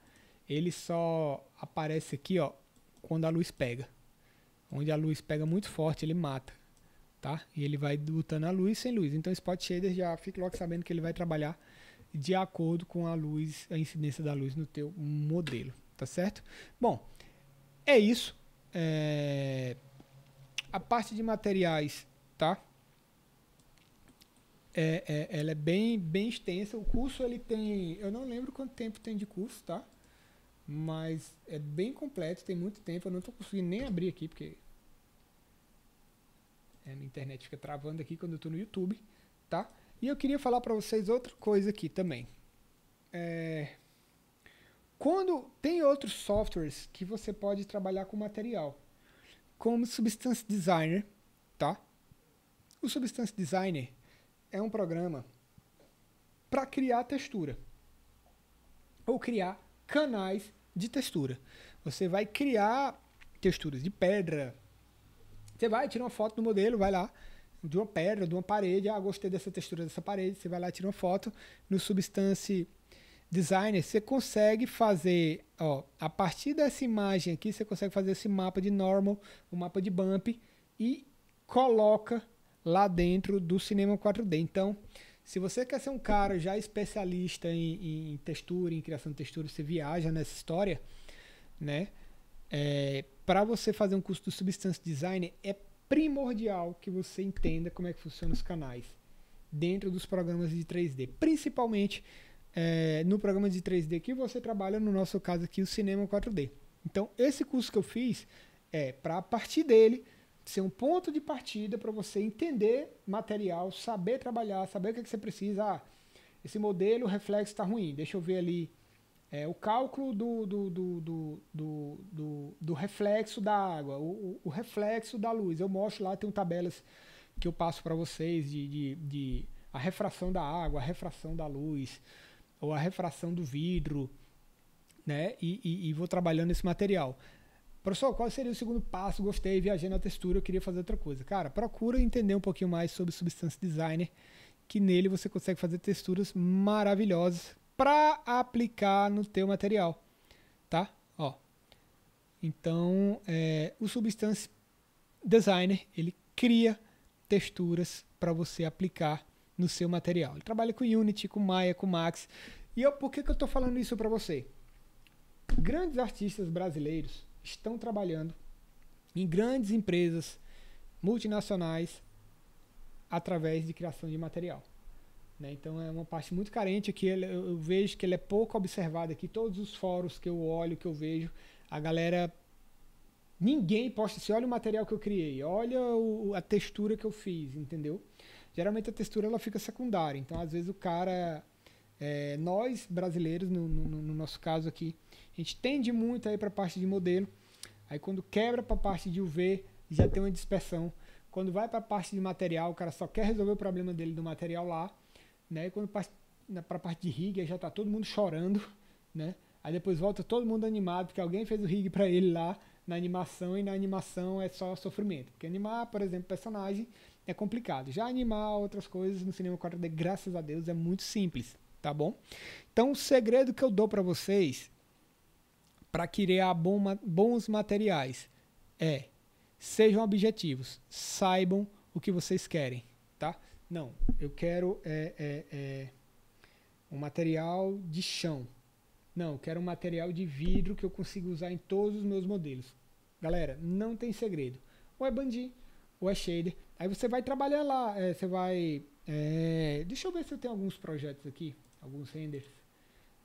ele só aparece aqui, ó, quando a luz pega. Onde a luz pega muito forte, ele mata, tá? E ele vai lutando a luz sem luz. Então, Spot Shader já fica logo sabendo que ele vai trabalhar de acordo com a luz, a incidência da luz no teu modelo, tá certo? Bom, é isso. É... A parte de materiais, tá? É, é, ela é bem, bem extensa. O curso ele tem, eu não lembro quanto tempo tem de curso, tá? Mas é bem completo, tem muito tempo. Eu não estou conseguindo nem abrir aqui porque a é, minha internet fica travando aqui quando eu estou no YouTube, tá? E eu queria falar para vocês outra coisa aqui também. É, quando tem outros softwares que você pode trabalhar com material, como Substance Designer, tá? O Substance Designer é um programa para criar textura ou criar canais de textura. Você vai criar texturas de pedra. Você vai tirar uma foto do modelo, vai lá de uma pedra, de uma parede, ah, gostei dessa textura dessa parede, você vai lá tira uma foto no Substance Designer, você consegue fazer, ó, a partir dessa imagem aqui, você consegue fazer esse mapa de normal, o um mapa de bump e coloca lá dentro do cinema 4D. Então, se você quer ser um cara já especialista em, em textura, em criação de textura, você viaja nessa história, né? É, para você fazer um curso do Substance Design, é primordial que você entenda como é que funcionam os canais dentro dos programas de 3D, principalmente é, no programa de 3D que você trabalha, no nosso caso aqui, o Cinema 4D. Então, esse curso que eu fiz é para a partir dele ser um ponto de partida para você entender material, saber trabalhar, saber o que, é que você precisa. Ah, esse modelo, o reflexo está ruim, deixa eu ver ali. É, o cálculo do, do, do, do, do reflexo da água, o, o, reflexo da luz. Eu mostro lá, tem tabelas que eu passo para vocês de, de, de a refração da água, a refração da luz, ou a refração do vidro, né? E, e, e vou trabalhando esse material. Professor, qual seria o segundo passo? Gostei, viajei na textura, eu queria fazer outra coisa. Cara, procura entender um pouquinho mais sobre Substance Designer, que nele você consegue fazer texturas maravilhosas para aplicar no teu material, tá? Ó. Então, é, o Substance Designer, ele cria texturas para você aplicar no seu material. Ele trabalha com Unity, com Maya, com Max. E eu, por que, que eu estou falando isso para você? Grandes artistas brasileiros estão trabalhando em grandes empresas multinacionais através de criação de material. Né? Então é uma parte muito carente aqui. eu vejo que ele é pouco observado aqui. Todos os fóruns que eu olho, que eu vejo, a galera. Ninguém posta assim, olha o material que eu criei, olha o, a textura que eu fiz, entendeu? Geralmente a textura ela fica secundária, então às vezes o cara é, nós, brasileiros, no, no, no, nosso caso aqui, a gente tende muito aí para a parte de modelo. Aí quando quebra para a parte de UV, já tem uma dispersão. Quando vai para a parte de material, o cara só quer resolver o problema dele do material lá. Né? E quando para a parte de rig, já está todo mundo chorando. Né? Aí depois volta todo mundo animado, porque alguém fez o rig para ele lá na animação, e na animação é só sofrimento. Porque animar, por exemplo, personagem é complicado. Já animar outras coisas no cinema 4D, graças a Deus, é muito simples tá bom? Então, o segredo que eu dou para vocês para criar bons materiais é sejam objetivos, saibam o que vocês querem, tá? Não, eu quero é, é, é, um material de chão. Não, eu quero um material de vidro que eu consiga usar em todos os meus modelos. Galera, não tem segredo. Ou é bandir, ou é shader. Aí você vai trabalhar lá, é, você vai... É, deixa eu ver se eu tenho alguns projetos aqui alguns renders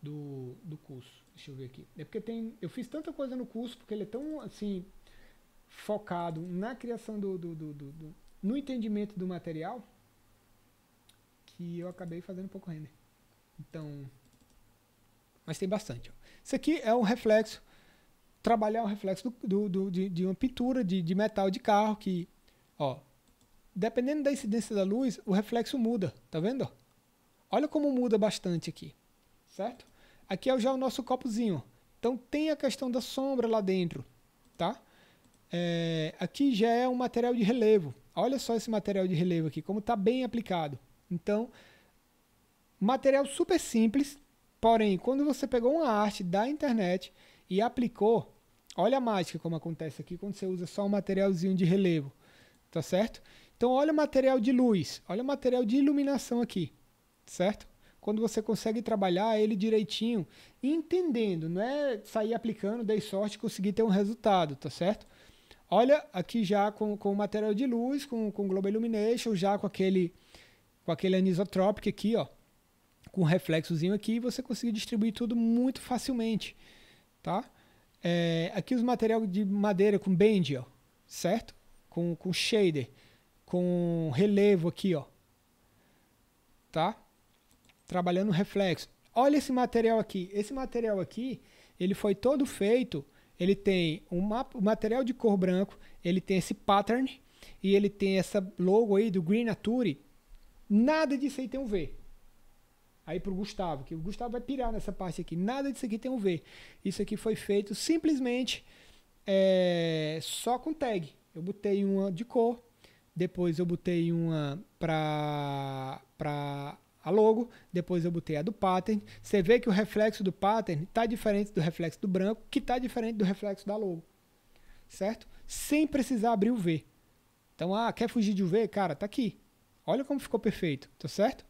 do, do curso. Deixa eu ver aqui. É porque tem, eu fiz tanta coisa no curso, porque ele é tão assim focado na criação do, do, do, do no entendimento do material, que eu acabei fazendo pouco render. Então, mas tem bastante. Isso aqui é um reflexo, trabalhar o um reflexo do, do, de, de, uma pintura de, de metal de carro que, ó, dependendo da incidência da luz, o reflexo muda, tá vendo? Ó? Olha como muda bastante aqui, certo? Aqui é já o nosso copozinho. Então tem a questão da sombra lá dentro, tá? É, aqui já é um material de relevo. Olha só esse material de relevo aqui, como está bem aplicado. Então, material super simples, porém, quando você pegou uma arte da internet e aplicou, olha a mágica como acontece aqui quando você usa só um materialzinho de relevo, tá certo? Então, olha o material de luz, olha o material de iluminação aqui certo? Quando você consegue trabalhar ele direitinho, entendendo, não é sair aplicando, dei sorte e conseguir ter um resultado, tá certo? Olha aqui já com, com material de luz, com, com Global Illumination, já com aquele, com aquele anisotropic aqui, ó, com reflexozinho aqui, você conseguiu distribuir tudo muito facilmente, tá? É, aqui os materiais de madeira com bend, ó, certo? Com, com shader, com relevo aqui, ó, tá? trabalhando reflexo. Olha esse material aqui. Esse material aqui, ele foi todo feito, ele tem um material de cor branco, ele tem esse pattern e ele tem essa logo aí do Green Nature. Nada disso aí tem um V. Aí para o Gustavo, que o Gustavo vai pirar nessa parte aqui. Nada disso aqui tem um V. Isso aqui foi feito simplesmente é, só com tag. Eu botei uma de cor, depois eu botei uma para a logo, depois eu botei a do pattern. Você vê que o reflexo do pattern está diferente do reflexo do branco, que está diferente do reflexo da logo. Certo? Sem precisar abrir o V. Então, ah, quer fugir de UV? Cara, tá aqui. Olha como ficou perfeito, tá certo?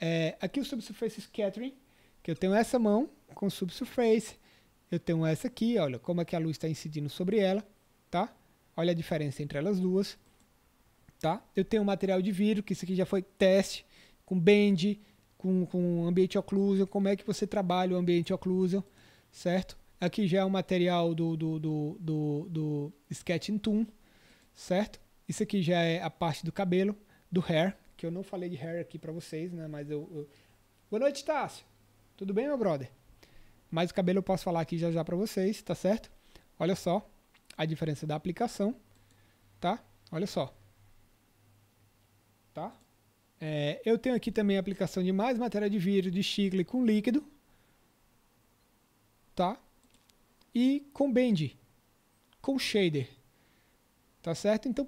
É, aqui o subsurface scattering, que eu tenho essa mão com subsurface, eu tenho essa aqui, olha como é que a luz está incidindo sobre ela, tá? Olha a diferença entre elas duas, tá? Eu tenho material de vidro, que isso aqui já foi teste, com bend, com, com ambiente occlusion, como é que você trabalha o ambiente occlusion, certo? Aqui já é um material do, do, do, do, do Sketching Toon, certo? Isso aqui já é a parte do cabelo, do hair, que eu não falei de hair aqui para vocês, né? Mas eu, eu... Boa noite, Tássio. Tudo bem, meu brother? Mas o cabelo eu posso falar aqui já já para vocês, tá certo? Olha só a diferença da aplicação, tá? Olha só. Tá? É, eu tenho aqui também a aplicação de mais matéria de vidro de chicle com líquido. Tá? E com bend. Com shader. Tá certo? Então,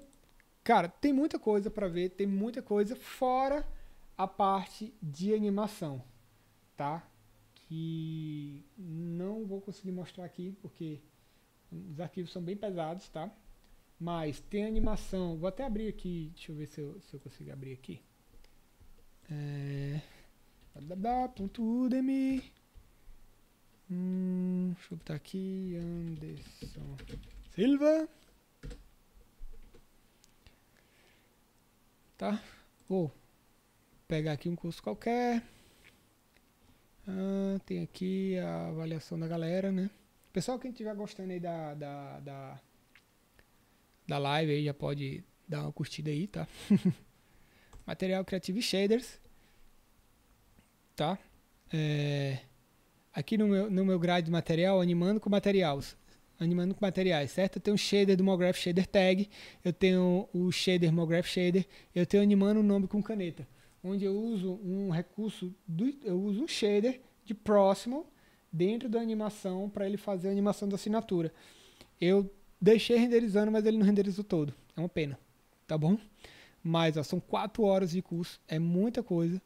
cara, tem muita coisa para ver. Tem muita coisa fora a parte de animação. Tá? Que não vou conseguir mostrar aqui porque os arquivos são bem pesados, tá? Mas tem animação. Vou até abrir aqui. Deixa eu ver se eu, se eu consigo abrir aqui. É, www.udemy. Hum, deixa eu botar aqui. Anderson Silva. Tá? Vou pegar aqui um curso qualquer. Ah, tem aqui a avaliação da galera, né? Pessoal, quem estiver gostando aí da, da, da, da live aí já pode dar uma curtida aí, tá? Material creative shaders tá? É, aqui no meu, no meu grade de material, animando com materiais, animando com materiais, certo? Eu tenho o shader do MoGraph Shader Tag, eu tenho o shader MoGraph Shader, eu tenho animando o nome com caneta, onde eu uso um recurso, do, eu uso um shader de próximo dentro da animação para ele fazer a animação da assinatura. Eu deixei renderizando, mas ele não renderizou todo, é uma pena, tá bom? Mas ó, são 4 horas de curso, é muita coisa,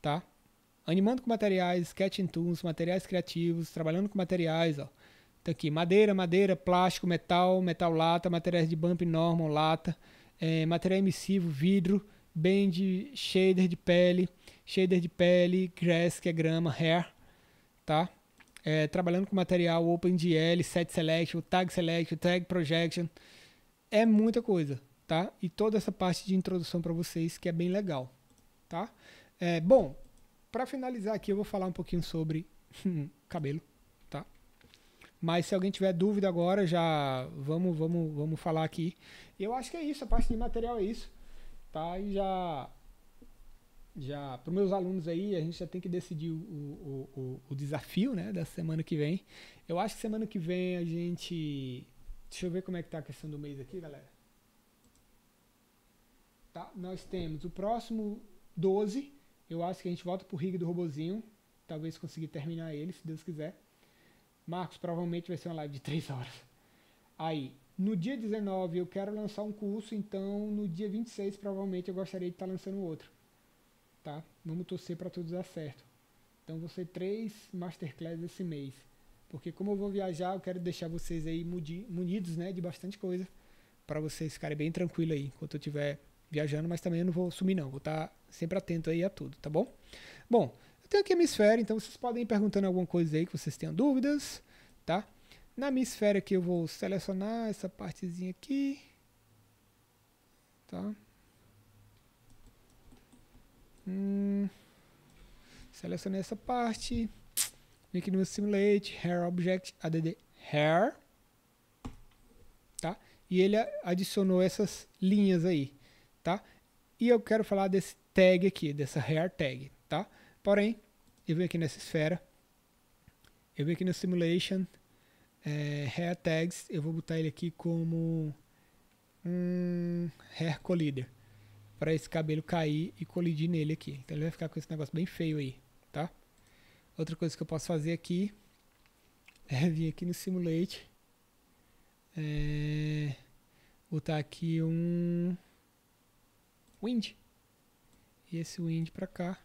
tá? animando com materiais, sketching tools, materiais criativos, trabalhando com materiais, ó. Tá aqui, madeira, madeira, plástico, metal, metal lata, materiais de bump normal, lata, é, material emissivo, vidro, bend, shader de pele, shader de pele, grass, que é grama, hair, tá? É, trabalhando com material OpenGL, set selection, tag selection, tag projection, é muita coisa, tá? E toda essa parte de introdução para vocês que é bem legal, tá? É, bom, para finalizar aqui, eu vou falar um pouquinho sobre hum, cabelo, tá? Mas se alguém tiver dúvida agora, já vamos, vamos, vamos falar aqui. Eu acho que é isso, a parte de material é isso, tá? E já já para os meus alunos aí, a gente já tem que decidir o, o, o, o, desafio né, da semana que vem. Eu acho que semana que vem a gente. Deixa eu ver como é que tá a questão do mês aqui, galera. Tá? Nós temos o próximo 12, eu acho que a gente volta pro rig do robozinho. Talvez conseguir terminar ele, se Deus quiser. Marcos, provavelmente vai ser uma live de 3 horas. Aí, no dia 19 eu quero lançar um curso, então no dia 26 provavelmente eu gostaria de estar tá lançando outro. Tá? Vamos torcer para tudo dar certo. Então vão ser três masterclasses esse mês. Porque como eu vou viajar, eu quero deixar vocês aí munidos, né, de bastante coisa para vocês ficarem bem tranquilos aí enquanto eu estiver viajando, mas também eu não vou sumir não, vou estar tá sempre atento aí a tudo, tá bom? Bom, eu tenho aqui a minha esfera, então vocês podem ir perguntando alguma coisa aí que vocês tenham dúvidas, tá? Na minha esfera aqui eu vou selecionar essa partezinha aqui, tá? Hum, selecionei essa parte, vim aqui no Simulate, Hair Object, ADD Hair, tá? E ele adicionou essas linhas aí, tá? E eu quero falar desse tag aqui, dessa hair tag, tá? Porém, eu venho aqui nessa esfera, eu venho aqui no simulation, é, hair tags, eu vou botar ele aqui como um hair collider, para esse cabelo cair e colidir nele aqui. Então ele vai ficar com esse negócio bem feio aí, tá? Outra coisa que eu posso fazer aqui é vir aqui no simulate, é, botar aqui um wind, e esse wind para cá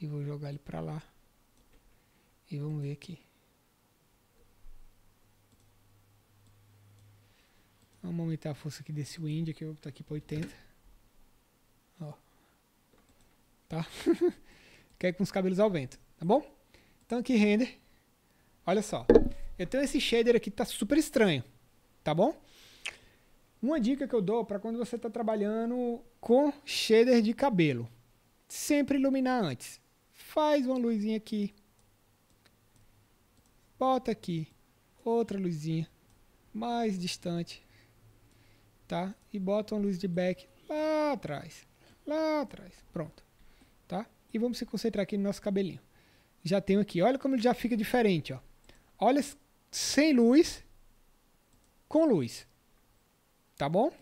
e vou jogar ele para lá e vamos ver aqui vamos aumentar a força aqui desse wind aqui eu vou botar aqui para 80 ó tá quer com os cabelos ao vento tá bom então aqui render olha só eu tenho esse shader aqui que tá super estranho tá bom uma dica que eu dou para quando você está trabalhando com shader de cabelo sempre iluminar antes. Faz uma luzinha aqui. Bota aqui. Outra luzinha. Mais distante. Tá? E bota uma luz de back lá atrás. Lá atrás. Pronto. Tá? E vamos se concentrar aqui no nosso cabelinho. Já tenho aqui. Olha como ele já fica diferente, ó. Olha sem luz com luz. Tá bom? O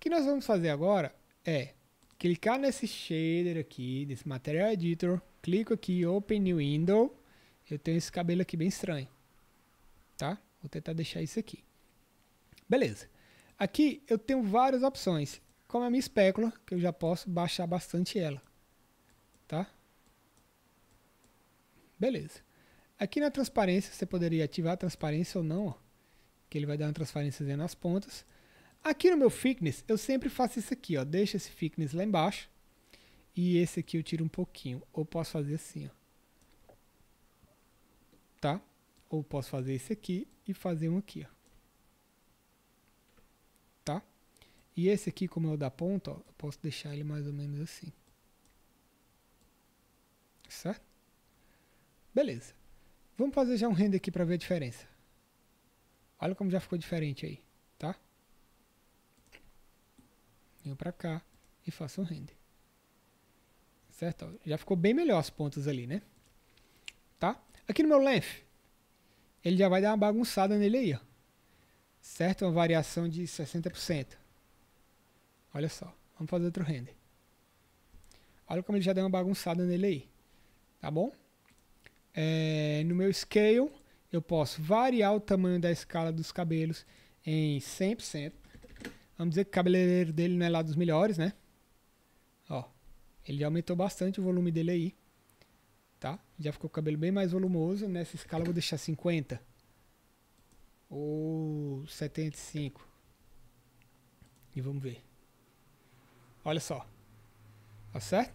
que nós vamos fazer agora é clicar nesse shader aqui, nesse Material Editor, clico aqui Open New Window, eu tenho esse cabelo aqui bem estranho, tá? Vou tentar deixar isso aqui. Beleza. Aqui eu tenho várias opções, como é a minha espécula, que eu já posso baixar bastante ela, tá? Beleza. Aqui na transparência, você poderia ativar a transparência ou não, ó, que ele vai dar uma transparência nas pontas. Aqui no meu thickness, eu sempre faço isso aqui, ó. Deixo esse thickness lá embaixo. E esse aqui eu tiro um pouquinho. Ou posso fazer assim, ó. Tá? Ou posso fazer esse aqui e fazer um aqui, ó. Tá? E esse aqui, como é o da ponta, ó, eu posso deixar ele mais ou menos assim. Certo? Beleza. Vamos fazer já um render aqui para ver a diferença. Olha como já ficou diferente aí. venho para cá e faço um render. Certo? Já ficou bem melhor as pontas ali, né? Tá? Aqui no meu length, ele já vai dar uma bagunçada nele aí, ó. Certo? Uma variação de 60%. Olha só. Vamos fazer outro render. Olha como ele já deu uma bagunçada nele aí. Tá bom? É, no meu scale, eu posso variar o tamanho da escala dos cabelos em 100%. Vamos dizer que o cabeleireiro dele não é lá dos melhores, né? Ó, ele aumentou bastante o volume dele aí, tá? Já ficou o cabelo bem mais volumoso. Nessa escala eu vou deixar 50 ou 75. E vamos ver. Olha só. Tá certo?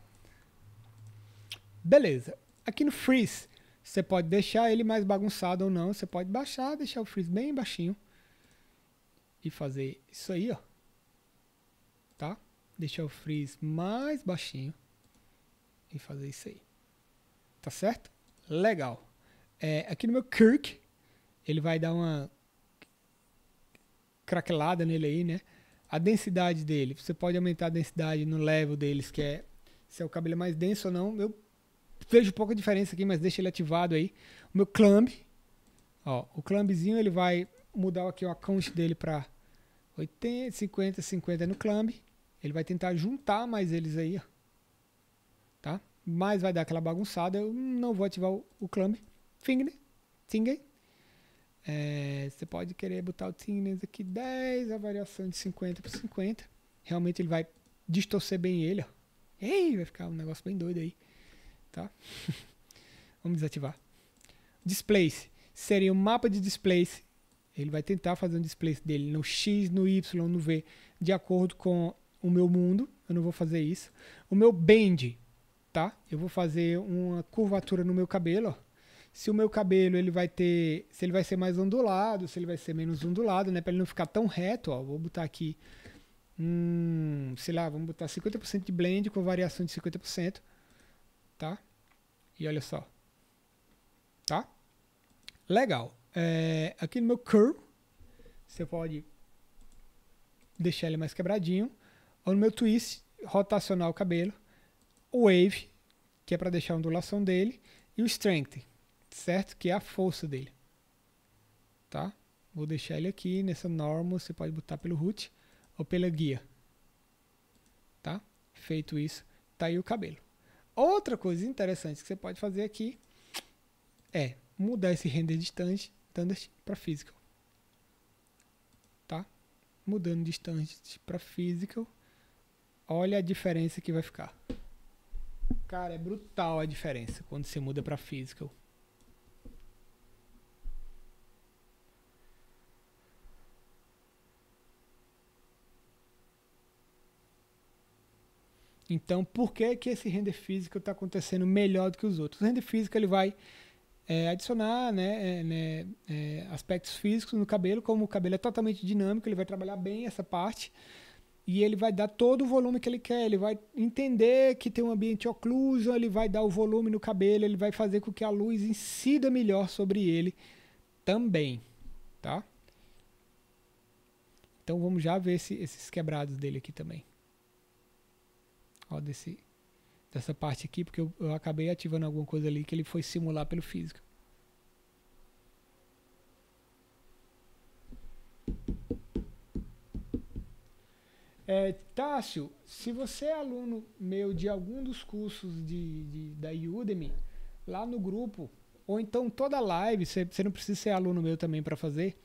Beleza. Aqui no freeze, você pode deixar ele mais bagunçado ou não. Você pode baixar, deixar o freeze bem baixinho. E fazer isso aí, ó deixar o freeze mais baixinho e fazer isso aí. Tá certo? Legal. É, aqui no meu Kirk, ele vai dar uma craquelada nele aí, né? A densidade dele, você pode aumentar a densidade no level deles, que é se é o cabelo é mais denso ou não. Eu vejo pouca diferença aqui, mas deixa ele ativado aí. O meu clamp, ó, o clampzinho ele vai mudar aqui o account dele para 80, 50, 50 no clamp. Ele vai tentar juntar mais eles aí, tá? Mas vai dar aquela bagunçada, eu não vou ativar o, o clamp. Finger, Singer. É, você pode querer botar o Thinness aqui 10, a variação de 50 por 50. Realmente ele vai distorcer bem ele, ó. Ei, vai ficar um negócio bem doido aí, tá? Vamos desativar. Displace. Seria um mapa de displace ele vai tentar fazer um display dele no X, no Y, no V, de acordo com o meu mundo, eu não vou fazer isso. O meu bend, tá? Eu vou fazer uma curvatura no meu cabelo, ó. Se o meu cabelo ele vai ter, se ele vai ser mais ondulado, se ele vai ser menos ondulado, né, para ele não ficar tão reto, ó. Vou botar aqui um, sei lá, vamos botar 50% de blend com variação de 50%, tá? E olha só. Tá? Legal. É, aqui no meu curl, você pode deixar ele mais quebradinho ou no meu twist, rotacionar o cabelo, o wave, que é para deixar a ondulação dele, e o strength, certo? Que é a força dele. Tá? Vou deixar ele aqui nessa normal, você pode botar pelo root ou pela guia. Tá? Feito isso, tá aí o cabelo. Outra coisa interessante que você pode fazer aqui é mudar esse render de standard para physical. Tá? Mudando de para physical Olha a diferença que vai ficar. Cara, é brutal a diferença quando você muda para physical. Então, por que, que esse render físico está acontecendo melhor do que os outros? O render físico ele vai é, adicionar né, é, né é, aspectos físicos no cabelo, como o cabelo é totalmente dinâmico, ele vai trabalhar bem essa parte e ele vai dar todo o volume que ele quer, ele vai entender que tem um ambiente ocluso, ele vai dar o volume no cabelo, ele vai fazer com que a luz incida melhor sobre ele também, tá? Então vamos já ver esse, esses quebrados dele aqui também. Ó, desse, dessa parte aqui, porque eu, eu acabei ativando alguma coisa ali que ele foi simular pelo físico. É, Tássio, se você é aluno meu de algum dos cursos de, de da Udemy, lá no grupo, ou então toda live, você, não precisa ser aluno meu também para fazer,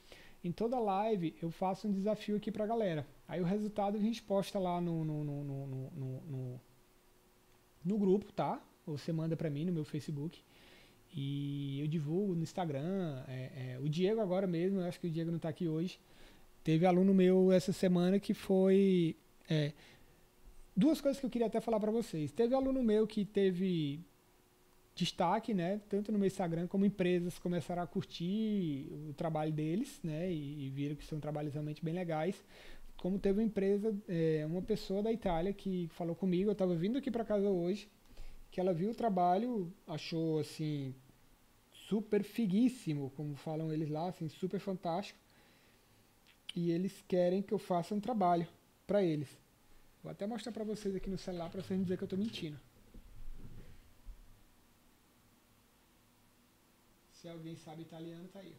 em toda live eu faço um desafio aqui para a galera. Aí o resultado a gente posta lá no, no, no, no, no, no, no grupo, tá? Ou você manda para mim no meu Facebook. E eu divulgo no Instagram. É, é, o Diego agora mesmo, eu acho que o Diego não está aqui hoje. Teve aluno meu essa semana que foi. É, duas coisas que eu queria até falar para vocês. Teve aluno meu que teve destaque, né? Tanto no meu Instagram como empresas começaram a curtir o trabalho deles, né? E, e viram que são trabalhos realmente bem legais. Como teve uma empresa, é, uma pessoa da Itália que falou comigo, eu estava vindo aqui para casa hoje, que ela viu o trabalho, achou assim super figuíssimo, como falam eles lá, assim super fantástico e eles querem que eu faça um trabalho para eles. Vou até mostrar para vocês aqui no celular para vocês não dizer que eu estou mentindo. Se alguém sabe italiano, tá aí.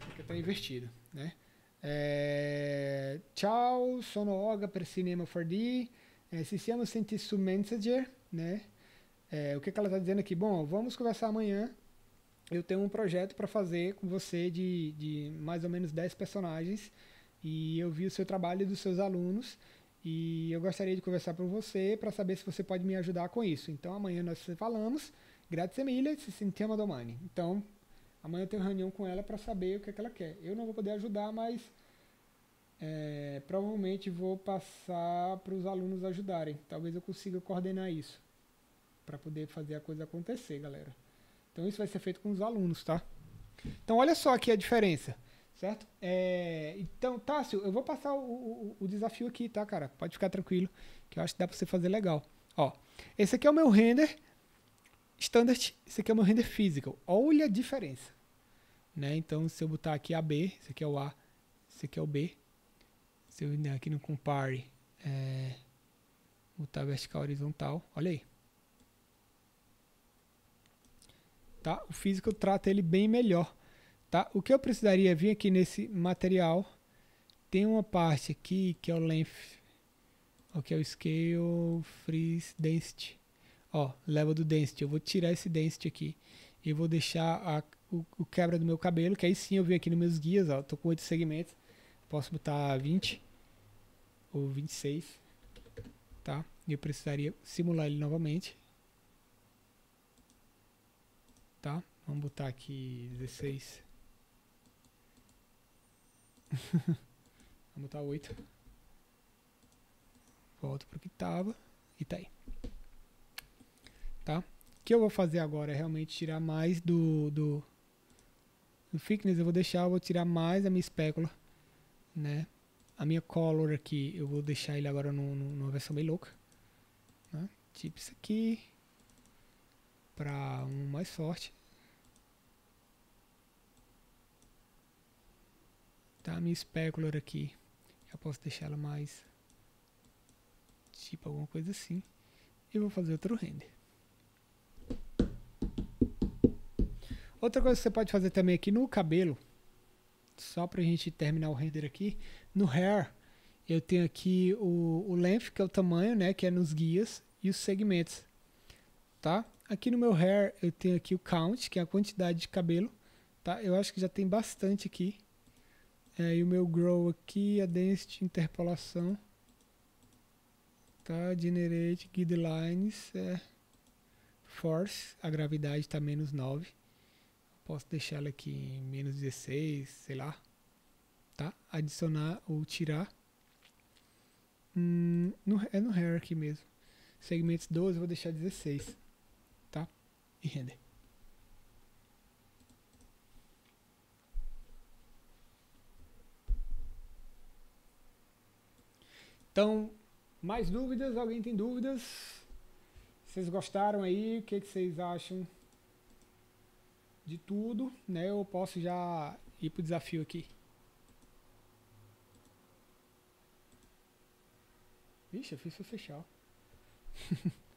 porque até tá investido né? É, ciao, sono Olga per Cinema 4D. É, se siamo senti su messenger, né? É, o que, que ela está dizendo aqui? Bom, vamos conversar amanhã eu tenho um projeto para fazer com você de, de mais ou menos 10 personagens e eu vi o seu trabalho e dos seus alunos e eu gostaria de conversar com você para saber se você pode me ajudar com isso. Então amanhã nós falamos. Grátis Emília, se Cintia Madomani. Então, amanhã eu tenho reunião com ela para saber o que, é que ela quer. Eu não vou poder ajudar, mas é, provavelmente vou passar para os alunos ajudarem. Talvez eu consiga coordenar isso para poder fazer a coisa acontecer, galera. Então isso vai ser feito com os alunos, tá? Então olha só aqui a diferença, certo? É, então, Tássio, eu vou passar o, o, o, desafio aqui, tá, cara? Pode ficar tranquilo, que eu acho que dá para você fazer legal. Ó, esse aqui é o meu render standard, esse aqui é o meu render physical. Olha a diferença, né? Então se eu botar aqui AB, esse aqui é o A, esse aqui é o B. Se eu vir aqui no compare, é, botar vertical horizontal, olha aí. tá? O físico trata ele bem melhor, tá? O que eu precisaria vir aqui nesse material, tem uma parte aqui que é o length, ó, que é o scale freeze density, ó, level do density, eu vou tirar esse density aqui e vou deixar a, o, o, quebra do meu cabelo, que aí sim eu venho aqui nos meus guias, ó, tô com oito segmentos, posso botar 20 ou 26, tá? E eu precisaria simular ele novamente, tá? Vamos botar aqui 16. Vamos botar 8. Volto pro que tava e tá aí. Tá? O que eu vou fazer agora é realmente tirar mais do, do, do thickness, eu vou deixar, eu vou tirar mais a minha espécula, né? A minha color aqui, eu vou deixar ele agora no, no, numa versão bem louca. Né? Tipo isso aqui para um mais forte. Tá minha specular aqui. Eu posso deixar ela mais tipo alguma coisa assim. E vou fazer outro render. Outra coisa que você pode fazer também aqui no cabelo, só para a gente terminar o render aqui, no hair, eu tenho aqui o, o length, que é o tamanho, né, que é nos guias, e os segmentos, tá? Aqui no meu hair eu tenho aqui o count, que é a quantidade de cabelo, tá? Eu acho que já tem bastante aqui. É, e o meu grow aqui, a é density, interpolação, tá? Generate, guidelines, é, force, a gravidade está menos 9. Posso deixar ela aqui em menos 16, sei lá, tá? Adicionar ou tirar. Hum, no, é no hair aqui mesmo. Segmentos 12, vou deixar 16 e render. Então, mais dúvidas? Alguém tem dúvidas? Vocês gostaram aí? O que, é que vocês acham de tudo? Né? Eu posso já ir para o desafio aqui. Vixe, eu fiz isso fechar.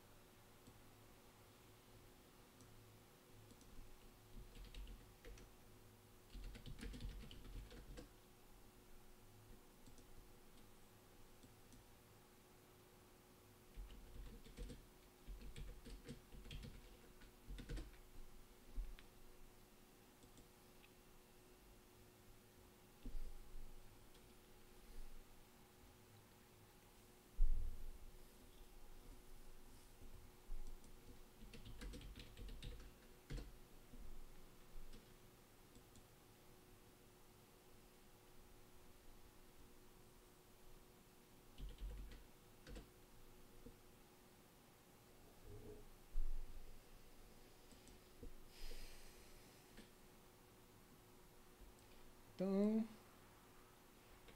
Então,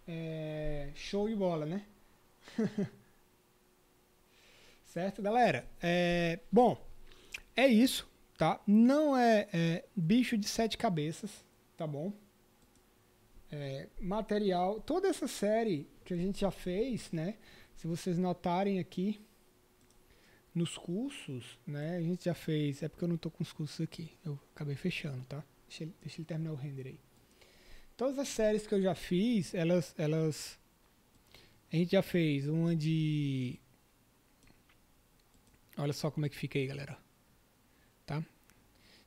é, show de bola, né? certo, galera? É, bom, é isso, tá? Não é, é bicho de sete cabeças, tá bom? É, material, toda essa série que a gente já fez, né? Se vocês notarem aqui nos cursos, né? A gente já fez, é porque eu não tô com os cursos aqui, eu acabei fechando, tá? Deixa ele, deixa ele terminar o render aí. Todas as séries que eu já fiz, elas. elas a gente já fez uma de. Olha só como é que fica aí, galera. Tá?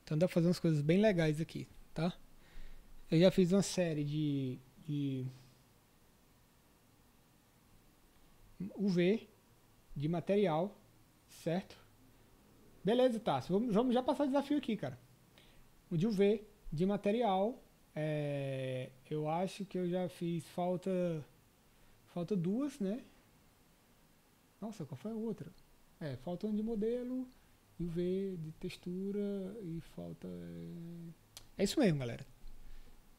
Então dá pra fazer umas coisas bem legais aqui, tá? Eu já fiz uma série de. de UV, de material, certo? Beleza, tá. Vamos, vamos já passar o desafio aqui, cara. O de UV, de material, é, eu acho que eu já fiz falta. Falta duas, né? Nossa, qual foi a outra? É, falta um de modelo, e o V de textura e falta. É, é isso mesmo, galera.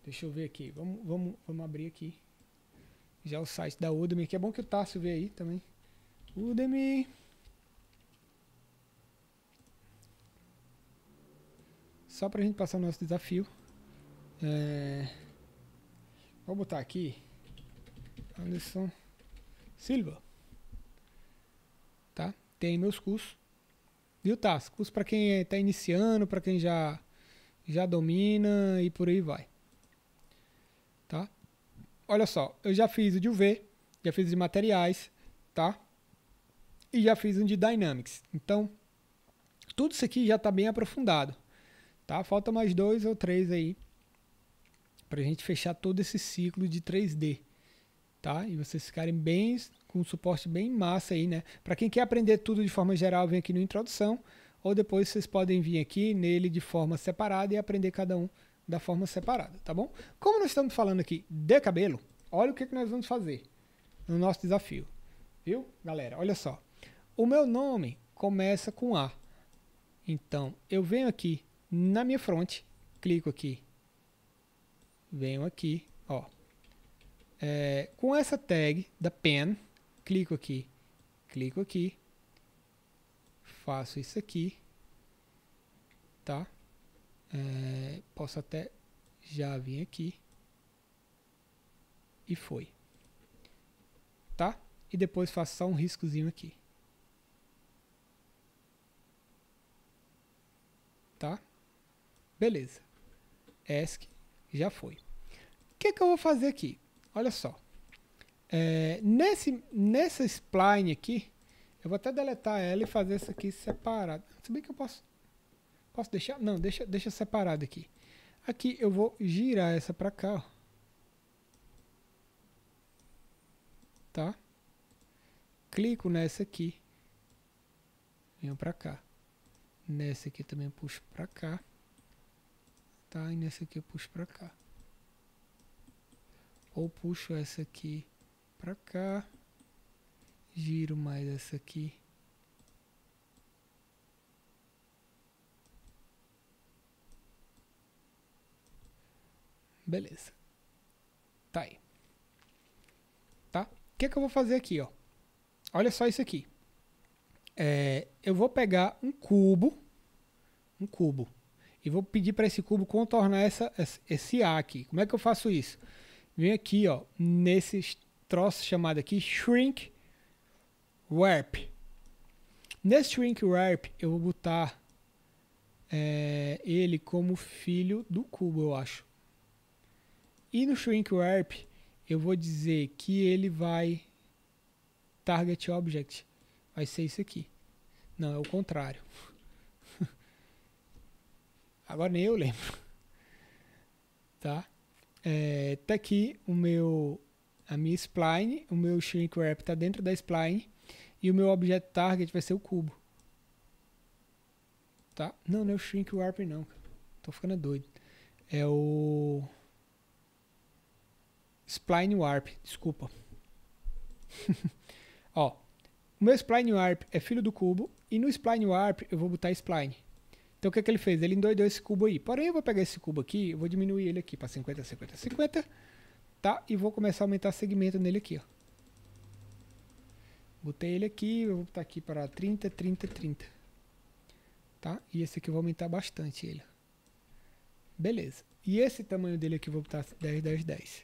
Deixa eu ver aqui. Vamos, vamos, vamos abrir aqui. Já o site da Udemy, que é bom que o Tássio vê aí também. Udemy. Só pra gente passar o nosso desafio. É, vou botar aqui Anderson Silva. Tá? Tem meus cursos. Viu, Tass? cursos para quem está iniciando, para quem já, já domina e por aí vai. Tá? Olha só, eu já fiz o de UV, já fiz de materiais, tá? E já fiz um de Dynamics. Então, tudo isso aqui já está bem aprofundado. Tá? Falta mais dois ou três aí para a gente fechar todo esse ciclo de 3D, tá? E vocês ficarem bem com um suporte bem massa aí, né? Para quem quer aprender tudo de forma geral, vem aqui no introdução, ou depois vocês podem vir aqui nele de forma separada e aprender cada um da forma separada, tá bom? Como nós estamos falando aqui de cabelo, olha o que, que nós vamos fazer no nosso desafio, viu? Galera, olha só. O meu nome começa com A. Então, eu venho aqui na minha fronte, clico aqui venho aqui, ó. É, com essa tag da pen, clico aqui, clico aqui, faço isso aqui, tá? É, posso até já vir aqui e foi, tá? E depois faço só um riscozinho aqui. Tá? Beleza. ESC já foi. O que, é que eu vou fazer aqui? Olha só. É, nesse, nessa spline aqui, eu vou até deletar ela e fazer isso aqui separado. Se bem que eu posso... Posso deixar? Não, deixa, deixa separado aqui. Aqui eu vou girar essa para cá, ó. Tá? Clico nessa aqui. Venho para cá. Nessa aqui também puxo para cá tá? E nessa aqui eu puxo pra cá. Ou puxo essa aqui pra cá. Giro mais essa aqui. Beleza. Tá aí. Tá? O que é que eu vou fazer aqui, ó? Olha só isso aqui. É, eu vou pegar um cubo. Um cubo e vou pedir para esse cubo contornar essa, esse A aqui. Como é que eu faço isso? vem aqui, ó, nesse troço chamado aqui Shrink Warp. Nesse Shrink Warp eu vou botar é, ele como filho do cubo, eu acho. E no Shrink Warp eu vou dizer que ele vai... Target Object vai ser isso aqui. Não, é o contrário. Agora nem eu lembro. Tá? É, tá aqui o meu, a minha spline, o meu shrink wrap tá dentro da spline e o meu objeto target vai ser o cubo. Tá? Não, não é o shrink wrap não. Tô ficando doido. É o spline warp, desculpa. Ó, o meu spline warp é filho do cubo e no spline warp eu vou botar spline. Então o que, é que ele fez? Ele endoidou esse cubo aí. Porém, eu vou pegar esse cubo aqui, eu vou diminuir ele aqui para 50, 50, 50, tá? E vou começar a aumentar segmento nele aqui, ó. Botei ele aqui, eu vou botar aqui para 30, 30, 30. Tá? E esse aqui eu vou aumentar bastante ele. Beleza. E esse tamanho dele aqui eu vou botar 10, 10, 10.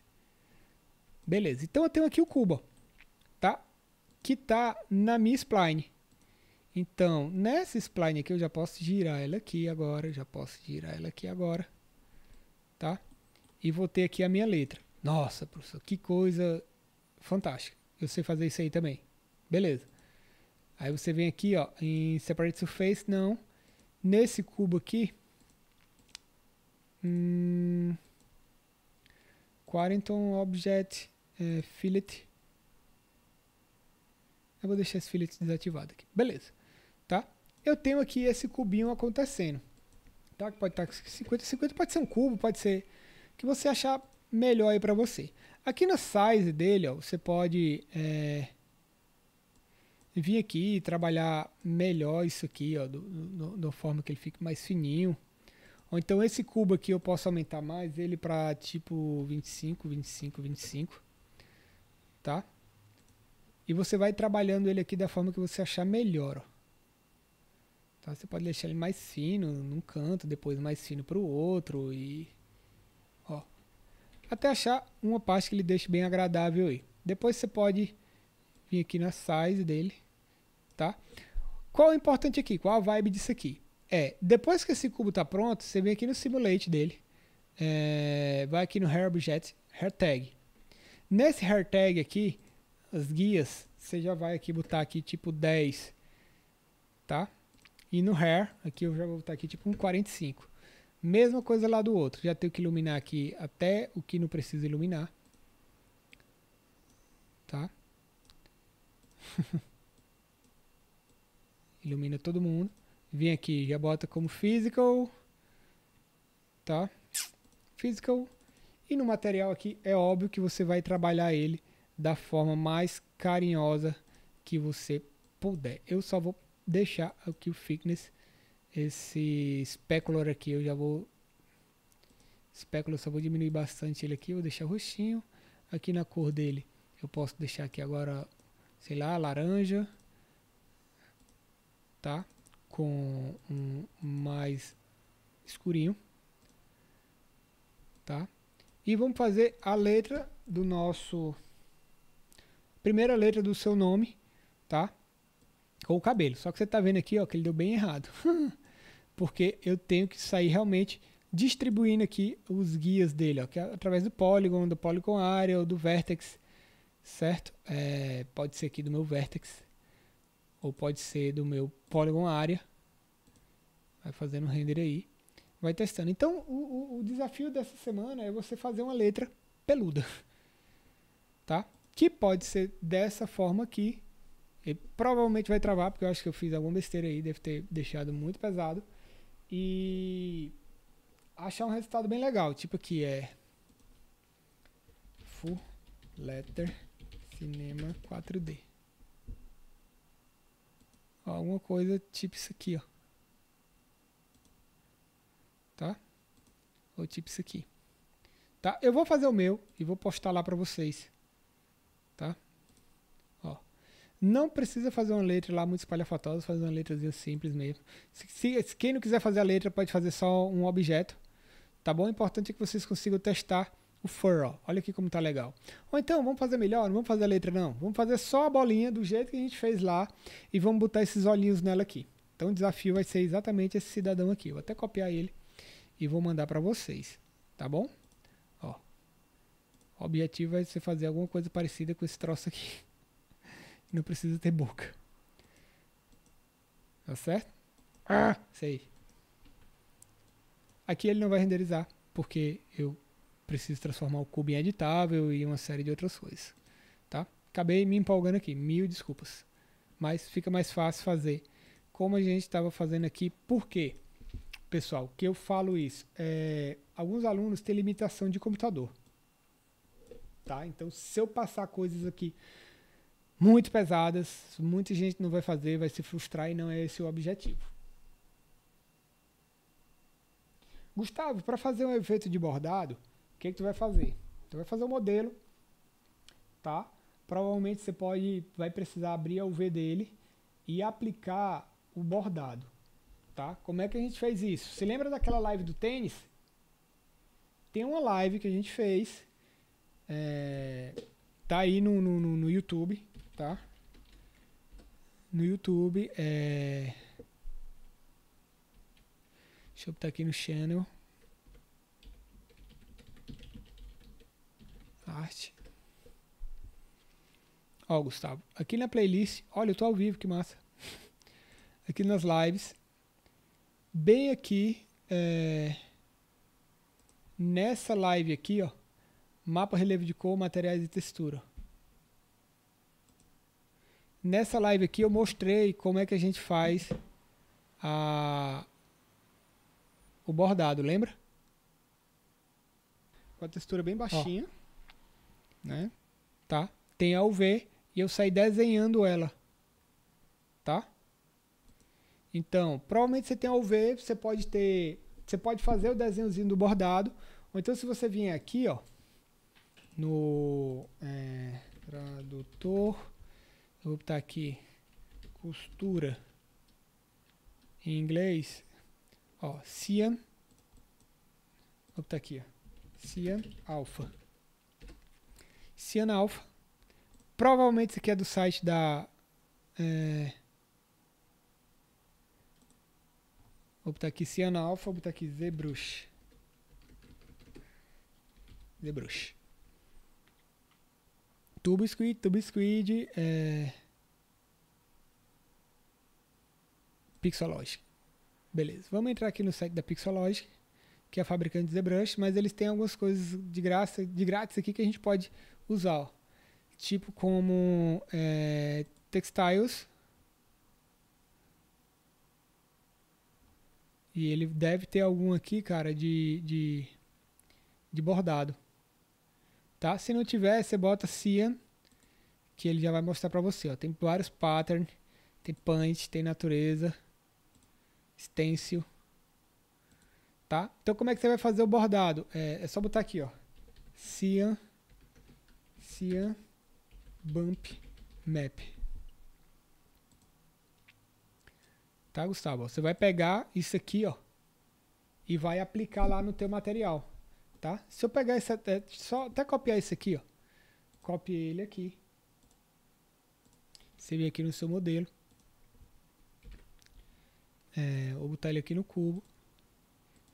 Beleza. Então eu tenho aqui o cubo, ó, tá? Que tá na minha spline. Então, nessa spline aqui eu já posso girar ela aqui agora, já posso girar ela aqui agora, tá? E vou ter aqui a minha letra. Nossa, professor, que coisa fantástica. Eu sei fazer isso aí também. Beleza. Aí você vem aqui, ó, em Separate Surface, não. Nesse cubo aqui, hum, Quarenton Object é, Fillet. Eu vou deixar esse fillet desativado aqui. Beleza eu tenho aqui esse cubinho acontecendo. Tá? Pode estar 50, 50 pode ser um cubo, pode ser que você achar melhor aí para você. Aqui no size dele, ó, você pode é, vir aqui e trabalhar melhor isso aqui, ó, do, do, do, forma que ele fique mais fininho. Ou então esse cubo aqui eu posso aumentar mais ele para tipo 25, 25, 25, tá? E você vai trabalhando ele aqui da forma que você achar melhor, ó. Tá? Você pode deixar ele mais fino num canto, depois mais fino para o outro e... Ó. Até achar uma parte que ele deixe bem agradável aí. Depois você pode vir aqui na size dele, tá? Qual é o importante aqui? Qual a vibe disso aqui? É, depois que esse cubo tá pronto, você vem aqui no simulate dele. É, vai aqui no Hair Object, Hair Tag. Nesse Hair Tag aqui, as guias, você já vai aqui botar aqui tipo 10, tá? E no hair, aqui eu já vou estar aqui tipo um 45. Mesma coisa lá do outro. Já tenho que iluminar aqui até o que não precisa iluminar. Tá? Ilumina todo mundo. Vem aqui, já bota como physical. Tá? Physical. E no material aqui, é óbvio que você vai trabalhar ele da forma mais carinhosa que você puder. Eu só vou deixar aqui o thickness. Esse specular aqui eu já vou... Specular só vou diminuir bastante ele aqui, vou deixar roxinho. Aqui na cor dele eu posso deixar aqui agora, sei lá, laranja. Tá? Com um mais escurinho. Tá? E vamos fazer a letra do nosso... Primeira letra do seu nome, Tá? com o cabelo. Só que você está vendo aqui ó, que ele deu bem errado. Porque eu tenho que sair realmente distribuindo aqui os guias dele, ó, que é através do Polygon, do Polygon Area ou do Vertex, certo? É, pode ser aqui do meu Vertex ou pode ser do meu Polygon Area. Vai fazendo render aí, vai testando. Então, o, o, o desafio dessa semana é você fazer uma letra peluda, tá? Que pode ser dessa forma aqui, e provavelmente vai travar, porque eu acho que eu fiz alguma besteira aí, deve ter deixado muito pesado. E achar um resultado bem legal, tipo que é Full Letter Cinema 4D. alguma coisa tipo isso aqui, ó. Tá? Ou tipo isso aqui. Tá? Eu vou fazer o meu e vou postar lá para vocês. Tá? Não precisa fazer uma letra lá muito espalhafatosa, fazer uma letrazinha simples mesmo. Se, se, se, quem não quiser fazer a letra, pode fazer só um objeto, tá bom? O importante é que vocês consigam testar o furl. Olha aqui como tá legal. Ou então, vamos fazer melhor? Não vamos fazer a letra não. Vamos fazer só a bolinha do jeito que a gente fez lá e vamos botar esses olhinhos nela aqui. Então o desafio vai ser exatamente esse cidadão aqui. vou até copiar ele e vou mandar para vocês, tá bom? Ó. O objetivo é vai ser fazer alguma coisa parecida com esse troço aqui. não precisa ter boca. Tá certo? Ah, sei. Aqui ele não vai renderizar, porque eu preciso transformar o cubo em editável e uma série de outras coisas. Tá? Acabei me empolgando aqui, mil desculpas. Mas fica mais fácil fazer como a gente estava fazendo aqui. Por quê? Pessoal, que eu falo isso? É, alguns alunos têm limitação de computador. Tá? Então, se eu passar coisas aqui muito pesadas, muita gente não vai fazer, vai se frustrar e não é esse o objetivo. Gustavo, para fazer um efeito de bordado, o que, que tu vai fazer? Tu vai fazer o um modelo, tá? Provavelmente você pode, vai precisar abrir a UV dele e aplicar o bordado, tá? Como é que a gente fez isso? Você lembra daquela live do tênis? Tem uma live que a gente fez, é, tá aí no, no, no YouTube, tá? No YouTube é. Deixa eu botar aqui no channel. Arte. Ó, Gustavo, aqui na playlist, olha, eu tô ao vivo, que massa. aqui nas lives, bem aqui, é, nessa live aqui, ó, mapa relevo de cor, materiais e textura. Nessa live aqui eu mostrei como é que a gente faz a... o bordado, lembra? Com a textura bem baixinha, Ó. né? Tá? Tem a UV e eu saí desenhando ela, tá? Então, provavelmente você tem a UV, você pode ter, você pode fazer o desenhozinho do bordado, ou então se você vier aqui, ó, no é, tradutor vou botar aqui costura em inglês, ó, Cian, vou botar aqui, ó, Cian Alpha. Cian Alpha, provavelmente isso aqui é do site da, é, vou botar aqui Cian Alpha, vou botar aqui ZBrush, ZBrush. Tubo Squid, Tubo Squid, é... Pixologic. Beleza, vamos entrar aqui no site da Pixologic, que é a fabricante de ZBrush, mas eles têm algumas coisas de graça, de grátis aqui que a gente pode usar, ó. tipo como é, textiles, E ele deve ter algum aqui, cara, de, de, de bordado tá? Se não tiver, você bota Cyan, que ele já vai mostrar para você, ó. Tem vários patterns, tem punch, tem natureza, stencil, tá? Então como é que você vai fazer o bordado? É, é só botar aqui, ó. Cyan, Cyan, bump, map. Tá, Gustavo? Você vai pegar isso aqui, ó, e vai aplicar lá no teu material tá? Se eu pegar esse, só até copiar esse aqui, ó. copie ele aqui. Você vem aqui no seu modelo. É, vou botar ele aqui no cubo.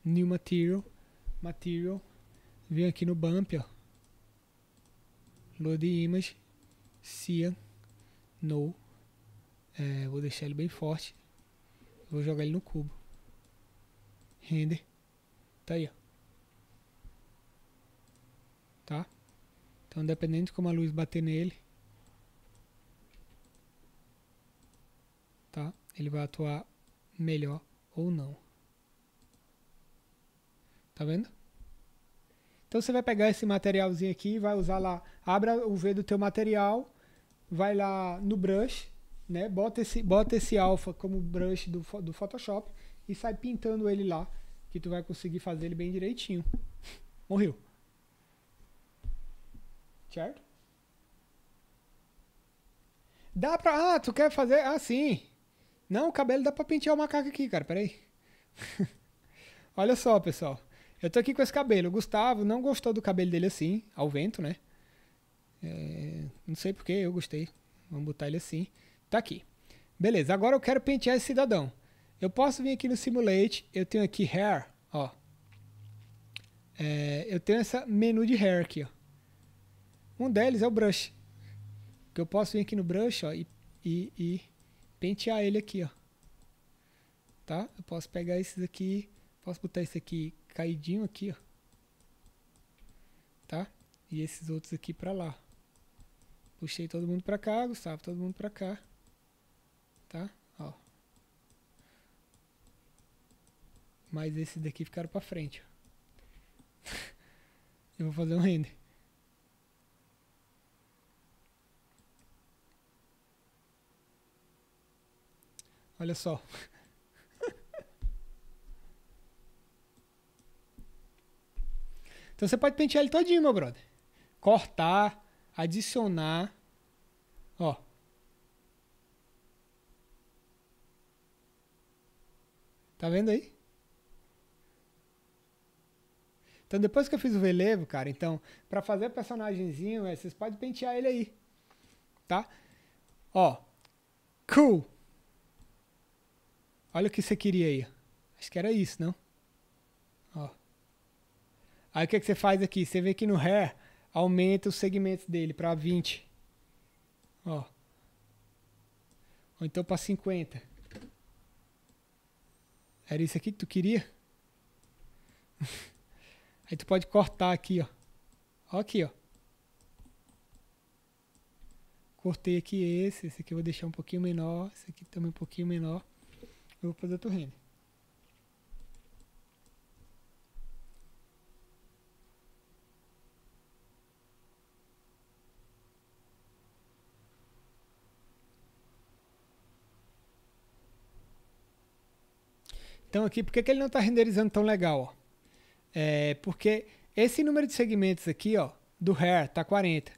New Material. Material. Vem aqui no Bump, ó. Load Image. Cyan. No. É, vou deixar ele bem forte. Vou jogar ele no cubo. Render. Tá aí, ó tá? Então, dependendo de como a luz bater nele, tá? Ele vai atuar melhor ou não. Tá vendo? Então você vai pegar esse materialzinho aqui, vai usar lá, abra o V do teu material, vai lá no brush, né? Bota esse, bota esse alfa como brush do, do Photoshop e sai pintando ele lá, que tu vai conseguir fazer ele bem direitinho. Morreu. Certo? Dá pra. Ah, tu quer fazer. Ah, sim. Não, o cabelo dá pra pentear o macaco aqui, cara. Peraí. Olha só, pessoal. Eu tô aqui com esse cabelo. O Gustavo não gostou do cabelo dele assim, ao vento, né? É, não sei que, eu gostei. Vamos botar ele assim. Tá aqui. Beleza, agora eu quero pentear esse cidadão. Eu posso vir aqui no Simulate. Eu tenho aqui Hair, ó. É, eu tenho esse menu de Hair aqui, ó. Um deles é o brush. Que eu posso vir aqui no brush ó, e, e, e pentear ele aqui. Ó. Tá? Eu posso pegar esses aqui, posso botar esse aqui caidinho aqui. Ó. Tá? E esses outros aqui para lá. Puxei todo mundo para cá, Gustavo, todo mundo para cá. Tá? Ó. Mas esses daqui ficaram para frente. Ó. Eu vou fazer um render. Olha só. Então você pode pentear ele todinho, meu brother. Cortar, adicionar. Ó. Tá vendo aí? Então depois que eu fiz o relevo, cara, então, para fazer personagemzinho, é, vocês podem pentear ele aí. Tá? Ó. Cool. Olha o que você queria aí. Acho que era isso, não? Ó. Aí o que, é que você faz aqui? Você vê que no hair aumenta os segmentos dele para 20. Ó. Ou então para 50. Era isso aqui que tu queria? Aí tu pode cortar aqui, ó. Ó aqui, ó. Cortei aqui esse, esse aqui eu vou deixar um pouquinho menor, esse aqui também um pouquinho menor. Vou fazer o render. Então aqui, por que, que ele não está renderizando tão legal? Ó? É porque esse número de segmentos aqui, ó, do hair está 40,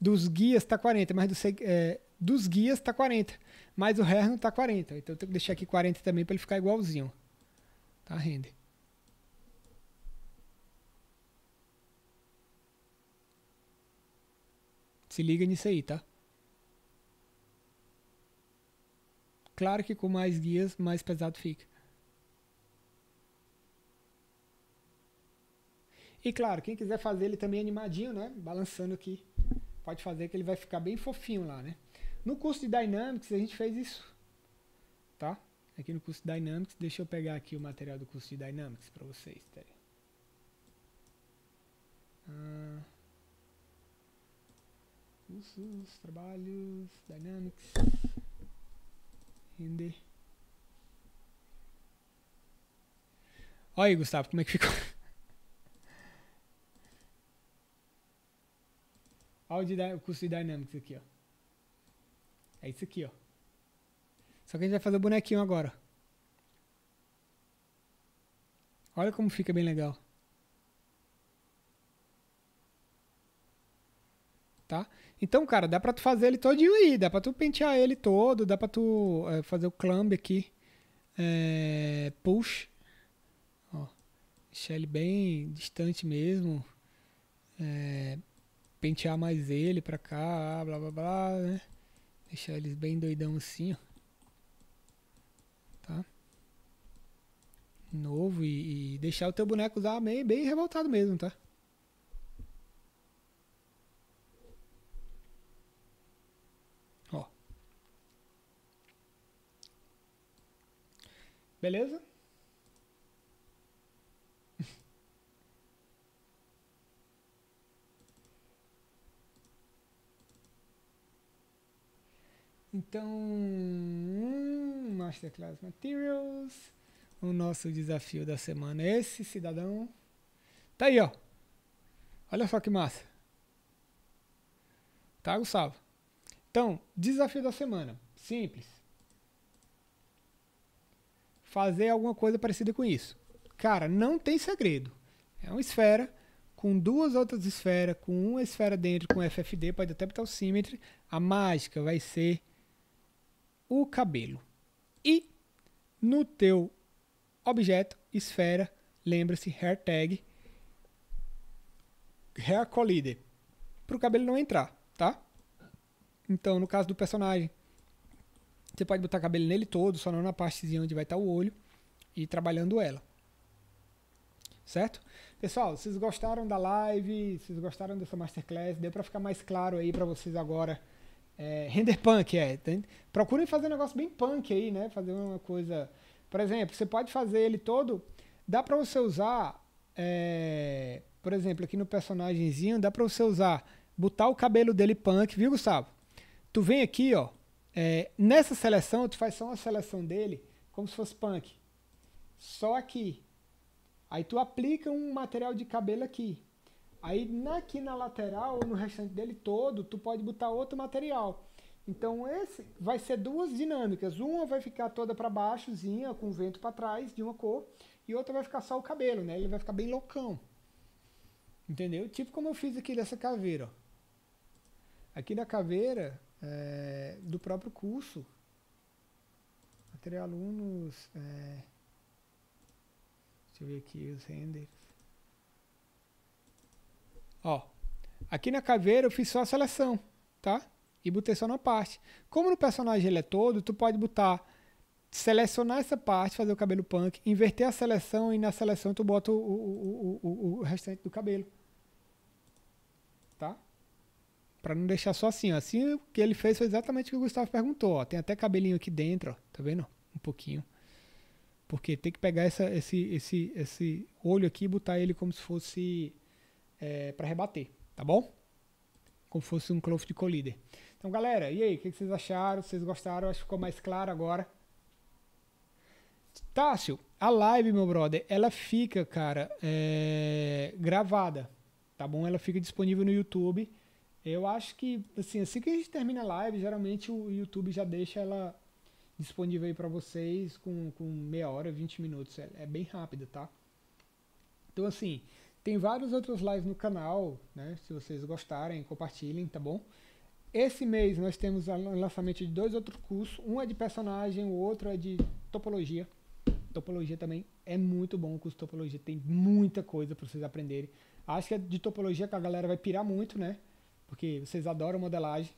dos guias está 40, mas do, é, dos guias está 40, mas o Herno está 40. Então eu tenho que deixar aqui 40 também para ele ficar igualzinho. Tá, render. Se liga nisso aí, tá? Claro que com mais guias, mais pesado fica. E claro, quem quiser fazer ele também animadinho, né? Balançando aqui. Pode fazer que ele vai ficar bem fofinho lá, né? No curso de Dynamics a gente fez isso, tá? Aqui no curso de Dynamics, deixa eu pegar aqui o material do curso de Dynamics para vocês, peraí. Tá? Ah, cursos, trabalhos, Dynamics, render. Olha aí, Gustavo, como é que ficou? Olha o curso de Dynamics aqui, ó. É isso aqui, ó. Só que a gente vai fazer o bonequinho agora. Olha como fica bem legal. Tá? Então, cara, dá pra tu fazer ele todinho aí. Dá pra tu pentear ele todo. Dá pra tu é, fazer o clamb aqui. É, push. Ó, deixar ele bem distante mesmo. É, pentear mais ele pra cá. Blá, blá, blá, né? Deixar eles bem doidão assim, ó. Tá? Novo e, e deixar o teu boneco usar bem, bem revoltado mesmo, tá? Ó. Beleza? Então, hum, Masterclass Materials, o nosso desafio da semana. Esse cidadão tá aí, ó. Olha só que massa. Tá, Gustavo? Então, desafio da semana. Simples. Fazer alguma coisa parecida com isso. Cara, não tem segredo. É uma esfera com duas outras esferas, com uma esfera dentro com FFD, pode até botar o symmetry. A mágica vai ser o cabelo. E no teu objeto, esfera, lembra-se hair tag hair collider para o cabelo não entrar, tá? Então, no caso do personagem, você pode botar cabelo nele todo, só não na partezinha onde vai estar tá o olho e trabalhando ela. Certo? Pessoal, vocês gostaram da live? Vocês gostaram dessa masterclass? Deu para ficar mais claro aí para vocês agora? É, render punk, é. Tem, procurem fazer um negócio bem punk aí, né? Fazer uma coisa. Por exemplo, você pode fazer ele todo. Dá para você usar. É, por exemplo, aqui no personagemzinho, dá para você usar. Botar o cabelo dele punk, viu, Gustavo? Tu vem aqui, ó. É, nessa seleção, tu faz só uma seleção dele, como se fosse punk. Só aqui. Aí tu aplica um material de cabelo aqui. Aí aqui na lateral ou no restante dele todo, tu pode botar outro material. Então esse vai ser duas dinâmicas. Uma vai ficar toda para baixozinha, com o vento para trás, de uma cor, e outra vai ficar só o cabelo, né? Ele vai ficar bem loucão. Entendeu? Tipo como eu fiz aqui dessa caveira. Ó. Aqui da caveira, é, do próprio curso, material alunos, é, deixa eu ver aqui os renders. Ó, aqui na caveira eu fiz só a seleção, tá? E botei só uma parte. Como no personagem ele é todo, tu pode botar selecionar essa parte, fazer o cabelo punk, inverter a seleção e na seleção tu bota o, o, o, o restante do cabelo. Tá? Pra não deixar só assim, ó. Assim o que ele fez foi exatamente o que o Gustavo perguntou, ó. Tem até cabelinho aqui dentro, ó. Tá vendo? Um pouquinho. Porque tem que pegar essa, esse, esse, esse olho aqui e botar ele como se fosse é, para rebater, tá bom? Como fosse um cloth de collider. Então, galera, e aí? O que vocês acharam? Vocês gostaram? Acho que ficou mais claro agora. Tássio, a live, meu brother, ela fica, cara, é, gravada, tá bom? Ela fica disponível no YouTube. Eu acho que, assim, assim que a gente termina a live, geralmente o YouTube já deixa ela disponível aí pra vocês com, com meia hora, 20 minutos. É, é bem rápido, tá? Então, assim, tem várias outras lives no canal, né? Se vocês gostarem, compartilhem, tá bom? Esse mês nós temos o lançamento de dois outros cursos. Um é de personagem, o outro é de topologia. Topologia também é muito bom. O curso de topologia tem muita coisa para vocês aprenderem. Acho que é de topologia que a galera vai pirar muito, né? Porque vocês adoram modelagem,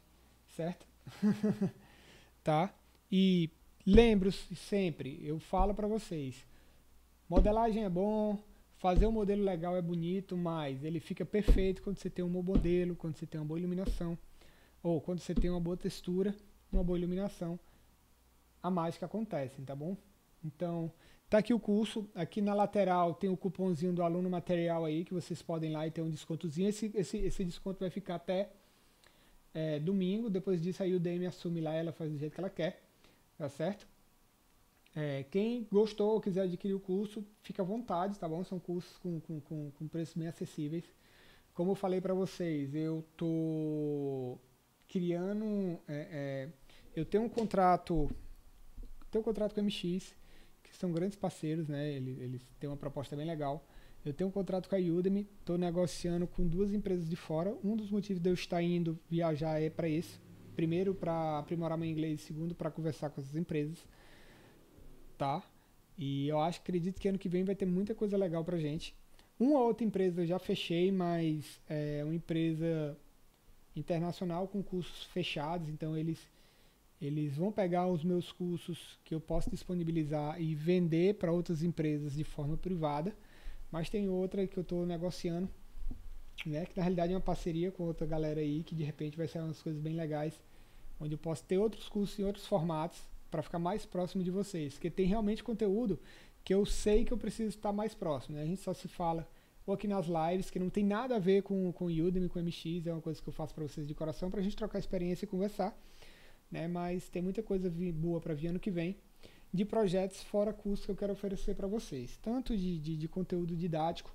certo? tá? E lembro sempre, eu falo para vocês, modelagem é bom, fazer um modelo legal é bonito, mas ele fica perfeito quando você tem um bom modelo, quando você tem uma boa iluminação, ou quando você tem uma boa textura, uma boa iluminação, a mágica acontece, tá bom? Então, tá aqui o curso, aqui na lateral tem o cupomzinho do aluno material aí, que vocês podem ir lá e ter um descontozinho, esse, esse, esse desconto vai ficar até é, domingo, depois disso aí o DM assume lá, ela faz do jeito que ela quer, tá certo? É, quem gostou ou quiser adquirir o curso, fica à vontade, tá bom? São cursos com, com, com, com preços bem acessíveis. Como eu falei para vocês, eu tô criando... É, é, eu tenho um contrato... Tenho um contrato com a MX, que são grandes parceiros, né? Eles, eles têm uma proposta bem legal. Eu tenho um contrato com a Udemy, estou negociando com duas empresas de fora. Um dos motivos de eu estar indo viajar é para isso. Primeiro, para aprimorar meu inglês. Segundo, para conversar com essas empresas tá? E eu acho, acredito que ano que vem vai ter muita coisa legal pra gente. Uma outra empresa eu já fechei, mas é uma empresa internacional com cursos fechados, então eles eles vão pegar os meus cursos que eu posso disponibilizar e vender para outras empresas de forma privada, mas tem outra que eu estou negociando, né, que na realidade é uma parceria com outra galera aí, que de repente vai ser umas coisas bem legais, onde eu posso ter outros cursos em outros formatos, para ficar mais próximo de vocês, porque tem realmente conteúdo que eu sei que eu preciso estar mais próximo, né? A gente só se fala ou aqui nas lives, que não tem nada a ver com, com Udemy, com MX, é uma coisa que eu faço para vocês de coração, para a gente trocar experiência e conversar, né? Mas tem muita coisa boa para vir ano que vem, de projetos fora curso que eu quero oferecer para vocês, tanto de, de, de, conteúdo didático,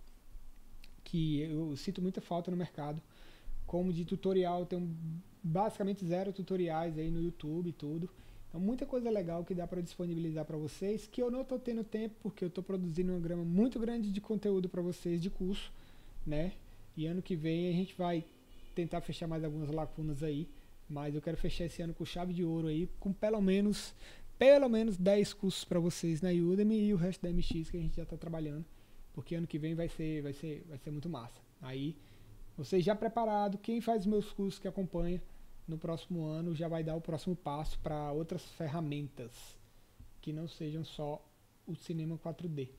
que eu sinto muita falta no mercado, como de tutorial, eu tenho basicamente zero tutoriais aí no YouTube e tudo, então, muita coisa legal que dá para disponibilizar para vocês, que eu não estou tendo tempo, porque eu estou produzindo uma grama muito grande de conteúdo para vocês de curso, né? E ano que vem a gente vai tentar fechar mais algumas lacunas aí, mas eu quero fechar esse ano com chave de ouro aí, com pelo menos pelo menos 10 cursos para vocês na Udemy e o resto da MX que a gente já está trabalhando, porque ano que vem vai ser vai ser vai ser muito massa. Aí, vocês já preparado, quem faz meus cursos que acompanha, no próximo ano já vai dar o próximo passo para outras ferramentas que não sejam só o cinema 4D,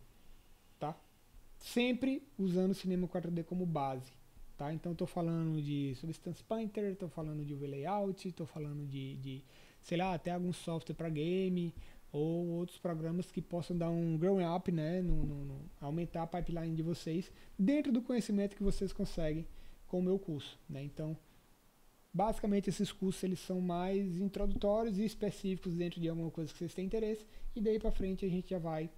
tá? Sempre usando o cinema 4D como base, tá? Então estou falando de Substance Painter, estou falando de layout, estou falando de, de, sei lá, até algum software para game ou outros programas que possam dar um growing up, né? No, no, no, aumentar a pipeline de vocês dentro do conhecimento que vocês conseguem com o meu curso, né? Então Basicamente, esses cursos eles são mais introdutórios e específicos dentro de alguma coisa que vocês têm interesse. E daí para frente a gente já vai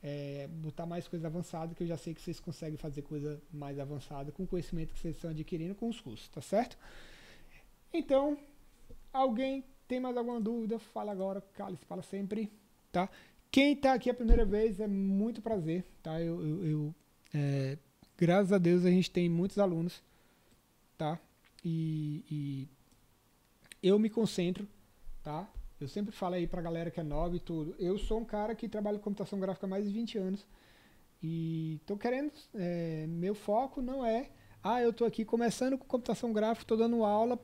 é, botar mais coisa avançada, que eu já sei que vocês conseguem fazer coisa mais avançada com o conhecimento que vocês estão adquirindo com os cursos, tá certo? Então, alguém tem mais alguma dúvida? Fala agora, Cálice, fala sempre, tá? Quem está aqui a primeira vez é muito prazer, tá? Eu, eu, eu é, graças a Deus a gente tem muitos alunos, tá? E, e eu me concentro, tá? Eu sempre falo aí pra galera que é nova e tudo. Eu sou um cara que trabalha com computação gráfica há mais de 20 anos. E tô querendo. É, meu foco não é. Ah, eu tô aqui começando com computação gráfica, tô dando aula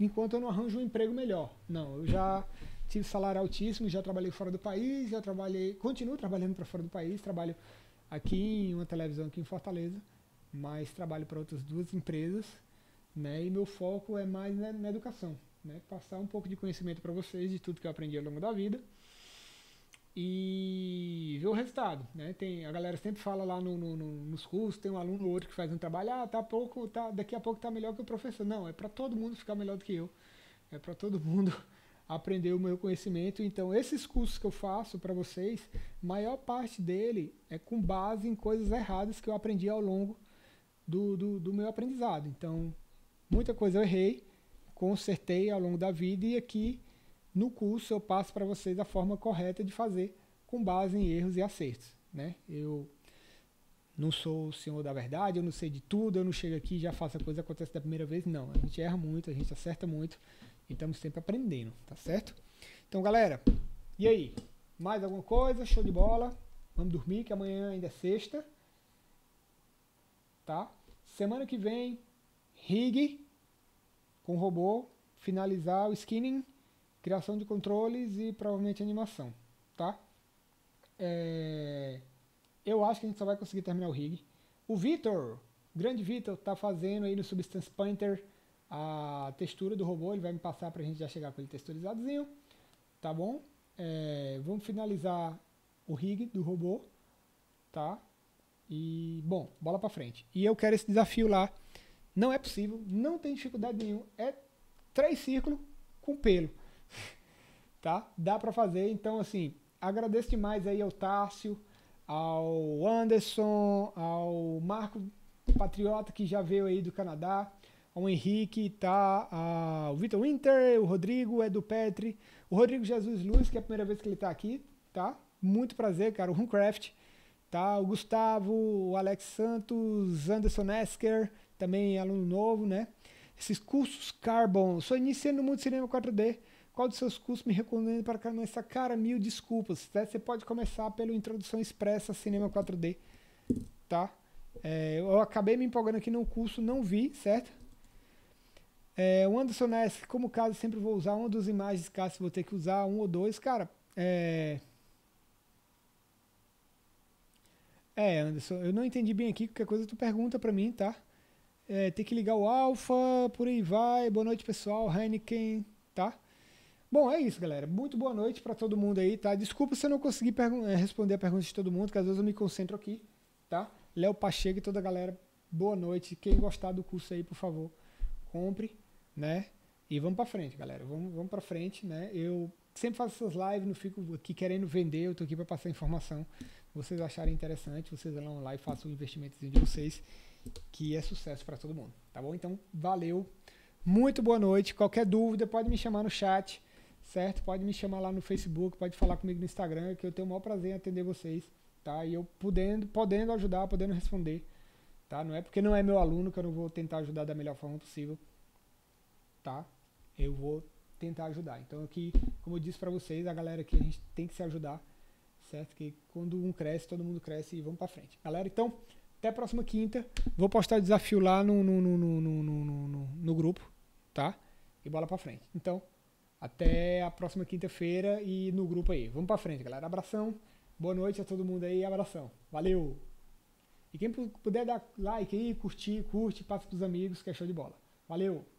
enquanto eu não arranjo um emprego melhor. Não, eu já tive salário altíssimo, já trabalhei fora do país, já trabalhei. Continuo trabalhando para fora do país, trabalho aqui em uma televisão aqui em Fortaleza, mas trabalho para outras duas empresas né? E meu foco é mais na, na educação, né? passar um pouco de conhecimento para vocês de tudo que eu aprendi ao longo da vida e ver o resultado, né? Tem, a galera sempre fala lá no, no, no, nos cursos, tem um aluno ou outro que faz um trabalho, ah, tá pouco, tá, daqui a pouco tá melhor que o professor. Não, é para todo mundo ficar melhor do que eu. É para todo mundo aprender o meu conhecimento. Então, esses cursos que eu faço para vocês, maior parte dele é com base em coisas erradas que eu aprendi ao longo do, do, do meu aprendizado. Então, Muita coisa eu errei, consertei ao longo da vida e aqui no curso eu passo para vocês a forma correta de fazer com base em erros e acertos. Né? Eu não sou o senhor da verdade, eu não sei de tudo, eu não chego aqui e já faço a coisa acontece da primeira vez, não. A gente erra muito, a gente acerta muito e estamos sempre aprendendo, tá certo? Então, galera, e aí? Mais alguma coisa? Show de bola? Vamos dormir que amanhã ainda é sexta. Tá? Semana que vem rig com robô, finalizar o skinning, criação de controles e provavelmente animação, tá? É... Eu acho que a gente só vai conseguir terminar o rig. O Vitor, grande Vitor, tá fazendo aí no Substance Painter a textura do robô, ele vai me passar para a gente já chegar com ele texturizadozinho, tá bom? É... Vamos finalizar o rig do robô, tá? E, bom, bola para frente. E eu quero esse desafio lá não é possível, não tem dificuldade nenhuma. É três círculos com pelo. Tá? Dá para fazer. Então, assim, agradeço demais aí ao Tássio, ao Anderson, ao Marco Patriota, que já veio aí do Canadá, ao Henrique, tá? Ao Vitor Winter, o Rodrigo, Edu Petri, o Rodrigo Jesus Luz, que é a primeira vez que ele tá aqui, tá? Muito prazer, cara, o Homecraft, tá? O Gustavo, o Alex Santos, Anderson Esker, também é aluno novo, né? Esses cursos Carbon, sou iniciando no mundo de cinema 4D. Qual dos seus cursos me recomenda para começar? Cara, mil desculpas. Né? Você pode começar pelo introdução expressa cinema 4D, tá? É, eu acabei me empolgando aqui no curso, não vi, certo? É, o Anderson Ness, como caso, sempre vou usar uma das imagens caso vou ter que usar, um ou dois, cara. É... é, Anderson, eu não entendi bem aqui, qualquer coisa tu pergunta pra mim, tá? É, tem que ligar o Alfa, por aí vai. Boa noite, pessoal. Heineken, tá? Bom, é isso, galera. Muito boa noite para todo mundo aí, tá? Desculpa se eu não conseguir é, responder a pergunta de todo mundo, que às vezes eu me concentro aqui, tá? Léo Pacheco e toda a galera, boa noite. Quem gostar do curso aí, por favor, compre, né? E vamos para frente, galera. Vamos, vamos para frente, né? Eu sempre faço essas lives, não fico aqui querendo vender, eu tô aqui para passar informação. Vocês acharem interessante, vocês vão lá e façam o investimento de vocês que é sucesso para todo mundo, tá bom? Então, valeu. Muito boa noite. Qualquer dúvida, pode me chamar no chat, certo? Pode me chamar lá no Facebook, pode falar comigo no Instagram, que eu tenho o maior prazer em atender vocês, tá? E eu podendo, podendo ajudar, podendo responder, tá? Não é porque não é meu aluno que eu não vou tentar ajudar da melhor forma possível, tá? Eu vou tentar ajudar. Então aqui, como eu disse para vocês, a galera aqui a gente tem que se ajudar, certo? Que quando um cresce, todo mundo cresce e vamos para frente. Galera, então, até a próxima quinta. Vou postar desafio lá no, no, no, no, no, no, no grupo, tá? E bola pra frente. Então, até a próxima quinta-feira e no grupo aí. Vamos pra frente, galera. Abração. Boa noite a todo mundo aí. Abração. Valeu! E quem puder dar like aí, curtir, curte, passa pros amigos, que é show de bola. Valeu!